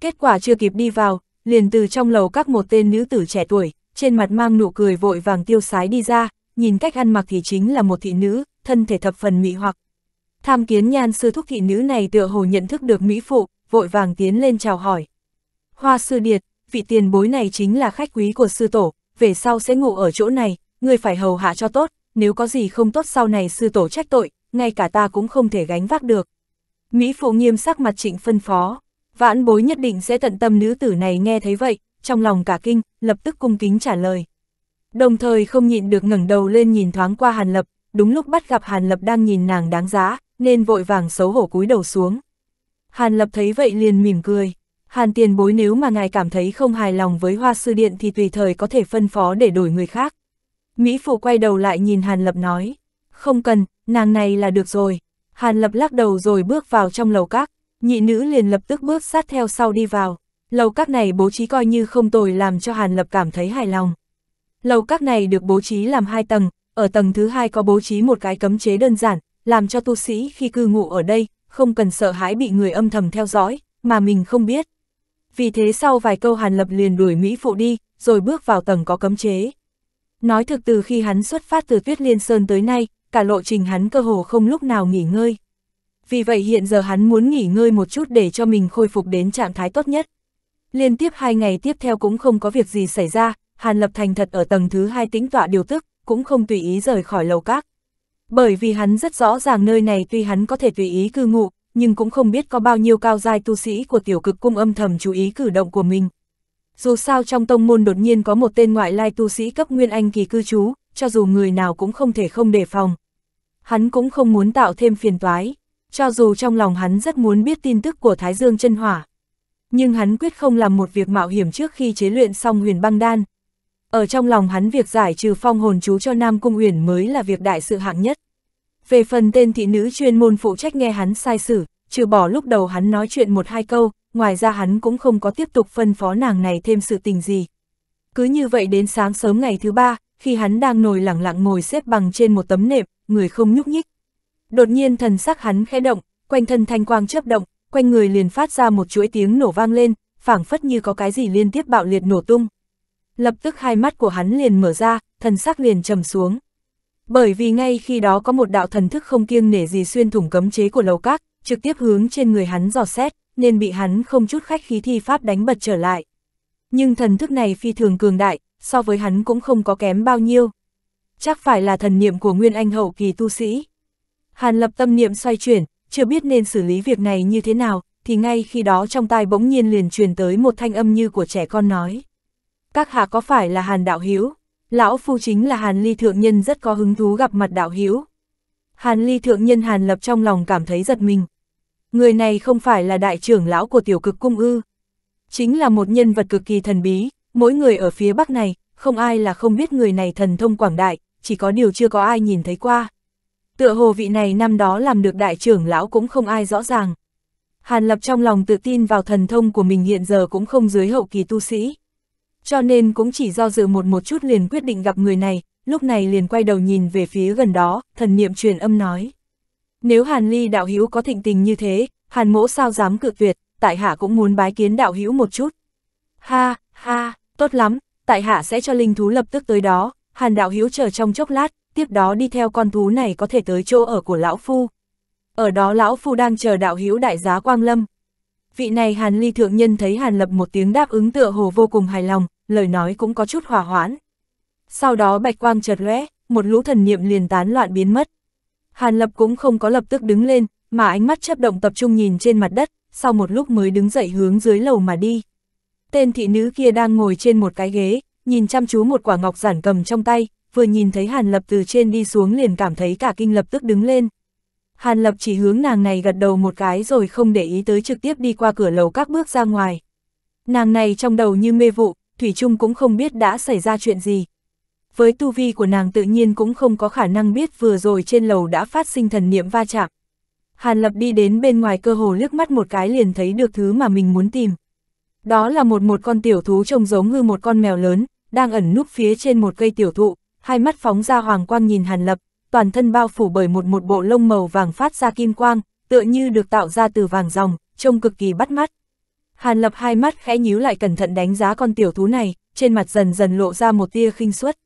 Kết quả chưa kịp đi vào, liền từ trong lầu các một tên nữ tử trẻ tuổi, trên mặt mang nụ cười vội vàng tiêu sái đi ra, nhìn cách ăn mặc thì chính là một thị nữ, thân thể thập phần mỹ hoặc. Tham kiến nhan sư thúc thị nữ này tựa hồ nhận thức được mỹ phụ, vội vàng tiến lên chào hỏi. Hoa sư điệt, vị tiền bối này chính là khách quý của sư tổ, về sau sẽ ngủ ở chỗ này, người phải hầu hạ cho tốt, nếu có gì không tốt sau này sư tổ trách tội, ngay cả ta cũng không thể gánh vác được. Mỹ Phụ nghiêm sắc mặt trịnh phân phó, vãn bối nhất định sẽ tận tâm nữ tử này nghe thấy vậy, trong lòng cả kinh, lập tức cung kính trả lời. Đồng thời không nhịn được ngẩng đầu lên nhìn thoáng qua Hàn Lập, đúng lúc bắt gặp Hàn Lập đang nhìn nàng đáng giá, nên vội vàng xấu hổ cúi đầu xuống. Hàn Lập thấy vậy liền mỉm cười. Hàn tiền bối nếu mà ngài cảm thấy không hài lòng với hoa sư điện thì tùy thời có thể phân phó để đổi người khác. Mỹ Phụ quay đầu lại nhìn Hàn Lập nói, không cần, nàng này là được rồi. Hàn lập lắc đầu rồi bước vào trong lầu các, nhị nữ liền lập tức bước sát theo sau đi vào. Lầu các này bố trí coi như không tồi làm cho Hàn lập cảm thấy hài lòng. Lầu các này được bố trí làm hai tầng, ở tầng thứ hai có bố trí một cái cấm chế đơn giản, làm cho tu sĩ khi cư ngụ ở đây, không cần sợ hãi bị người âm thầm theo dõi, mà mình không biết. Vì thế sau vài câu Hàn Lập liền đuổi Mỹ Phụ đi, rồi bước vào tầng có cấm chế. Nói thực từ khi hắn xuất phát từ Tuyết Liên Sơn tới nay, cả lộ trình hắn cơ hồ không lúc nào nghỉ ngơi. Vì vậy hiện giờ hắn muốn nghỉ ngơi một chút để cho mình khôi phục đến trạng thái tốt nhất. Liên tiếp hai ngày tiếp theo cũng không có việc gì xảy ra, Hàn Lập Thành thật ở tầng thứ hai tĩnh tọa điều tức, cũng không tùy ý rời khỏi lầu các. Bởi vì hắn rất rõ ràng nơi này tuy hắn có thể tùy ý cư ngụ, nhưng cũng không biết có bao nhiêu cao giai tu sĩ của tiểu cực cung âm thầm chú ý cử động của mình. Dù sao trong tông môn đột nhiên có một tên ngoại lai tu sĩ cấp nguyên anh kỳ cư trú, cho dù người nào cũng không thể không đề phòng. Hắn cũng không muốn tạo thêm phiền toái, cho dù trong lòng hắn rất muốn biết tin tức của Thái Dương chân hỏa. Nhưng hắn quyết không làm một việc mạo hiểm trước khi chế luyện xong huyền băng đan. Ở trong lòng hắn việc giải trừ phong hồn chú cho Nam Cung Huyền mới là việc đại sự hạng nhất. Về phần tên thị nữ chuyên môn phụ trách nghe hắn sai xử, trừ bỏ lúc đầu hắn nói chuyện một hai câu, ngoài ra hắn cũng không có tiếp tục phân phó nàng này thêm sự tình gì. Cứ như vậy đến sáng sớm ngày thứ ba, khi hắn đang nồi lẳng lặng ngồi xếp bằng trên một tấm nệm, người không nhúc nhích. Đột nhiên thần sắc hắn khẽ động, quanh thân thanh quang chớp động, quanh người liền phát ra một chuỗi tiếng nổ vang lên, phảng phất như có cái gì liên tiếp bạo liệt nổ tung. Lập tức hai mắt của hắn liền mở ra, thần sắc liền trầm xuống. Bởi vì ngay khi đó có một đạo thần thức không kiêng nể gì xuyên thủng cấm chế của lầu các, trực tiếp hướng trên người hắn dò xét, nên bị hắn không chút khách khí thi pháp đánh bật trở lại. Nhưng thần thức này phi thường cường đại, so với hắn cũng không có kém bao nhiêu. Chắc phải là thần niệm của Nguyên Anh hậu kỳ tu sĩ. Hàn lập tâm niệm xoay chuyển, chưa biết nên xử lý việc này như thế nào, thì ngay khi đó trong tai bỗng nhiên liền truyền tới một thanh âm như của trẻ con nói. Các hạ có phải là Hàn Đạo Hiếu? Lão Phu chính là Hàn Ly Thượng Nhân rất có hứng thú gặp mặt Đạo Hiếu. Hàn Ly Thượng Nhân Hàn Lập trong lòng cảm thấy giật mình. Người này không phải là đại trưởng lão của tiểu cực cung ư. Chính là một nhân vật cực kỳ thần bí, mỗi người ở phía bắc này, không ai là không biết người này thần thông quảng đại, chỉ có điều chưa có ai nhìn thấy qua. Tựa hồ vị này năm đó làm được đại trưởng lão cũng không ai rõ ràng. Hàn Lập trong lòng tự tin vào thần thông của mình hiện giờ cũng không dưới hậu kỳ tu sĩ. Cho nên cũng chỉ do dự một một chút liền quyết định gặp người này, lúc này liền quay đầu nhìn về phía gần đó, thần niệm truyền âm nói. Nếu Hàn Ly đạo hữu có thịnh tình như thế, Hàn mỗ sao dám cự tuyệt, tại hạ cũng muốn bái kiến đạo hữu một chút. Ha, ha, Tốt lắm, tại hạ sẽ cho linh thú lập tức tới đó, hàn đạo hiếu chờ trong chốc lát, tiếp đó đi theo con thú này có thể tới chỗ ở của lão phu. Ở đó lão phu đang chờ đạo hiếu đại giá Quang Lâm. Vị này hàn ly thượng nhân thấy hàn lập một tiếng đáp ứng tựa hồ vô cùng hài lòng, lời nói cũng có chút hòa hoãn. Sau đó bạch quang chợt lóe, một lũ thần niệm liền tán loạn biến mất. Hàn lập cũng không có lập tức đứng lên, mà ánh mắt chấp động tập trung nhìn trên mặt đất, sau một lúc mới đứng dậy hướng dưới lầu mà đi. Tên thị nữ kia đang ngồi trên một cái ghế, nhìn chăm chú một quả ngọc giản cầm trong tay, vừa nhìn thấy Hàn Lập từ trên đi xuống liền cảm thấy cả kinh lập tức đứng lên. Hàn Lập chỉ hướng nàng này gật đầu một cái rồi không để ý tới trực tiếp đi qua cửa lầu các bước ra ngoài. Nàng này trong đầu như mê vụ, Thủy Trung cũng không biết đã xảy ra chuyện gì. Với tu vi của nàng tự nhiên cũng không có khả năng biết vừa rồi trên lầu đã phát sinh thần niệm va chạm. Hàn Lập đi đến bên ngoài cơ hồ liếc mắt một cái liền thấy được thứ mà mình muốn tìm. Đó là một một con tiểu thú trông giống như một con mèo lớn, đang ẩn núp phía trên một cây tiểu thụ, hai mắt phóng ra hoàng quang nhìn Hàn Lập, toàn thân bao phủ bởi một một bộ lông màu vàng phát ra kim quang, tựa như được tạo ra từ vàng ròng, trông cực kỳ bắt mắt. Hàn Lập hai mắt khẽ nhíu lại cẩn thận đánh giá con tiểu thú này, trên mặt dần dần lộ ra một tia khinh suất.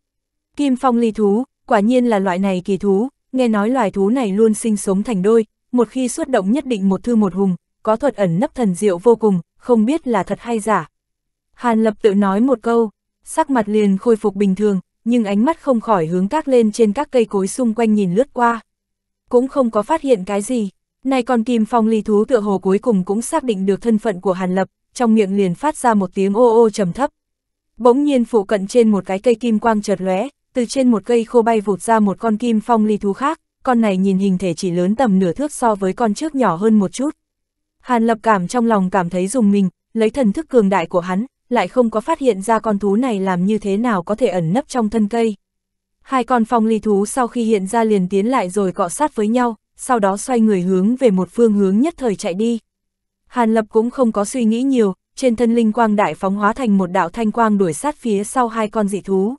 Kim phong ly thú, quả nhiên là loại này kỳ thú, nghe nói loài thú này luôn sinh sống thành đôi, một khi xuất động nhất định một thư một hùng, có thuật ẩn nấp thần diệu vô cùng, không biết là thật hay giả. Hàn Lập tự nói một câu, sắc mặt liền khôi phục bình thường, nhưng ánh mắt không khỏi hướng các lên trên các cây cối xung quanh nhìn lướt qua. Cũng không có phát hiện cái gì, này còn kim phong ly thú tựa hồ cuối cùng cũng xác định được thân phận của Hàn Lập, trong miệng liền phát ra một tiếng ô ô trầm thấp. Bỗng nhiên phụ cận trên một cái cây kim quang chợt lóe, từ trên một cây khô bay vụt ra một con kim phong ly thú khác, con này nhìn hình thể chỉ lớn tầm nửa thước so với con trước nhỏ hơn một chút. Hàn lập cảm trong lòng cảm thấy dùng mình, lấy thần thức cường đại của hắn, lại không có phát hiện ra con thú này làm như thế nào có thể ẩn nấp trong thân cây. Hai con phong ly thú sau khi hiện ra liền tiến lại rồi cọ sát với nhau, sau đó xoay người hướng về một phương hướng nhất thời chạy đi. Hàn Lập cũng không có suy nghĩ nhiều, trên thân linh quang đại phóng hóa thành một đạo thanh quang đuổi sát phía sau hai con dị thú.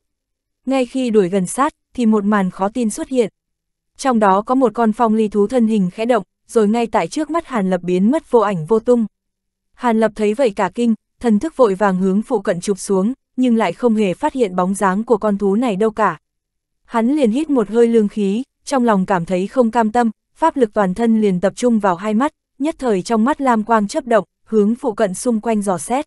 Ngay khi đuổi gần sát, thì một màn khó tin xuất hiện. Trong đó có một con phong ly thú thân hình khẽ động, rồi ngay tại trước mắt Hàn Lập biến mất vô ảnh vô tung. Hàn Lập thấy vậy cả kinh, thần thức vội vàng hướng phụ cận chụp xuống, nhưng lại không hề phát hiện bóng dáng của con thú này đâu cả. Hắn liền hít một hơi lương khí, trong lòng cảm thấy không cam tâm, pháp lực toàn thân liền tập trung vào hai mắt, nhất thời trong mắt lam quang chấp động, hướng phụ cận xung quanh dò xét.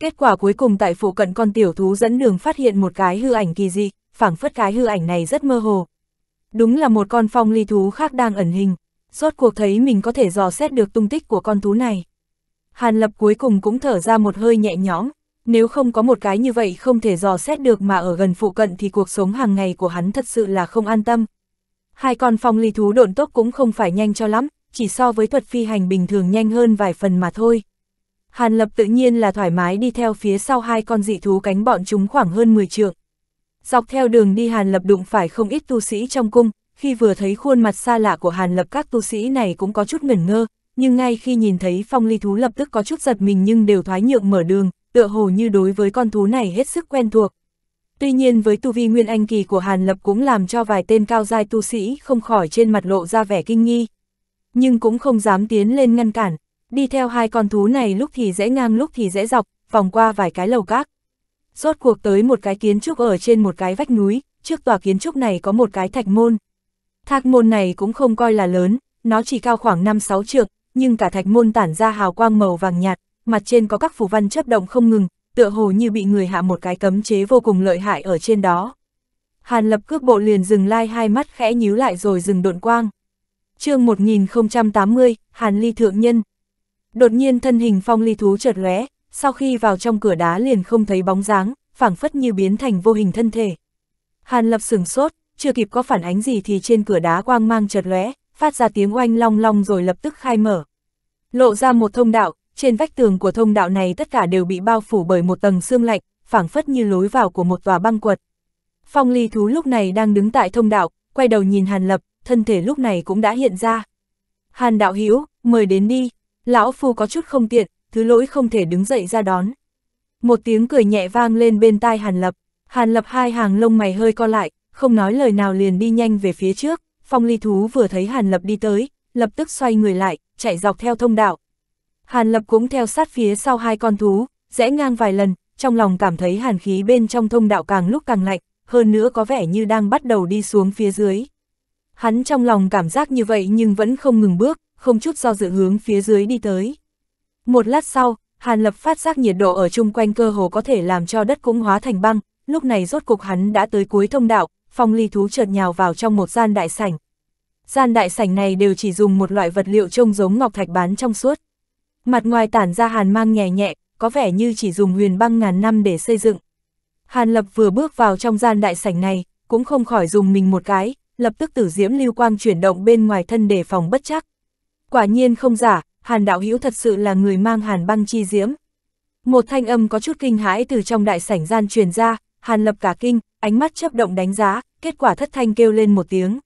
Kết quả cuối cùng tại phụ cận con tiểu thú dẫn đường phát hiện một cái hư ảnh kỳ dị, phảng phất cái hư ảnh này rất mơ hồ. Đúng là một con phong ly thú khác đang ẩn hình rốt cuộc thấy mình có thể dò xét được tung tích của con thú này. Hàn Lập cuối cùng cũng thở ra một hơi nhẹ nhõm, nếu không có một cái như vậy không thể dò xét được mà ở gần phụ cận thì cuộc sống hàng ngày của hắn thật sự là không an tâm. Hai con phong ly thú độn tốc cũng không phải nhanh cho lắm, chỉ so với thuật phi hành bình thường nhanh hơn vài phần mà thôi. Hàn Lập tự nhiên là thoải mái đi theo phía sau hai con dị thú cánh bọn chúng khoảng hơn 10 trượng. Dọc theo đường đi Hàn Lập đụng phải không ít tu sĩ trong cung, khi vừa thấy khuôn mặt xa lạ của Hàn Lập các tu sĩ này cũng có chút ngẩn ngơ, nhưng ngay khi nhìn thấy phong ly thú lập tức có chút giật mình nhưng đều thoái nhượng mở đường, tựa hồ như đối với con thú này hết sức quen thuộc. Tuy nhiên với tu vi nguyên anh kỳ của Hàn Lập cũng làm cho vài tên cao giai tu sĩ không khỏi trên mặt lộ ra vẻ kinh nghi. Nhưng cũng không dám tiến lên ngăn cản, đi theo hai con thú này lúc thì dễ ngang lúc thì dễ dọc, vòng qua vài cái lầu các. Rốt cuộc tới một cái kiến trúc ở trên một cái vách núi, trước tòa kiến trúc này có một cái thạch môn, Thạch môn này cũng không coi là lớn, nó chỉ cao khoảng 5-6 trượng, nhưng cả thạch môn tản ra hào quang màu vàng nhạt, mặt trên có các phù văn chấp động không ngừng, tựa hồ như bị người hạ một cái cấm chế vô cùng lợi hại ở trên đó. Hàn lập cước bộ liền dừng lai hai mắt khẽ nhíu lại rồi dừng độn quang. chương 1080, Hàn ly thượng nhân. Đột nhiên thân hình phong ly thú chợt lóe, sau khi vào trong cửa đá liền không thấy bóng dáng, phảng phất như biến thành vô hình thân thể. Hàn lập sửng sốt, chưa kịp có phản ánh gì thì trên cửa đá quang mang chợt lóe, phát ra tiếng oanh long long rồi lập tức khai mở. Lộ ra một thông đạo, trên vách tường của thông đạo này tất cả đều bị bao phủ bởi một tầng xương lạnh, phảng phất như lối vào của một tòa băng quật. Phong ly thú lúc này đang đứng tại thông đạo, quay đầu nhìn Hàn Lập, thân thể lúc này cũng đã hiện ra. Hàn đạo hữu mời đến đi, lão phu có chút không tiện, thứ lỗi không thể đứng dậy ra đón. Một tiếng cười nhẹ vang lên bên tai Hàn Lập, Hàn Lập hai hàng lông mày hơi co lại, không nói lời nào liền đi nhanh về phía trước, phong ly thú vừa thấy Hàn Lập đi tới, lập tức xoay người lại, chạy dọc theo thông đạo. Hàn Lập cũng theo sát phía sau hai con thú, rẽ ngang vài lần, trong lòng cảm thấy hàn khí bên trong thông đạo càng lúc càng lạnh, hơn nữa có vẻ như đang bắt đầu đi xuống phía dưới. Hắn trong lòng cảm giác như vậy nhưng vẫn không ngừng bước, không chút do dự hướng phía dưới đi tới. Một lát sau, Hàn Lập phát giác nhiệt độ ở chung quanh cơ hồ có thể làm cho đất cũng hóa thành băng, lúc này rốt cục hắn đã tới cuối thông đạo, phong ly thú chợt nhào vào trong một gian đại sảnh. Gian đại sảnh này đều chỉ dùng một loại vật liệu trông giống ngọc thạch bán trong suốt. Mặt ngoài tản ra hàn mang nhẹ nhẹ, có vẻ như chỉ dùng huyền băng ngàn năm để xây dựng. Hàn Lập vừa bước vào trong gian đại sảnh này, cũng không khỏi dùng mình một cái, lập tức tử diễm lưu quang chuyển động bên ngoài thân để phòng bất chắc. Quả nhiên không giả, Hàn Đạo Hữu thật sự là người mang hàn băng chi diễm. Một thanh âm có chút kinh hãi từ trong đại sảnh gian truyền ra, Hàn Lập cả kinh, ánh mắt chấp động đánh giá, kết quả thất thanh kêu lên một tiếng.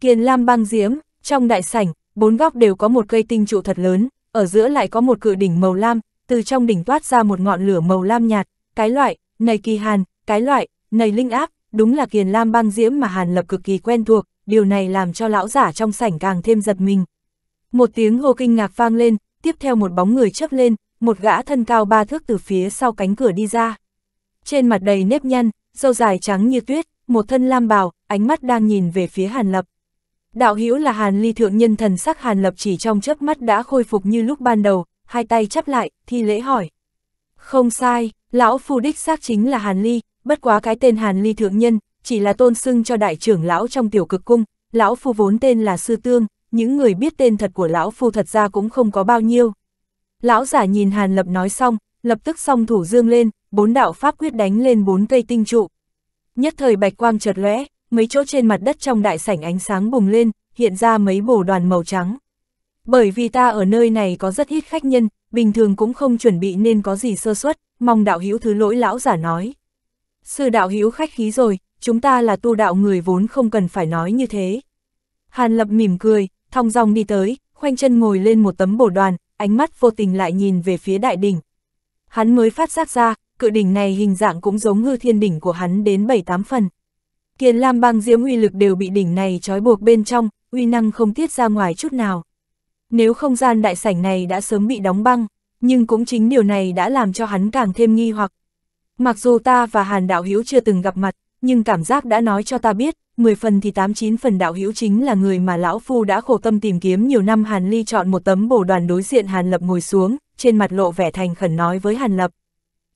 Kiền lam băng diễm, trong đại sảnh, bốn góc đều có một cây tinh trụ thật lớn, ở giữa lại có một cự đỉnh màu lam, từ trong đỉnh toát ra một ngọn lửa màu lam nhạt, cái loại, này kỳ hàn, cái loại, này linh áp, đúng là kiền lam băng diễm mà hàn lập cực kỳ quen thuộc, điều này làm cho lão giả trong sảnh càng thêm giật mình. Một tiếng hô kinh ngạc vang lên, tiếp theo một bóng người chấp lên, một gã thân cao ba thước từ phía sau cánh cửa đi ra. Trên mặt đầy nếp nhăn, dâu dài trắng như tuyết, một thân lam bào, ánh mắt đang nhìn về phía Hàn Lập. Đạo hữu là Hàn Ly thượng nhân thần sắc Hàn Lập chỉ trong chớp mắt đã khôi phục như lúc ban đầu, hai tay chắp lại, thi lễ hỏi. Không sai, lão phu đích xác chính là Hàn Ly, bất quá cái tên Hàn Ly thượng nhân, chỉ là tôn xưng cho đại trưởng lão trong tiểu cực cung, lão phu vốn tên là Sư Tương, những người biết tên thật của lão phu thật ra cũng không có bao nhiêu. Lão giả nhìn Hàn Lập nói xong, lập tức song thủ dương lên, bốn đạo pháp quyết đánh lên bốn cây tinh trụ. Nhất thời bạch quang chợt lóe, mấy chỗ trên mặt đất trong đại sảnh ánh sáng bùng lên, hiện ra mấy bổ đoàn màu trắng. Bởi vì ta ở nơi này có rất ít khách nhân, bình thường cũng không chuẩn bị nên có gì sơ suất, mong đạo hữu thứ lỗi lão giả nói. Sư đạo hữu khách khí rồi, chúng ta là tu đạo người vốn không cần phải nói như thế. Hàn Lập mỉm cười, thong dong đi tới, khoanh chân ngồi lên một tấm bổ đoàn, ánh mắt vô tình lại nhìn về phía đại đỉnh. Hắn mới phát giác ra, cự đỉnh này hình dạng cũng giống hư thiên đỉnh của hắn đến 7-8 phần. Kiền Lam băng diễm uy lực đều bị đỉnh này trói buộc bên trong, uy năng không tiết ra ngoài chút nào. Nếu không gian đại sảnh này đã sớm bị đóng băng, nhưng cũng chính điều này đã làm cho hắn càng thêm nghi hoặc. Mặc dù ta và Hàn Đạo Hiếu chưa từng gặp mặt, nhưng cảm giác đã nói cho ta biết, 10 phần thì 89 phần Đạo Hiếu chính là người mà Lão Phu đã khổ tâm tìm kiếm nhiều năm Hàn Ly chọn một tấm bổ đoàn đối diện Hàn Lập ngồi xuống, trên mặt lộ vẻ thành khẩn nói với Hàn Lập.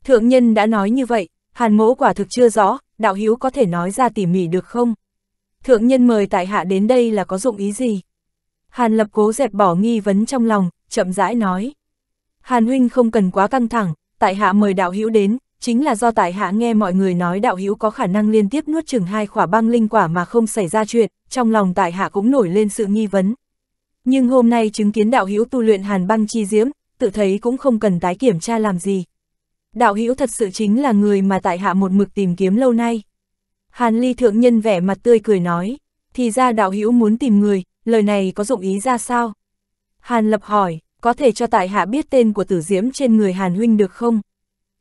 Thượng nhân đã nói như vậy, hàn mẫu quả thực chưa rõ, đạo hữu có thể nói ra tỉ mỉ được không? Thượng nhân mời tại hạ đến đây là có dụng ý gì? Hàn lập cố dẹp bỏ nghi vấn trong lòng, chậm rãi nói. Hàn huynh không cần quá căng thẳng, tại hạ mời đạo hữu đến, chính là do tại hạ nghe mọi người nói đạo hữu có khả năng liên tiếp nuốt chừng hai quả băng linh quả mà không xảy ra chuyện, trong lòng tại hạ cũng nổi lên sự nghi vấn. Nhưng hôm nay chứng kiến đạo hữu tu luyện hàn băng chi diễm, tự thấy cũng không cần tái kiểm tra làm gì, đạo hữu thật sự chính là người mà tại hạ một mực tìm kiếm lâu nay. Hàn ly thượng nhân vẻ mặt tươi cười nói, thì ra đạo hữu muốn tìm người, lời này có dụng ý ra sao? Hàn lập hỏi, có thể cho tại hạ biết tên của tử diễm trên người Hàn huynh được không?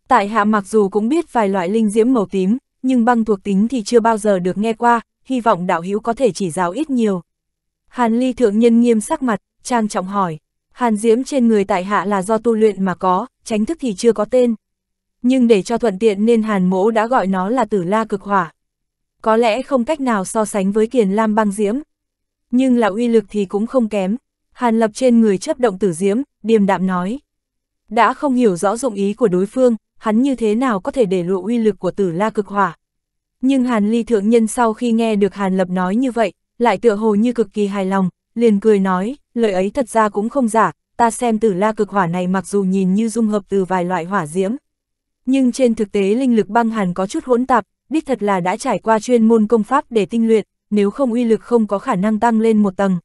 Tại hạ mặc dù cũng biết vài loại linh diễm màu tím, nhưng băng thuộc tính thì chưa bao giờ được nghe qua, hy vọng đạo hữu có thể chỉ giáo ít nhiều. Hàn ly thượng nhân nghiêm sắc mặt, trang trọng hỏi, Hàn diễm trên người tại hạ là do tu luyện mà có, tránh thức thì chưa có tên nhưng để cho thuận tiện nên hàn mỗ đã gọi nó là tử la cực hỏa. Có lẽ không cách nào so sánh với kiền lam băng diễm, nhưng là uy lực thì cũng không kém. Hàn lập trên người chấp động tử diễm, điềm đạm nói. Đã không hiểu rõ dụng ý của đối phương, hắn như thế nào có thể để lộ uy lực của tử la cực hỏa. Nhưng hàn ly thượng nhân sau khi nghe được hàn lập nói như vậy, lại tựa hồ như cực kỳ hài lòng, liền cười nói, lời ấy thật ra cũng không giả, ta xem tử la cực hỏa này mặc dù nhìn như dung hợp từ vài loại hỏa diễm, nhưng trên thực tế linh lực băng hàn có chút hỗn tạp, đích thật là đã trải qua chuyên môn công pháp để tinh luyện, nếu không uy lực không có khả năng tăng lên một tầng.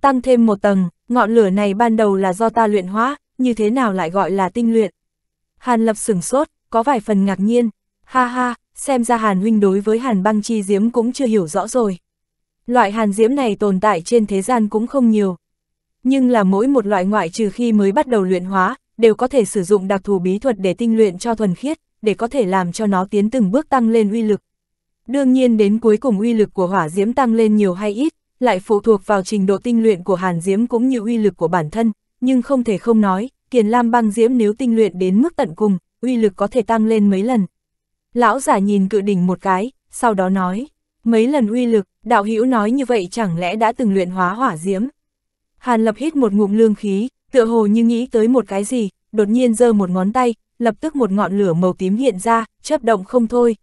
Tăng thêm một tầng, ngọn lửa này ban đầu là do ta luyện hóa, như thế nào lại gọi là tinh luyện? Hàn lập sửng sốt, có vài phần ngạc nhiên. Ha ha, xem ra hàn huynh đối với hàn băng chi diếm cũng chưa hiểu rõ rồi. Loại hàn diễm này tồn tại trên thế gian cũng không nhiều. Nhưng là mỗi một loại ngoại trừ khi mới bắt đầu luyện hóa, đều có thể sử dụng đặc thù bí thuật để tinh luyện cho thuần khiết, để có thể làm cho nó tiến từng bước tăng lên uy lực. Đương nhiên đến cuối cùng uy lực của hỏa diễm tăng lên nhiều hay ít, lại phụ thuộc vào trình độ tinh luyện của hàn diễm cũng như uy lực của bản thân, nhưng không thể không nói, kiền lam băng diễm nếu tinh luyện đến mức tận cùng, uy lực có thể tăng lên mấy lần. Lão giả nhìn cự đỉnh một cái, sau đó nói, mấy lần uy lực, đạo hữu nói như vậy chẳng lẽ đã từng luyện hóa hỏa diễm. Hàn lập hít một ngụm lương khí, tựa hồ như nghĩ tới một cái gì, đột nhiên giơ một ngón tay, lập tức một ngọn lửa màu tím hiện ra, chớp động không thôi.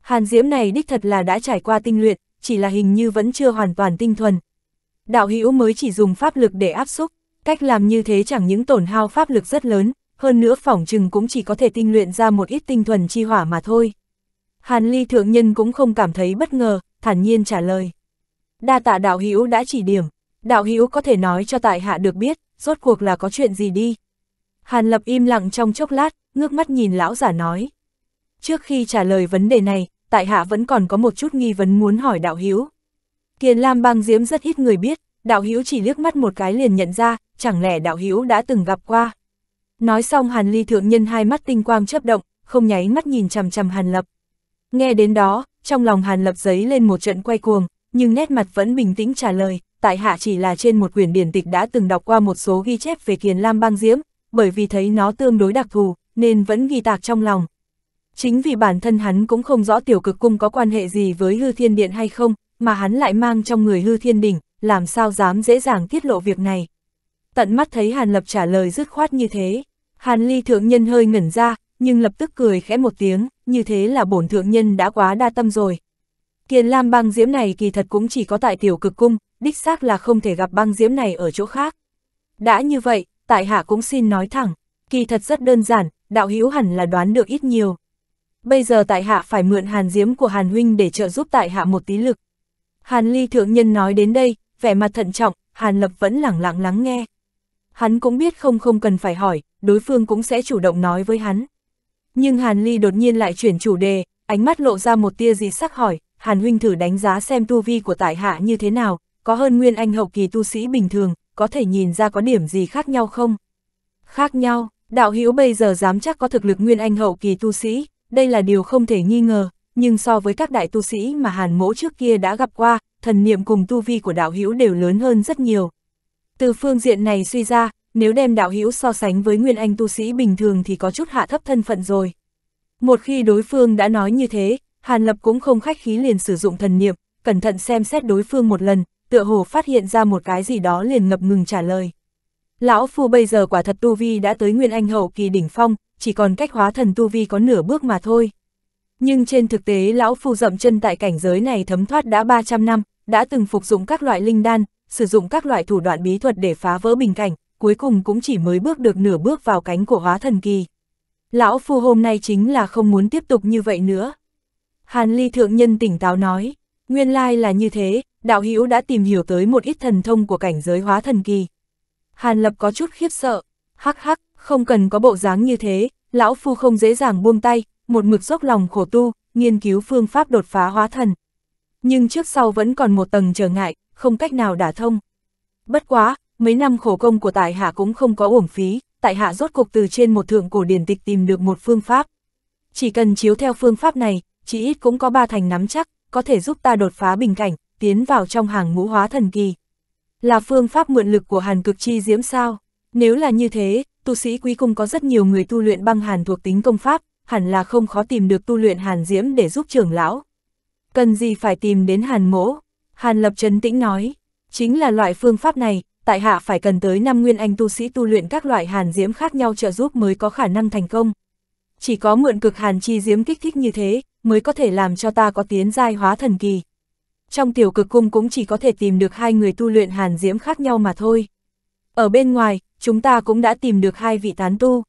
Hàn diễm này đích thật là đã trải qua tinh luyện, chỉ là hình như vẫn chưa hoàn toàn tinh thuần. Đạo hữu mới chỉ dùng pháp lực để áp xúc, cách làm như thế chẳng những tổn hao pháp lực rất lớn, hơn nữa phỏng chừng cũng chỉ có thể tinh luyện ra một ít tinh thuần chi hỏa mà thôi. Hàn Ly thượng nhân cũng không cảm thấy bất ngờ, thản nhiên trả lời. Đa tạ đạo hữu đã chỉ điểm, đạo hữu có thể nói cho tại hạ được biết, rốt cuộc là có chuyện gì đi? Hàn Lập im lặng trong chốc lát, ngước mắt nhìn lão giả nói. Trước khi trả lời vấn đề này, tại hạ vẫn còn có một chút nghi vấn muốn hỏi đạo hiếu. Kiền Lam bang diếm rất ít người biết, đạo hiếu chỉ liếc mắt một cái liền nhận ra, chẳng lẽ đạo hiếu đã từng gặp qua. Nói xong Hàn Ly thượng nhân hai mắt tinh quang chớp động, không nháy mắt nhìn chằm chằm Hàn Lập. Nghe đến đó, trong lòng Hàn Lập giấy lên một trận quay cuồng, nhưng nét mặt vẫn bình tĩnh trả lời, tại hạ chỉ là trên một quyển điển tịch đã từng đọc qua một số ghi chép về kiền lam băng diễm, bởi vì thấy nó tương đối đặc thù, nên vẫn ghi tạc trong lòng. Chính vì bản thân hắn cũng không rõ tiểu cực cung có quan hệ gì với hư thiên điện hay không, mà hắn lại mang trong người hư thiên đỉnh, làm sao dám dễ dàng tiết lộ việc này. Tận mắt thấy Hàn Lập trả lời dứt khoát như thế, Hàn Ly thượng nhân hơi ngẩn ra, nhưng lập tức cười khẽ một tiếng, như thế là bổn thượng nhân đã quá đa tâm rồi. Kiền Lam băng diễm này kỳ thật cũng chỉ có tại tiểu cực cung, đích xác là không thể gặp băng diễm này ở chỗ khác. Đã như vậy, tại hạ cũng xin nói thẳng, kỳ thật rất đơn giản, đạo hữu hẳn là đoán được ít nhiều. Bây giờ tại hạ phải mượn hàn diễm của hàn huynh để trợ giúp tại hạ một tí lực. Hàn ly thượng nhân nói đến đây, vẻ mặt thận trọng, hàn lập vẫn lẳng lặng lắng nghe. Hắn cũng biết không không cần phải hỏi, đối phương cũng sẽ chủ động nói với hắn. Nhưng hàn ly đột nhiên lại chuyển chủ đề, ánh mắt lộ ra một tia dị sắc hỏi, hàn huynh thử đánh giá xem tu vi của tại hạ như thế nào, có hơn nguyên anh hậu kỳ tu sĩ bình thường, có thể nhìn ra có điểm gì khác nhau không? Khác nhau, đạo hữu bây giờ dám chắc có thực lực nguyên anh hậu kỳ tu sĩ, đây là điều không thể nghi ngờ, nhưng so với các đại tu sĩ mà hàn mỗ trước kia đã gặp qua, thần niệm cùng tu vi của đạo hữu đều lớn hơn rất nhiều. Từ phương diện này suy ra, nếu đem đạo hữu so sánh với nguyên anh tu sĩ bình thường thì có chút hạ thấp thân phận rồi. Một khi đối phương đã nói như thế, Hàn Lập cũng không khách khí liền sử dụng thần niệm, cẩn thận xem xét đối phương một lần, tựa hồ phát hiện ra một cái gì đó liền ngập ngừng trả lời. Lão Phu bây giờ quả thật Tu Vi đã tới Nguyên Anh hậu kỳ đỉnh phong, chỉ còn cách hóa thần Tu Vi có nửa bước mà thôi. Nhưng trên thực tế Lão Phu dậm chân tại cảnh giới này thấm thoát đã 300 năm, đã từng phục dụng các loại linh đan, sử dụng các loại thủ đoạn bí thuật để phá vỡ bình cảnh, cuối cùng cũng chỉ mới bước được nửa bước vào cánh của hóa thần kỳ. Lão Phu hôm nay chính là không muốn tiếp tục như vậy nữa. Hàn Ly Thượng Nhân tỉnh táo nói, Nguyên lai là như thế, đạo hữu đã tìm hiểu tới một ít thần thông của cảnh giới hóa thần kỳ. Hàn Lập có chút khiếp sợ, hắc hắc, không cần có bộ dáng như thế, lão phu không dễ dàng buông tay, một mực dốc lòng khổ tu, nghiên cứu phương pháp đột phá hóa thần. Nhưng trước sau vẫn còn một tầng trở ngại, không cách nào đả thông. Bất quá, mấy năm khổ công của tại hạ cũng không có uổng phí, tại hạ rốt cục từ trên một thượng cổ điển tịch tìm được một phương pháp. Chỉ cần chiếu theo phương pháp này, chỉ ít cũng có ba thành nắm chắc, có thể giúp ta đột phá bình cảnh, tiến vào trong hàng ngũ hóa thần kỳ. Là phương pháp mượn lực của hàn cực chi diễm sao? Nếu là như thế, tu sĩ quý cung có rất nhiều người tu luyện băng hàn thuộc tính công pháp, hẳn là không khó tìm được tu luyện hàn diễm để giúp trưởng lão. Cần gì phải tìm đến hàn mỗ? Hàn lập trấn tĩnh nói, chính là loại phương pháp này, tại hạ phải cần tới năm nguyên anh tu sĩ tu luyện các loại hàn diễm khác nhau trợ giúp mới có khả năng thành công. Chỉ có mượn cực hàn chi diễm kích thích như thế, mới có thể làm cho ta có tiến giai hóa thần kỳ. Trong tiểu cực cung cũng chỉ có thể tìm được hai người tu luyện hàn diễm khác nhau mà thôi. Ở bên ngoài, chúng ta cũng đã tìm được hai vị tán tu.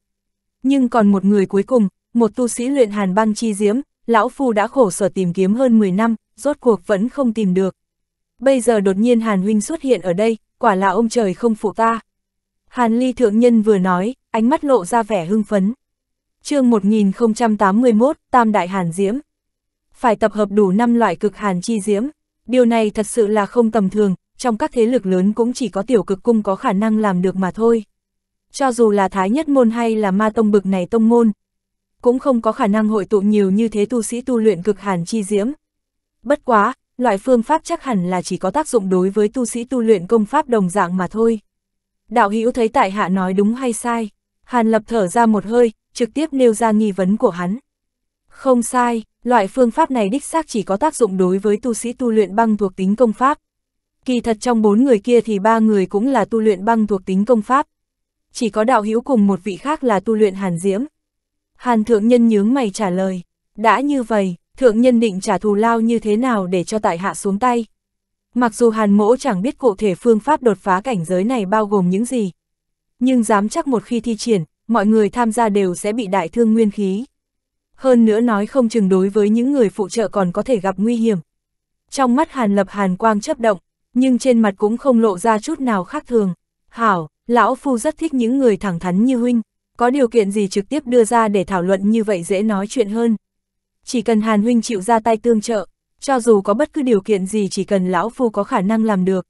Nhưng còn một người cuối cùng, một tu sĩ luyện hàn băng chi diễm, lão phu đã khổ sở tìm kiếm hơn 10 năm, rốt cuộc vẫn không tìm được. Bây giờ đột nhiên hàn huynh xuất hiện ở đây, quả là ông trời không phụ ta. Hàn ly thượng nhân vừa nói, ánh mắt lộ ra vẻ hưng phấn chương 1081, Tam Đại Hàn Diễm phải tập hợp đủ 5 loại cực hàn chi diễm. Điều này thật sự là không tầm thường, trong các thế lực lớn cũng chỉ có tiểu cực cung có khả năng làm được mà thôi. Cho dù là Thái Nhất Môn hay là Ma Tông Bực này Tông Môn, cũng không có khả năng hội tụ nhiều như thế tu sĩ tu luyện cực hàn chi diễm. Bất quá, loại phương pháp chắc hẳn là chỉ có tác dụng đối với tu sĩ tu luyện công pháp đồng dạng mà thôi. Đạo Hữu thấy tại hạ nói đúng hay sai, Hàn Lập thở ra một hơi, trực tiếp nêu ra nghi vấn của hắn. Không sai, Loại phương pháp này đích xác chỉ có tác dụng đối với tu sĩ tu luyện băng thuộc tính công pháp. Kỳ thật trong bốn người kia thì ba người cũng là tu luyện băng thuộc tính công pháp. Chỉ có đạo hữu cùng một vị khác là tu luyện hàn diễm. Hàn thượng nhân nhướng mày trả lời. Đã như vậy, thượng nhân định trả thù lao như thế nào để cho tại hạ xuống tay. Mặc dù hàn mỗ chẳng biết cụ thể phương pháp đột phá cảnh giới này bao gồm những gì. Nhưng dám chắc một khi thi triển, mọi người tham gia đều sẽ bị đại thương nguyên khí hơn nữa nói không chừng đối với những người phụ trợ còn có thể gặp nguy hiểm. Trong mắt Hàn Lập Hàn Quang chấp động, nhưng trên mặt cũng không lộ ra chút nào khác thường. Hảo, Lão Phu rất thích những người thẳng thắn như huynh, có điều kiện gì trực tiếp đưa ra để thảo luận như vậy dễ nói chuyện hơn. Chỉ cần Hàn Huynh chịu ra tay tương trợ, cho dù có bất cứ điều kiện gì chỉ cần Lão Phu có khả năng làm được.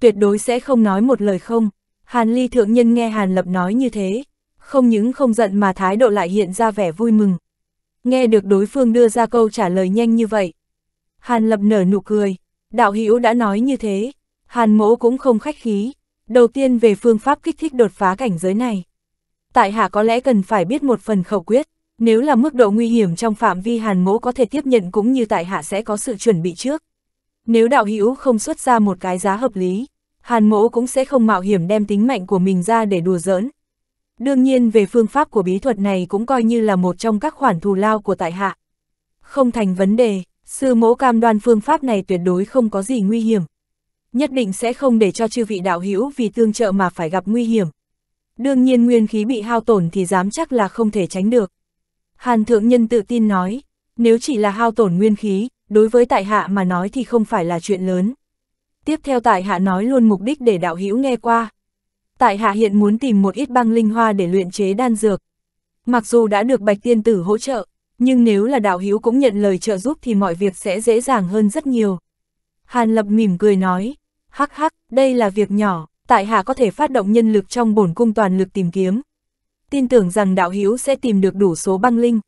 Tuyệt đối sẽ không nói một lời không. Hàn Ly Thượng Nhân nghe Hàn Lập nói như thế, không những không giận mà thái độ lại hiện ra vẻ vui mừng, Nghe được đối phương đưa ra câu trả lời nhanh như vậy. Hàn Lập nở nụ cười, đạo hữu đã nói như thế, Hàn mỗ cũng không khách khí. Đầu tiên về phương pháp kích thích đột phá cảnh giới này. Tại hạ có lẽ cần phải biết một phần khẩu quyết, nếu là mức độ nguy hiểm trong phạm vi Hàn mỗ có thể tiếp nhận cũng như tại hạ sẽ có sự chuẩn bị trước. Nếu đạo hữu không xuất ra một cái giá hợp lý, Hàn mỗ cũng sẽ không mạo hiểm đem tính mạnh của mình ra để đùa giỡn, Đương nhiên về phương pháp của bí thuật này cũng coi như là một trong các khoản thù lao của tại hạ. Không thành vấn đề, sư mẫu cam đoan phương pháp này tuyệt đối không có gì nguy hiểm. Nhất định sẽ không để cho chư vị đạo hữu vì tương trợ mà phải gặp nguy hiểm. Đương nhiên nguyên khí bị hao tổn thì dám chắc là không thể tránh được. Hàn thượng nhân tự tin nói, nếu chỉ là hao tổn nguyên khí, đối với tại hạ mà nói thì không phải là chuyện lớn. Tiếp theo tại hạ nói luôn mục đích để đạo hữu nghe qua tại hạ hiện muốn tìm một ít băng linh hoa để luyện chế đan dược. Mặc dù đã được Bạch Tiên Tử hỗ trợ, nhưng nếu là đạo Hiếu cũng nhận lời trợ giúp thì mọi việc sẽ dễ dàng hơn rất nhiều. Hàn Lập mỉm cười nói, hắc hắc, đây là việc nhỏ, tại hạ có thể phát động nhân lực trong bổn cung toàn lực tìm kiếm. Tin tưởng rằng đạo Hiếu sẽ tìm được đủ số băng linh.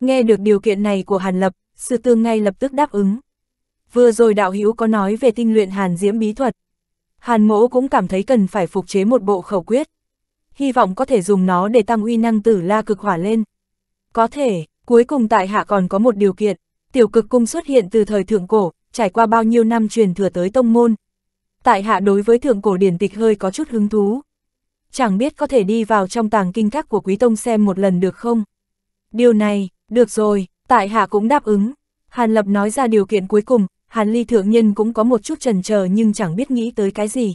Nghe được điều kiện này của Hàn Lập, Sư Tương ngay lập tức đáp ứng. Vừa rồi đạo Hiếu có nói về tinh luyện Hàn Diễm bí thuật, Hàn mỗ cũng cảm thấy cần phải phục chế một bộ khẩu quyết. Hy vọng có thể dùng nó để tăng uy năng tử la cực hỏa lên. Có thể, cuối cùng tại hạ còn có một điều kiện, tiểu cực cung xuất hiện từ thời thượng cổ, trải qua bao nhiêu năm truyền thừa tới tông môn. Tại hạ đối với thượng cổ điển tịch hơi có chút hứng thú. Chẳng biết có thể đi vào trong tàng kinh các của quý tông xem một lần được không? Điều này, được rồi, tại hạ cũng đáp ứng. Hàn Lập nói ra điều kiện cuối cùng, Hàn Ly Thượng Nhân cũng có một chút trần chờ nhưng chẳng biết nghĩ tới cái gì.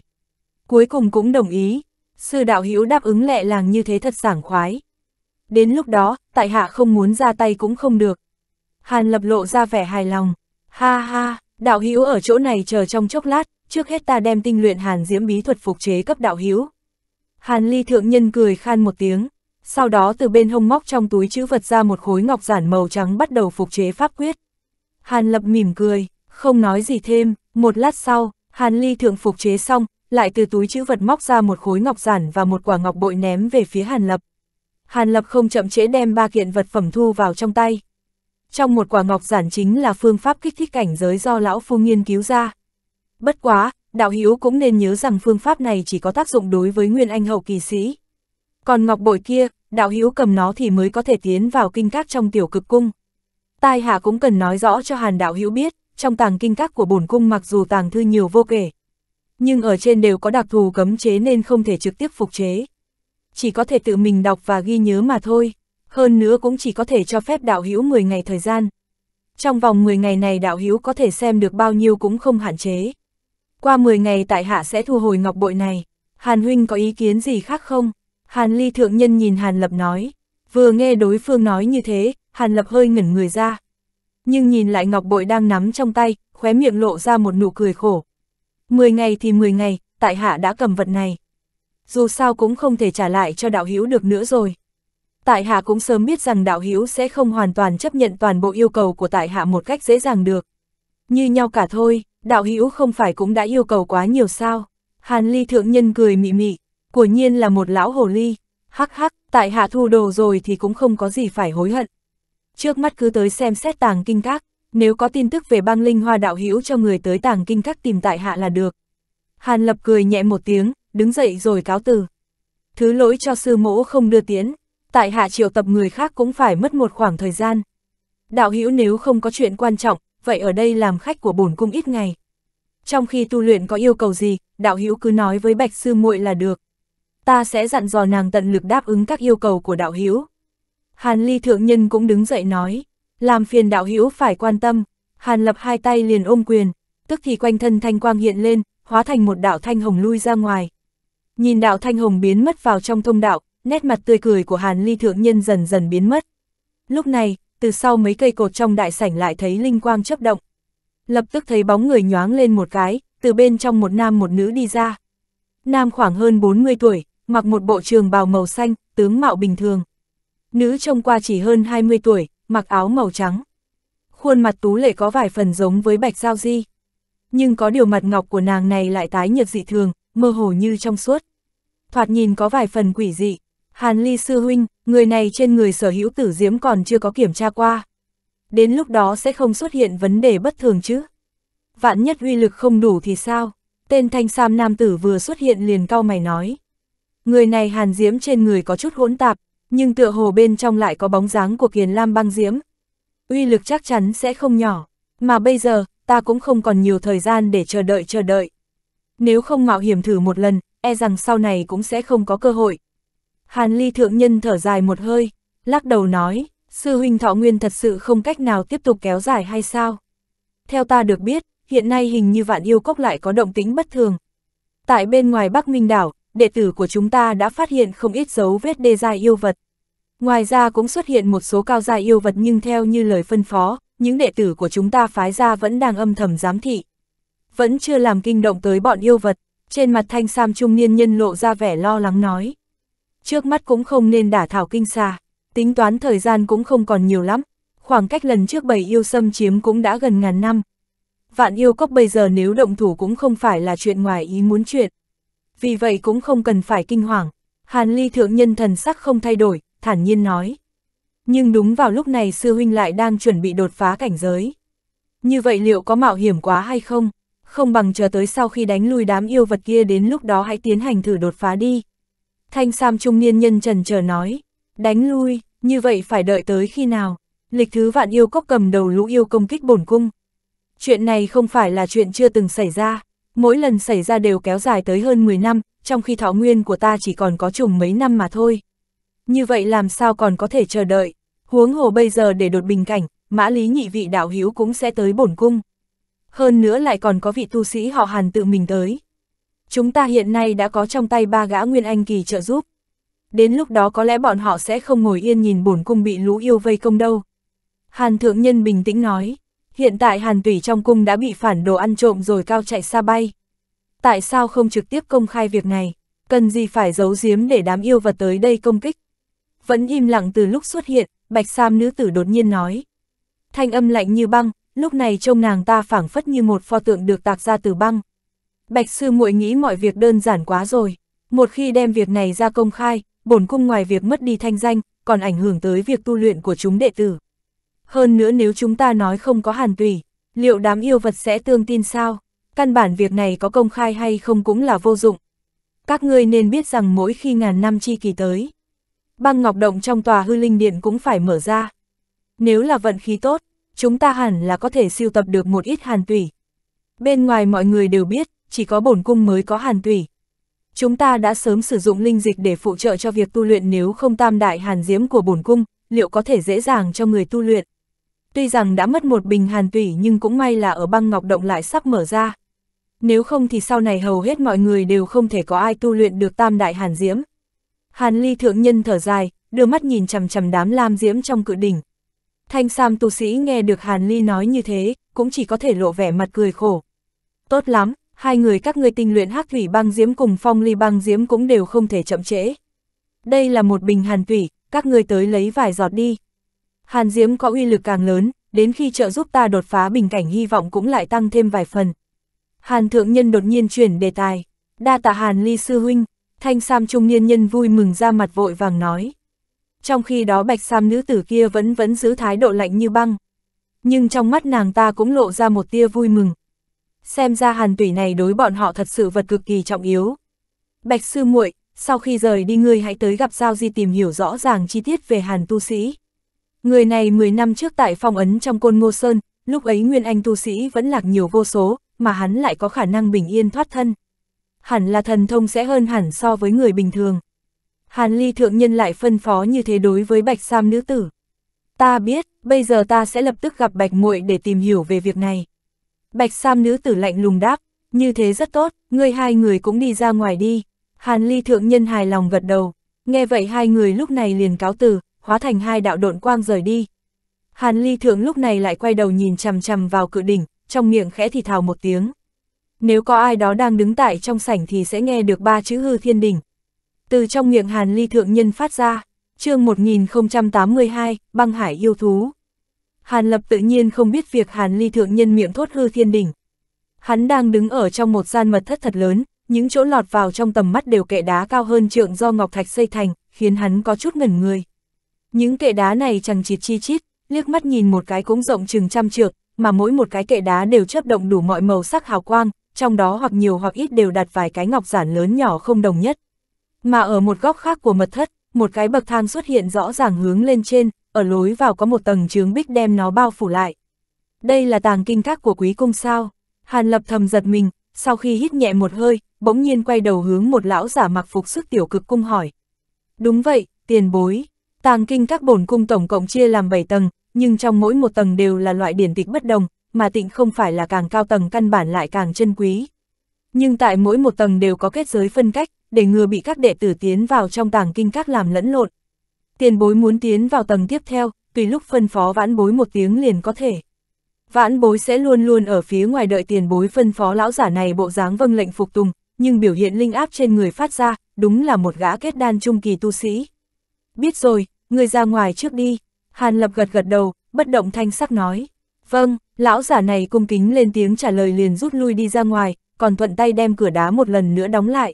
Cuối cùng cũng đồng ý, sư đạo hữu đáp ứng lẹ làng như thế thật sảng khoái. Đến lúc đó, tại hạ không muốn ra tay cũng không được. Hàn lập lộ ra vẻ hài lòng. Ha ha, đạo hữu ở chỗ này chờ trong chốc lát, trước hết ta đem tinh luyện hàn diễm bí thuật phục chế cấp đạo hữu. Hàn ly thượng nhân cười khan một tiếng, sau đó từ bên hông móc trong túi chữ vật ra một khối ngọc giản màu trắng bắt đầu phục chế pháp quyết. Hàn lập mỉm cười, không nói gì thêm, một lát sau, Hàn Ly thượng phục chế xong, lại từ túi chữ vật móc ra một khối ngọc giản và một quả ngọc bội ném về phía Hàn Lập. Hàn Lập không chậm trễ đem ba kiện vật phẩm thu vào trong tay. Trong một quả ngọc giản chính là phương pháp kích thích cảnh giới do lão phu nghiên cứu ra. Bất quá, đạo hữu cũng nên nhớ rằng phương pháp này chỉ có tác dụng đối với nguyên anh hậu kỳ sĩ. Còn ngọc bội kia, đạo hữu cầm nó thì mới có thể tiến vào kinh các trong tiểu cực cung. Tai hạ cũng cần nói rõ cho Hàn đạo hữu biết trong tàng kinh các của bổn cung mặc dù tàng thư nhiều vô kể, nhưng ở trên đều có đặc thù cấm chế nên không thể trực tiếp phục chế. Chỉ có thể tự mình đọc và ghi nhớ mà thôi, hơn nữa cũng chỉ có thể cho phép đạo hữu 10 ngày thời gian. Trong vòng 10 ngày này đạo hữu có thể xem được bao nhiêu cũng không hạn chế. Qua 10 ngày tại hạ sẽ thu hồi ngọc bội này. Hàn huynh có ý kiến gì khác không? Hàn ly thượng nhân nhìn Hàn lập nói. Vừa nghe đối phương nói như thế, Hàn lập hơi ngẩn người ra nhưng nhìn lại ngọc bội đang nắm trong tay, khóe miệng lộ ra một nụ cười khổ. Mười ngày thì mười ngày, tại hạ đã cầm vật này. Dù sao cũng không thể trả lại cho đạo hữu được nữa rồi. Tại hạ cũng sớm biết rằng đạo hữu sẽ không hoàn toàn chấp nhận toàn bộ yêu cầu của tại hạ một cách dễ dàng được. Như nhau cả thôi, đạo hữu không phải cũng đã yêu cầu quá nhiều sao. Hàn ly thượng nhân cười mị mị, của nhiên là một lão hồ ly. Hắc hắc, tại hạ thu đồ rồi thì cũng không có gì phải hối hận trước mắt cứ tới xem xét tàng kinh các, nếu có tin tức về băng linh hoa đạo hữu cho người tới tàng kinh các tìm tại hạ là được. Hàn Lập cười nhẹ một tiếng, đứng dậy rồi cáo từ. Thứ lỗi cho sư mẫu không đưa tiến, tại hạ triệu tập người khác cũng phải mất một khoảng thời gian. Đạo hữu nếu không có chuyện quan trọng, vậy ở đây làm khách của bổn cung ít ngày. Trong khi tu luyện có yêu cầu gì, đạo hữu cứ nói với Bạch sư muội là được. Ta sẽ dặn dò nàng tận lực đáp ứng các yêu cầu của đạo hữu. Hàn Ly Thượng Nhân cũng đứng dậy nói, làm phiền đạo hữu phải quan tâm, Hàn Lập hai tay liền ôm quyền, tức thì quanh thân thanh quang hiện lên, hóa thành một đạo thanh hồng lui ra ngoài. Nhìn đạo thanh hồng biến mất vào trong thông đạo, nét mặt tươi cười của Hàn Ly Thượng Nhân dần dần biến mất. Lúc này, từ sau mấy cây cột trong đại sảnh lại thấy linh quang chớp động. Lập tức thấy bóng người nhoáng lên một cái, từ bên trong một nam một nữ đi ra. Nam khoảng hơn 40 tuổi, mặc một bộ trường bào màu xanh, tướng mạo bình thường nữ trông qua chỉ hơn 20 tuổi, mặc áo màu trắng. Khuôn mặt tú lệ có vài phần giống với bạch giao di. Nhưng có điều mặt ngọc của nàng này lại tái nhợt dị thường, mơ hồ như trong suốt. Thoạt nhìn có vài phần quỷ dị. Hàn Ly Sư Huynh, người này trên người sở hữu tử diễm còn chưa có kiểm tra qua. Đến lúc đó sẽ không xuất hiện vấn đề bất thường chứ. Vạn nhất uy lực không đủ thì sao? Tên thanh sam nam tử vừa xuất hiện liền cau mày nói. Người này hàn diễm trên người có chút hỗn tạp, nhưng tựa hồ bên trong lại có bóng dáng của kiền lam băng diễm. Uy lực chắc chắn sẽ không nhỏ, mà bây giờ, ta cũng không còn nhiều thời gian để chờ đợi chờ đợi. Nếu không mạo hiểm thử một lần, e rằng sau này cũng sẽ không có cơ hội. Hàn Ly Thượng Nhân thở dài một hơi, lắc đầu nói, sư huynh thọ nguyên thật sự không cách nào tiếp tục kéo dài hay sao? Theo ta được biết, hiện nay hình như vạn yêu cốc lại có động tính bất thường. Tại bên ngoài Bắc Minh Đảo, đệ tử của chúng ta đã phát hiện không ít dấu vết đê dài yêu vật. Ngoài ra cũng xuất hiện một số cao gia yêu vật nhưng theo như lời phân phó, những đệ tử của chúng ta phái ra vẫn đang âm thầm giám thị. Vẫn chưa làm kinh động tới bọn yêu vật, trên mặt thanh sam trung niên nhân lộ ra vẻ lo lắng nói. Trước mắt cũng không nên đả thảo kinh xa tính toán thời gian cũng không còn nhiều lắm, khoảng cách lần trước bầy yêu xâm chiếm cũng đã gần ngàn năm. Vạn yêu cốc bây giờ nếu động thủ cũng không phải là chuyện ngoài ý muốn chuyện. Vì vậy cũng không cần phải kinh hoàng, hàn ly thượng nhân thần sắc không thay đổi, thản nhiên nói. Nhưng đúng vào lúc này sư huynh lại đang chuẩn bị đột phá cảnh giới. Như vậy liệu có mạo hiểm quá hay không? Không bằng chờ tới sau khi đánh lui đám yêu vật kia đến lúc đó hãy tiến hành thử đột phá đi. Thanh Sam trung niên nhân trần chờ nói, đánh lui, như vậy phải đợi tới khi nào? Lịch thứ vạn yêu cốc cầm đầu lũ yêu công kích bổn cung. Chuyện này không phải là chuyện chưa từng xảy ra, mỗi lần xảy ra đều kéo dài tới hơn 10 năm, trong khi thọ nguyên của ta chỉ còn có chùm mấy năm mà thôi. Như vậy làm sao còn có thể chờ đợi, huống hồ bây giờ để đột bình cảnh, mã lý nhị vị đạo hữu cũng sẽ tới bổn cung. Hơn nữa lại còn có vị tu sĩ họ hàn tự mình tới. Chúng ta hiện nay đã có trong tay ba gã Nguyên Anh Kỳ trợ giúp. Đến lúc đó có lẽ bọn họ sẽ không ngồi yên nhìn bổn cung bị lũ yêu vây công đâu. Hàn Thượng Nhân bình tĩnh nói, hiện tại Hàn Tủy trong cung đã bị phản đồ ăn trộm rồi cao chạy xa bay. Tại sao không trực tiếp công khai việc này, cần gì phải giấu giếm để đám yêu vật tới đây công kích? Vẫn im lặng từ lúc xuất hiện, bạch sam nữ tử đột nhiên nói. Thanh âm lạnh như băng, lúc này trông nàng ta phảng phất như một pho tượng được tạc ra từ băng. Bạch sư muội nghĩ mọi việc đơn giản quá rồi, một khi đem việc này ra công khai, bổn cung ngoài việc mất đi thanh danh, còn ảnh hưởng tới việc tu luyện của chúng đệ tử. Hơn nữa nếu chúng ta nói không có hàn tùy, liệu đám yêu vật sẽ tương tin sao? Căn bản việc này có công khai hay không cũng là vô dụng. Các ngươi nên biết rằng mỗi khi ngàn năm chi kỳ tới, băng ngọc động trong tòa hư linh điện cũng phải mở ra. Nếu là vận khí tốt, chúng ta hẳn là có thể siêu tập được một ít hàn tủy. Bên ngoài mọi người đều biết, chỉ có bổn cung mới có hàn tủy. Chúng ta đã sớm sử dụng linh dịch để phụ trợ cho việc tu luyện nếu không tam đại hàn diễm của bổn cung, liệu có thể dễ dàng cho người tu luyện. Tuy rằng đã mất một bình hàn tủy nhưng cũng may là ở băng ngọc động lại sắp mở ra. Nếu không thì sau này hầu hết mọi người đều không thể có ai tu luyện được tam đại hàn diễm. Hàn ly thượng nhân thở dài, đưa mắt nhìn chằm chằm đám lam diễm trong cự đỉnh. Thanh Sam tu sĩ nghe được Hàn Ly nói như thế, cũng chỉ có thể lộ vẻ mặt cười khổ. Tốt lắm, hai người các ngươi tinh luyện hắc thủy băng diễm cùng phong ly băng diễm cũng đều không thể chậm trễ. Đây là một bình hàn thủy, các ngươi tới lấy vài giọt đi. Hàn diễm có uy lực càng lớn, đến khi trợ giúp ta đột phá bình cảnh hy vọng cũng lại tăng thêm vài phần. Hàn thượng nhân đột nhiên chuyển đề tài, đa tạ Hàn Ly sư huynh. Thanh Sam trung niên nhân vui mừng ra mặt vội vàng nói. Trong khi đó Bạch Sam nữ tử kia vẫn vẫn giữ thái độ lạnh như băng. Nhưng trong mắt nàng ta cũng lộ ra một tia vui mừng. Xem ra hàn tủy này đối bọn họ thật sự vật cực kỳ trọng yếu. Bạch sư muội, sau khi rời đi ngươi hãy tới gặp Giao Di tìm hiểu rõ ràng chi tiết về hàn tu sĩ. Người này 10 năm trước tại phong ấn trong côn ngô sơn, lúc ấy nguyên anh tu sĩ vẫn lạc nhiều vô số, mà hắn lại có khả năng bình yên thoát thân hẳn là thần thông sẽ hơn hẳn so với người bình thường. Hàn Ly thượng nhân lại phân phó như thế đối với Bạch Sam nữ tử. Ta biết, bây giờ ta sẽ lập tức gặp Bạch Muội để tìm hiểu về việc này. Bạch Sam nữ tử lạnh lùng đáp, như thế rất tốt, ngươi hai người cũng đi ra ngoài đi. Hàn Ly thượng nhân hài lòng gật đầu, nghe vậy hai người lúc này liền cáo từ, hóa thành hai đạo độn quang rời đi. Hàn Ly thượng lúc này lại quay đầu nhìn chằm chằm vào cự đỉnh, trong miệng khẽ thì thào một tiếng nếu có ai đó đang đứng tại trong sảnh thì sẽ nghe được ba chữ hư thiên đỉnh. Từ trong miệng hàn ly thượng nhân phát ra, chương 1082, băng hải yêu thú. Hàn lập tự nhiên không biết việc hàn ly thượng nhân miệng thốt hư thiên đỉnh. Hắn đang đứng ở trong một gian mật thất thật lớn, những chỗ lọt vào trong tầm mắt đều kệ đá cao hơn trượng do ngọc thạch xây thành, khiến hắn có chút ngẩn người. Những kệ đá này chẳng chịt chi chít, liếc mắt nhìn một cái cũng rộng chừng trăm trượng, mà mỗi một cái kệ đá đều chớp động đủ mọi màu sắc hào quang, trong đó hoặc nhiều hoặc ít đều đặt vài cái ngọc giản lớn nhỏ không đồng nhất. Mà ở một góc khác của mật thất, một cái bậc thang xuất hiện rõ ràng hướng lên trên, ở lối vào có một tầng chướng bích đem nó bao phủ lại. Đây là tàng kinh các của quý cung sao. Hàn lập thầm giật mình, sau khi hít nhẹ một hơi, bỗng nhiên quay đầu hướng một lão giả mặc phục sức tiểu cực cung hỏi. Đúng vậy, tiền bối. Tàng kinh các bổn cung tổng cộng chia làm 7 tầng, nhưng trong mỗi một tầng đều là loại điển tịch bất đồng, mà tịnh không phải là càng cao tầng căn bản lại càng chân quý. Nhưng tại mỗi một tầng đều có kết giới phân cách, để ngừa bị các đệ tử tiến vào trong tàng kinh các làm lẫn lộn. Tiền bối muốn tiến vào tầng tiếp theo, tùy lúc phân phó vãn bối một tiếng liền có thể. Vãn bối sẽ luôn luôn ở phía ngoài đợi tiền bối phân phó lão giả này bộ dáng vâng lệnh phục tùng, nhưng biểu hiện linh áp trên người phát ra, đúng là một gã kết đan trung kỳ tu sĩ. Biết rồi, người ra ngoài trước đi, Hàn Lập gật gật đầu, bất động thanh sắc nói. Vâng, lão giả này cung kính lên tiếng trả lời liền rút lui đi ra ngoài, còn thuận tay đem cửa đá một lần nữa đóng lại.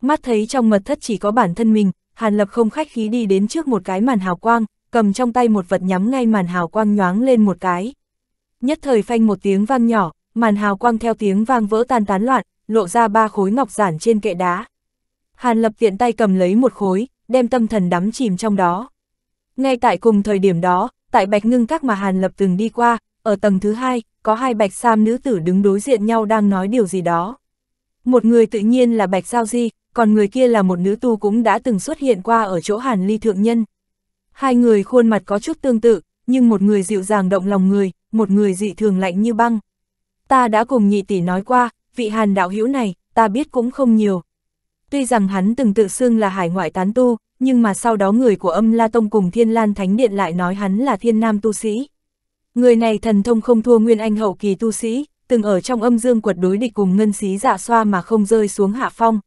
Mắt thấy trong mật thất chỉ có bản thân mình, Hàn Lập không khách khí đi đến trước một cái màn hào quang, cầm trong tay một vật nhắm ngay màn hào quang nhoáng lên một cái. Nhất thời phanh một tiếng vang nhỏ, màn hào quang theo tiếng vang vỡ tan tán loạn, lộ ra ba khối ngọc giản trên kệ đá. Hàn Lập tiện tay cầm lấy một khối, đem tâm thần đắm chìm trong đó. Ngay tại cùng thời điểm đó, tại Bạch Ngưng Các mà Hàn Lập từng đi qua, ở tầng thứ hai, có hai bạch sam nữ tử đứng đối diện nhau đang nói điều gì đó. Một người tự nhiên là bạch giao di, còn người kia là một nữ tu cũng đã từng xuất hiện qua ở chỗ hàn ly thượng nhân. Hai người khuôn mặt có chút tương tự, nhưng một người dịu dàng động lòng người, một người dị thường lạnh như băng. Ta đã cùng nhị tỷ nói qua, vị hàn đạo hữu này, ta biết cũng không nhiều. Tuy rằng hắn từng tự xưng là hải ngoại tán tu, nhưng mà sau đó người của âm La Tông cùng Thiên Lan Thánh Điện lại nói hắn là thiên nam tu sĩ. Người này thần thông không thua nguyên anh hậu kỳ tu sĩ, từng ở trong âm dương quật đối địch cùng ngân xí giả dạ xoa mà không rơi xuống hạ phong.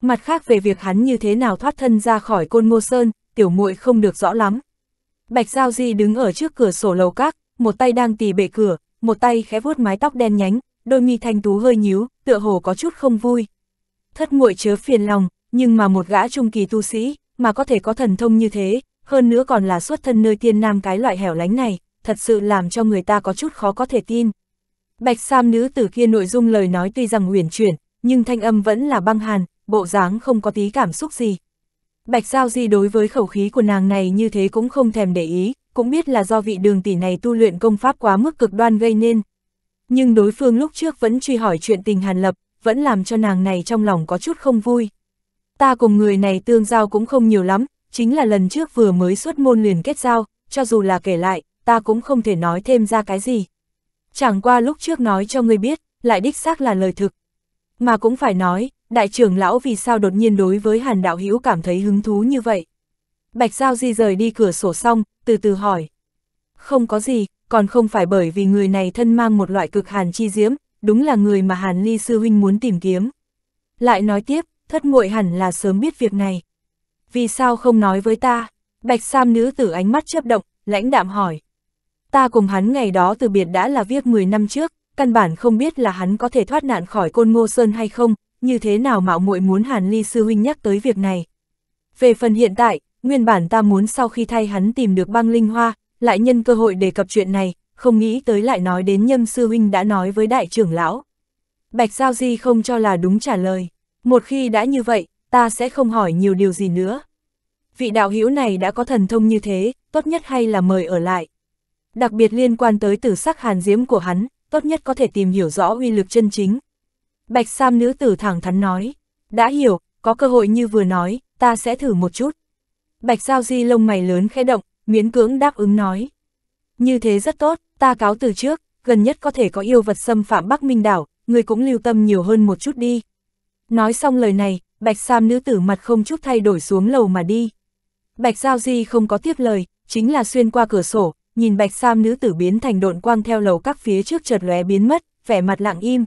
Mặt khác về việc hắn như thế nào thoát thân ra khỏi côn ngô sơn, tiểu muội không được rõ lắm. Bạch Giao Di đứng ở trước cửa sổ lầu các, một tay đang tì bệ cửa, một tay khẽ vuốt mái tóc đen nhánh, đôi mi thanh tú hơi nhíu, tựa hồ có chút không vui. Thất muội chớ phiền lòng, nhưng mà một gã trung kỳ tu sĩ, mà có thể có thần thông như thế, hơn nữa còn là xuất thân nơi tiên nam cái loại hẻo lánh này, thật sự làm cho người ta có chút khó có thể tin. Bạch Sam nữ tử kia nội dung lời nói tuy rằng uyển chuyển, nhưng thanh âm vẫn là băng hàn, bộ dáng không có tí cảm xúc gì. Bạch Giao Di đối với khẩu khí của nàng này như thế cũng không thèm để ý, cũng biết là do vị đường tỷ này tu luyện công pháp quá mức cực đoan gây nên. Nhưng đối phương lúc trước vẫn truy hỏi chuyện tình Hàn Lập, vẫn làm cho nàng này trong lòng có chút không vui. Ta cùng người này tương giao cũng không nhiều lắm, chính là lần trước vừa mới xuất môn liền kết giao, cho dù là kể lại, ta cũng không thể nói thêm ra cái gì. Chẳng qua lúc trước nói cho ngươi biết, lại đích xác là lời thực. Mà cũng phải nói, đại trưởng lão vì sao đột nhiên đối với hàn đạo hữu cảm thấy hứng thú như vậy. Bạch Giao Di rời đi cửa sổ xong, từ từ hỏi. Không có gì, còn không phải bởi vì người này thân mang một loại cực hàn chi diễm, đúng là người mà hàn ly sư huynh muốn tìm kiếm. Lại nói tiếp, thất muội hẳn là sớm biết việc này. Vì sao không nói với ta? Bạch Sam nữ tử ánh mắt chớp động, lãnh đạm hỏi ta cùng hắn ngày đó từ biệt đã là viết 10 năm trước, căn bản không biết là hắn có thể thoát nạn khỏi côn ngô sơn hay không, như thế nào mạo muội muốn Hàn Ly Sư Huynh nhắc tới việc này. Về phần hiện tại, nguyên bản ta muốn sau khi thay hắn tìm được băng linh hoa, lại nhân cơ hội đề cập chuyện này, không nghĩ tới lại nói đến nhâm sư huynh đã nói với đại trưởng lão. Bạch Giao Di không cho là đúng trả lời, một khi đã như vậy, ta sẽ không hỏi nhiều điều gì nữa. Vị đạo hữu này đã có thần thông như thế, tốt nhất hay là mời ở lại đặc biệt liên quan tới tử sắc hàn diễm của hắn, tốt nhất có thể tìm hiểu rõ uy lực chân chính. Bạch Sam nữ tử thẳng thắn nói, đã hiểu, có cơ hội như vừa nói, ta sẽ thử một chút. Bạch Giao Di lông mày lớn khẽ động, miễn cưỡng đáp ứng nói. Như thế rất tốt, ta cáo từ trước, gần nhất có thể có yêu vật xâm phạm Bắc Minh Đảo, người cũng lưu tâm nhiều hơn một chút đi. Nói xong lời này, Bạch Sam nữ tử mặt không chút thay đổi xuống lầu mà đi. Bạch Giao Di không có tiếp lời, chính là xuyên qua cửa sổ, nhìn bạch sam nữ tử biến thành độn quang theo lầu các phía trước chợt lóe biến mất, vẻ mặt lặng im.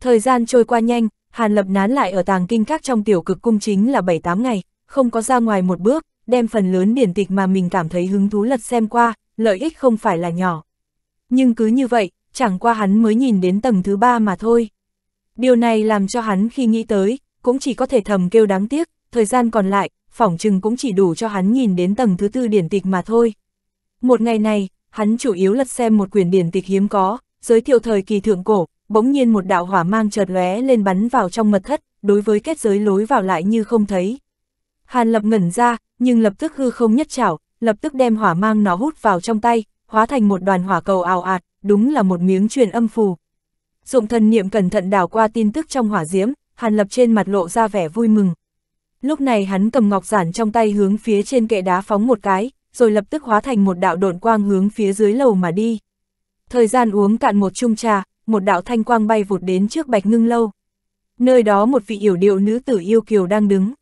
Thời gian trôi qua nhanh, Hàn Lập nán lại ở tàng kinh các trong tiểu cực cung chính là 7-8 ngày, không có ra ngoài một bước, đem phần lớn điển tịch mà mình cảm thấy hứng thú lật xem qua, lợi ích không phải là nhỏ. Nhưng cứ như vậy, chẳng qua hắn mới nhìn đến tầng thứ ba mà thôi. Điều này làm cho hắn khi nghĩ tới, cũng chỉ có thể thầm kêu đáng tiếc, thời gian còn lại, phỏng chừng cũng chỉ đủ cho hắn nhìn đến tầng thứ tư điển tịch mà thôi. Một ngày này, hắn chủ yếu lật xem một quyển điển tịch hiếm có, giới thiệu thời kỳ thượng cổ, bỗng nhiên một đạo hỏa mang chợt lóe lên bắn vào trong mật thất, đối với kết giới lối vào lại như không thấy. Hàn Lập ngẩn ra, nhưng lập tức hư không nhất chảo, lập tức đem hỏa mang nó hút vào trong tay, hóa thành một đoàn hỏa cầu ào ạt, đúng là một miếng truyền âm phù. Dụng thần niệm cẩn thận đảo qua tin tức trong hỏa diễm, Hàn Lập trên mặt lộ ra vẻ vui mừng. Lúc này hắn cầm ngọc giản trong tay hướng phía trên kệ đá phóng một cái, rồi lập tức hóa thành một đạo độn quang hướng phía dưới lầu mà đi. Thời gian uống cạn một chung trà, một đạo thanh quang bay vụt đến trước bạch ngưng lâu. Nơi đó một vị yểu điệu nữ tử yêu kiều đang đứng.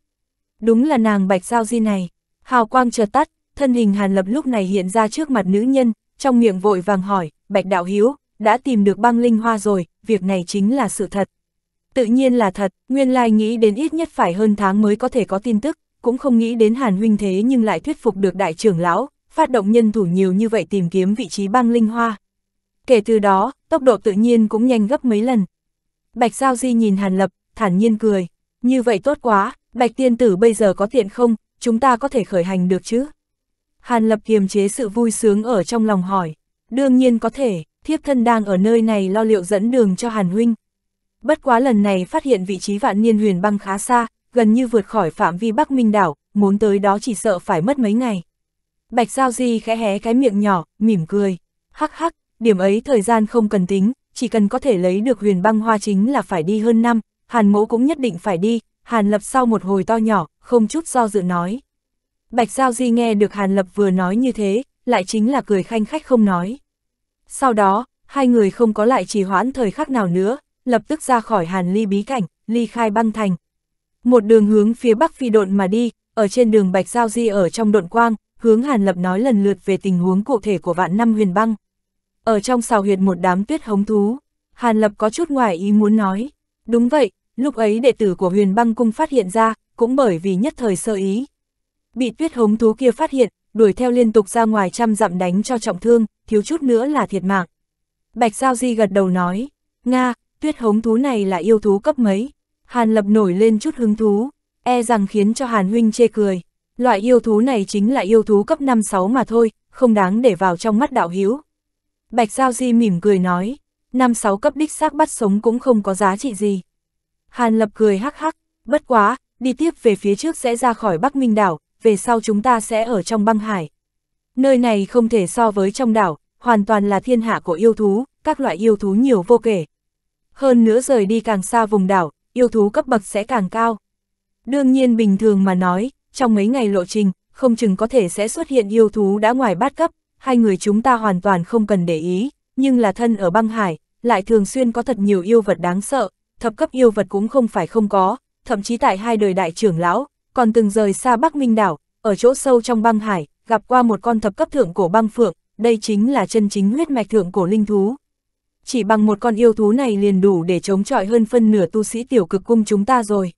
Đúng là nàng bạch giao di này. Hào quang chợt tắt, thân hình hàn lập lúc này hiện ra trước mặt nữ nhân, trong miệng vội vàng hỏi, bạch đạo hiếu, đã tìm được băng linh hoa rồi, việc này chính là sự thật. Tự nhiên là thật, nguyên lai nghĩ đến ít nhất phải hơn tháng mới có thể có tin tức, cũng không nghĩ đến Hàn Huynh thế nhưng lại thuyết phục được đại trưởng lão, phát động nhân thủ nhiều như vậy tìm kiếm vị trí băng linh hoa. Kể từ đó, tốc độ tự nhiên cũng nhanh gấp mấy lần. Bạch Giao Di nhìn Hàn Lập, thản nhiên cười. Như vậy tốt quá, Bạch Tiên Tử bây giờ có tiện không, chúng ta có thể khởi hành được chứ? Hàn Lập kiềm chế sự vui sướng ở trong lòng hỏi. Đương nhiên có thể, thiếp thân đang ở nơi này lo liệu dẫn đường cho Hàn Huynh. Bất quá lần này phát hiện vị trí vạn niên huyền băng khá xa, gần như vượt khỏi phạm vi Bắc Minh đảo, muốn tới đó chỉ sợ phải mất mấy ngày. Bạch Giao Di khẽ hé cái miệng nhỏ, mỉm cười. Hắc hắc, điểm ấy thời gian không cần tính, chỉ cần có thể lấy được huyền băng hoa chính là phải đi hơn năm, Hàn mẫu cũng nhất định phải đi, Hàn Lập sau một hồi to nhỏ, không chút do dự nói. Bạch Giao Di nghe được Hàn Lập vừa nói như thế, lại chính là cười khanh khách không nói. Sau đó, hai người không có lại trì hoãn thời khắc nào nữa, lập tức ra khỏi Hàn Ly bí cảnh, ly khai băng thành, một đường hướng phía bắc phi độn mà đi, ở trên đường Bạch Giao Di ở trong độn quang, hướng Hàn Lập nói lần lượt về tình huống cụ thể của vạn năm huyền băng. Ở trong sào huyệt một đám tuyết hống thú, Hàn Lập có chút ngoài ý muốn nói. Đúng vậy, lúc ấy đệ tử của huyền băng cung phát hiện ra, cũng bởi vì nhất thời sơ ý. Bị tuyết hống thú kia phát hiện, đuổi theo liên tục ra ngoài trăm dặm đánh cho trọng thương, thiếu chút nữa là thiệt mạng. Bạch Giao Di gật đầu nói, Nga, tuyết hống thú này là yêu thú cấp mấy? Hàn Lập nổi lên chút hứng thú, e rằng khiến cho Hàn Huynh chê cười. Loại yêu thú này chính là yêu thú cấp 5-6 mà thôi, không đáng để vào trong mắt đạo hiếu. Bạch Giao Di mỉm cười nói, 5-6 cấp đích xác bắt sống cũng không có giá trị gì. Hàn Lập cười hắc hắc, bất quá, đi tiếp về phía trước sẽ ra khỏi Bắc Minh đảo, về sau chúng ta sẽ ở trong băng hải. Nơi này không thể so với trong đảo, hoàn toàn là thiên hạ của yêu thú, các loại yêu thú nhiều vô kể. Hơn nữa rời đi càng xa vùng đảo, yêu thú cấp bậc sẽ càng cao. Đương nhiên bình thường mà nói, trong mấy ngày lộ trình, không chừng có thể sẽ xuất hiện yêu thú đã ngoài bát cấp, hai người chúng ta hoàn toàn không cần để ý, nhưng là thân ở băng hải, lại thường xuyên có thật nhiều yêu vật đáng sợ, thập cấp yêu vật cũng không phải không có, thậm chí tại hai đời đại trưởng lão, còn từng rời xa Bắc Minh đảo, ở chỗ sâu trong băng hải, gặp qua một con thập cấp thượng cổ băng phượng, đây chính là chân chính huyết mạch thượng cổ linh thú, chỉ bằng một con yêu thú này liền đủ để chống chọi hơn phân nửa tu sĩ tiểu cực cung chúng ta rồi.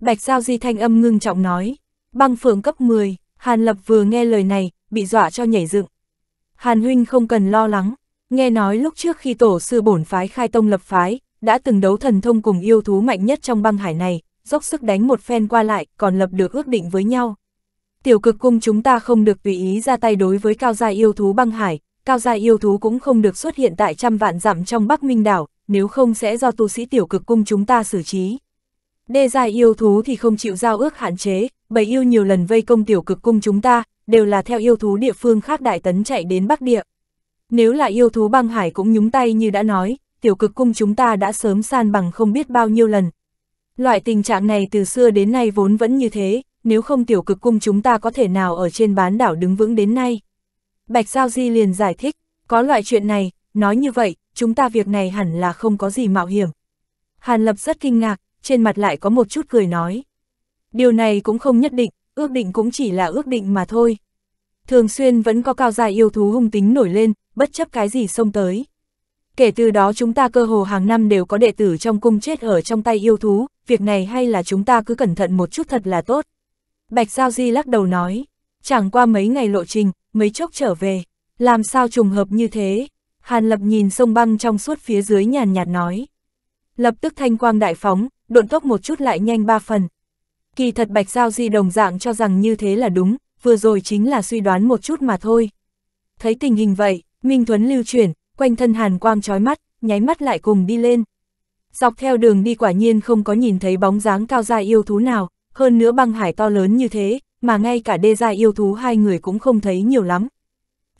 Bạch Giao Di thanh âm ngưng trọng nói, băng phượng cấp 10, Hàn Lập vừa nghe lời này, bị dọa cho nhảy dựng. Hàn Huynh không cần lo lắng, nghe nói lúc trước khi tổ sư bổn phái khai tông lập phái, đã từng đấu thần thông cùng yêu thú mạnh nhất trong băng hải này, dốc sức đánh một phen qua lại, còn lập được ước định với nhau. Tiểu cực cung chúng ta không được tùy ý ra tay đối với cao gia yêu thú băng hải, cao gia yêu thú cũng không được xuất hiện tại trăm vạn dặm trong Bắc Minh đảo, nếu không sẽ do tu sĩ tiểu cực cung chúng ta xử trí. Đê gia yêu thú thì không chịu giao ước hạn chế, bầy yêu nhiều lần vây công tiểu cực cung chúng ta, đều là theo yêu thú địa phương khác đại tấn chạy đến Bắc Địa. Nếu là yêu thú băng hải cũng nhúng tay như đã nói, tiểu cực cung chúng ta đã sớm san bằng không biết bao nhiêu lần. Loại tình trạng này từ xưa đến nay vốn vẫn như thế, nếu không tiểu cực cung chúng ta có thể nào ở trên bán đảo đứng vững đến nay. Bạch Giao Di liền giải thích, có loại chuyện này, nói như vậy, chúng ta việc này hẳn là không có gì mạo hiểm. Hàn Lập rất kinh ngạc, trên mặt lại có một chút cười nói. Điều này cũng không nhất định, ước định cũng chỉ là ước định mà thôi. Thường xuyên vẫn có cao dài yêu thú hung tính nổi lên, bất chấp cái gì xông tới. Kể từ đó chúng ta cơ hồ hàng năm đều có đệ tử trong cung chết ở trong tay yêu thú, việc này hay là chúng ta cứ cẩn thận một chút thật là tốt. Bạch Giao Di lắc đầu nói chẳng qua mấy ngày lộ trình, mấy chốc trở về, làm sao trùng hợp như thế? Hàn Lập nhìn sông băng trong suốt phía dưới nhàn nhạt nói. Lập tức thanh quang đại phóng, độn tốc một chút lại nhanh ba phần. Kỳ thật Bạch Giao Di đồng dạng cho rằng như thế là đúng, vừa rồi chính là suy đoán một chút mà thôi. Thấy tình hình vậy, Minh Thuấn lưu chuyển, quanh thân Hàn quang trói mắt, nháy mắt lại cùng đi lên. Dọc theo đường đi quả nhiên không có nhìn thấy bóng dáng cao gia yêu thú nào, hơn nữa băng hải to lớn như thế, mà ngay cả đê gia yêu thú hai người cũng không thấy nhiều lắm.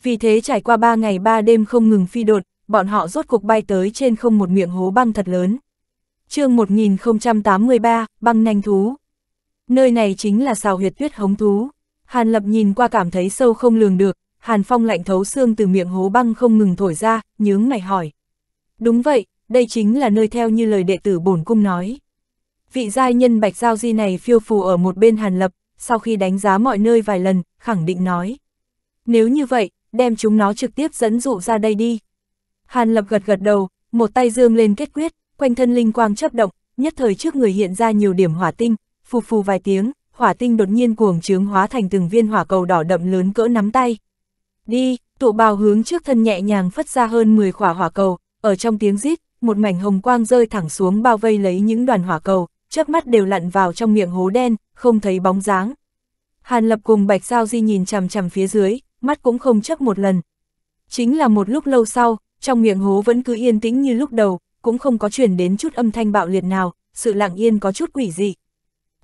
Vì thế trải qua ba ngày ba đêm không ngừng phi đột, bọn họ rốt cục bay tới trên không một miệng hố băng thật lớn. chương 1083, băng nhanh thú. Nơi này chính là xào huyệt tuyết hống thú. Hàn Lập nhìn qua cảm thấy sâu không lường được, Hàn Phong lạnh thấu xương từ miệng hố băng không ngừng thổi ra, nhướng mày hỏi. Đúng vậy, đây chính là nơi theo như lời đệ tử bổn cung nói. Vị giai nhân bạch giao di này phiêu phù ở một bên Hàn Lập, sau khi đánh giá mọi nơi vài lần, khẳng định nói. Nếu như vậy, đem chúng nó trực tiếp dẫn dụ ra đây đi. Hàn Lập gật gật đầu, một tay dương lên kết quyết, quanh thân linh quang chấp động, nhất thời trước người hiện ra nhiều điểm hỏa tinh, phù phù vài tiếng, hỏa tinh đột nhiên cuồng trướng hóa thành từng viên hỏa cầu đỏ đậm lớn cỡ nắm tay. Đi, tụ bào hướng trước thân nhẹ nhàng phất ra hơn 10 khỏa hỏa cầu, ở trong tiếng rít, một mảnh hồng quang rơi thẳng xuống bao vây lấy những đoàn hỏa cầu, chớp mắt đều lặn vào trong miệng hố đen, không thấy bóng dáng. Hàn Lập cùng Bạch Giao Di nhìn chằm chằm phía dưới, mắt cũng không chấp một lần. Chính là một lúc lâu sau, trong miệng hố vẫn cứ yên tĩnh như lúc đầu, cũng không có chuyển đến chút âm thanh bạo liệt nào, sự lặng yên có chút quỷ dị.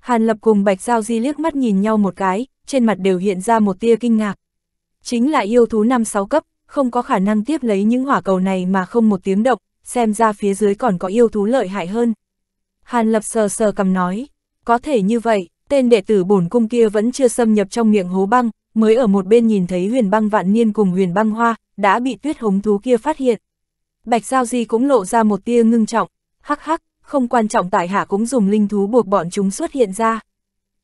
Hàn Lập cùng Bạch Giao Di liếc mắt nhìn nhau một cái, trên mặt đều hiện ra một tia kinh ngạc. Chính là yêu thú 5-6 cấp, không có khả năng tiếp lấy những hỏa cầu này mà không một tiếng động, xem ra phía dưới còn có yêu thú lợi hại hơn. Hàn Lập sờ sờ cầm nói, có thể như vậy, tên đệ tử bổn cung kia vẫn chưa xâm nhập trong miệng hố băng, mới ở một bên nhìn thấy huyền băng vạn niên cùng huyền băng hoa, đã bị tuyết hống thú kia phát hiện. Bạch Giao Di cũng lộ ra một tia ngưng trọng, hắc hắc, không quan trọng tại hạ cũng dùng linh thú buộc bọn chúng xuất hiện ra.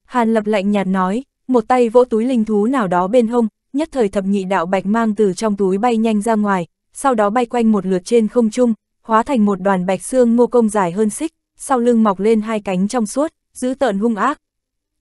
Hàn Lập lạnh nhạt nói, một tay vỗ túi linh thú nào đó bên hông, nhất thời thập nhị đạo bạch mang từ trong túi bay nhanh ra ngoài, sau đó bay quanh một lượt trên không trung, hóa thành một đoàn bạch xương ngô công dài hơn xích, sau lưng mọc lên hai cánh trong suốt, giữ tợn hung ác,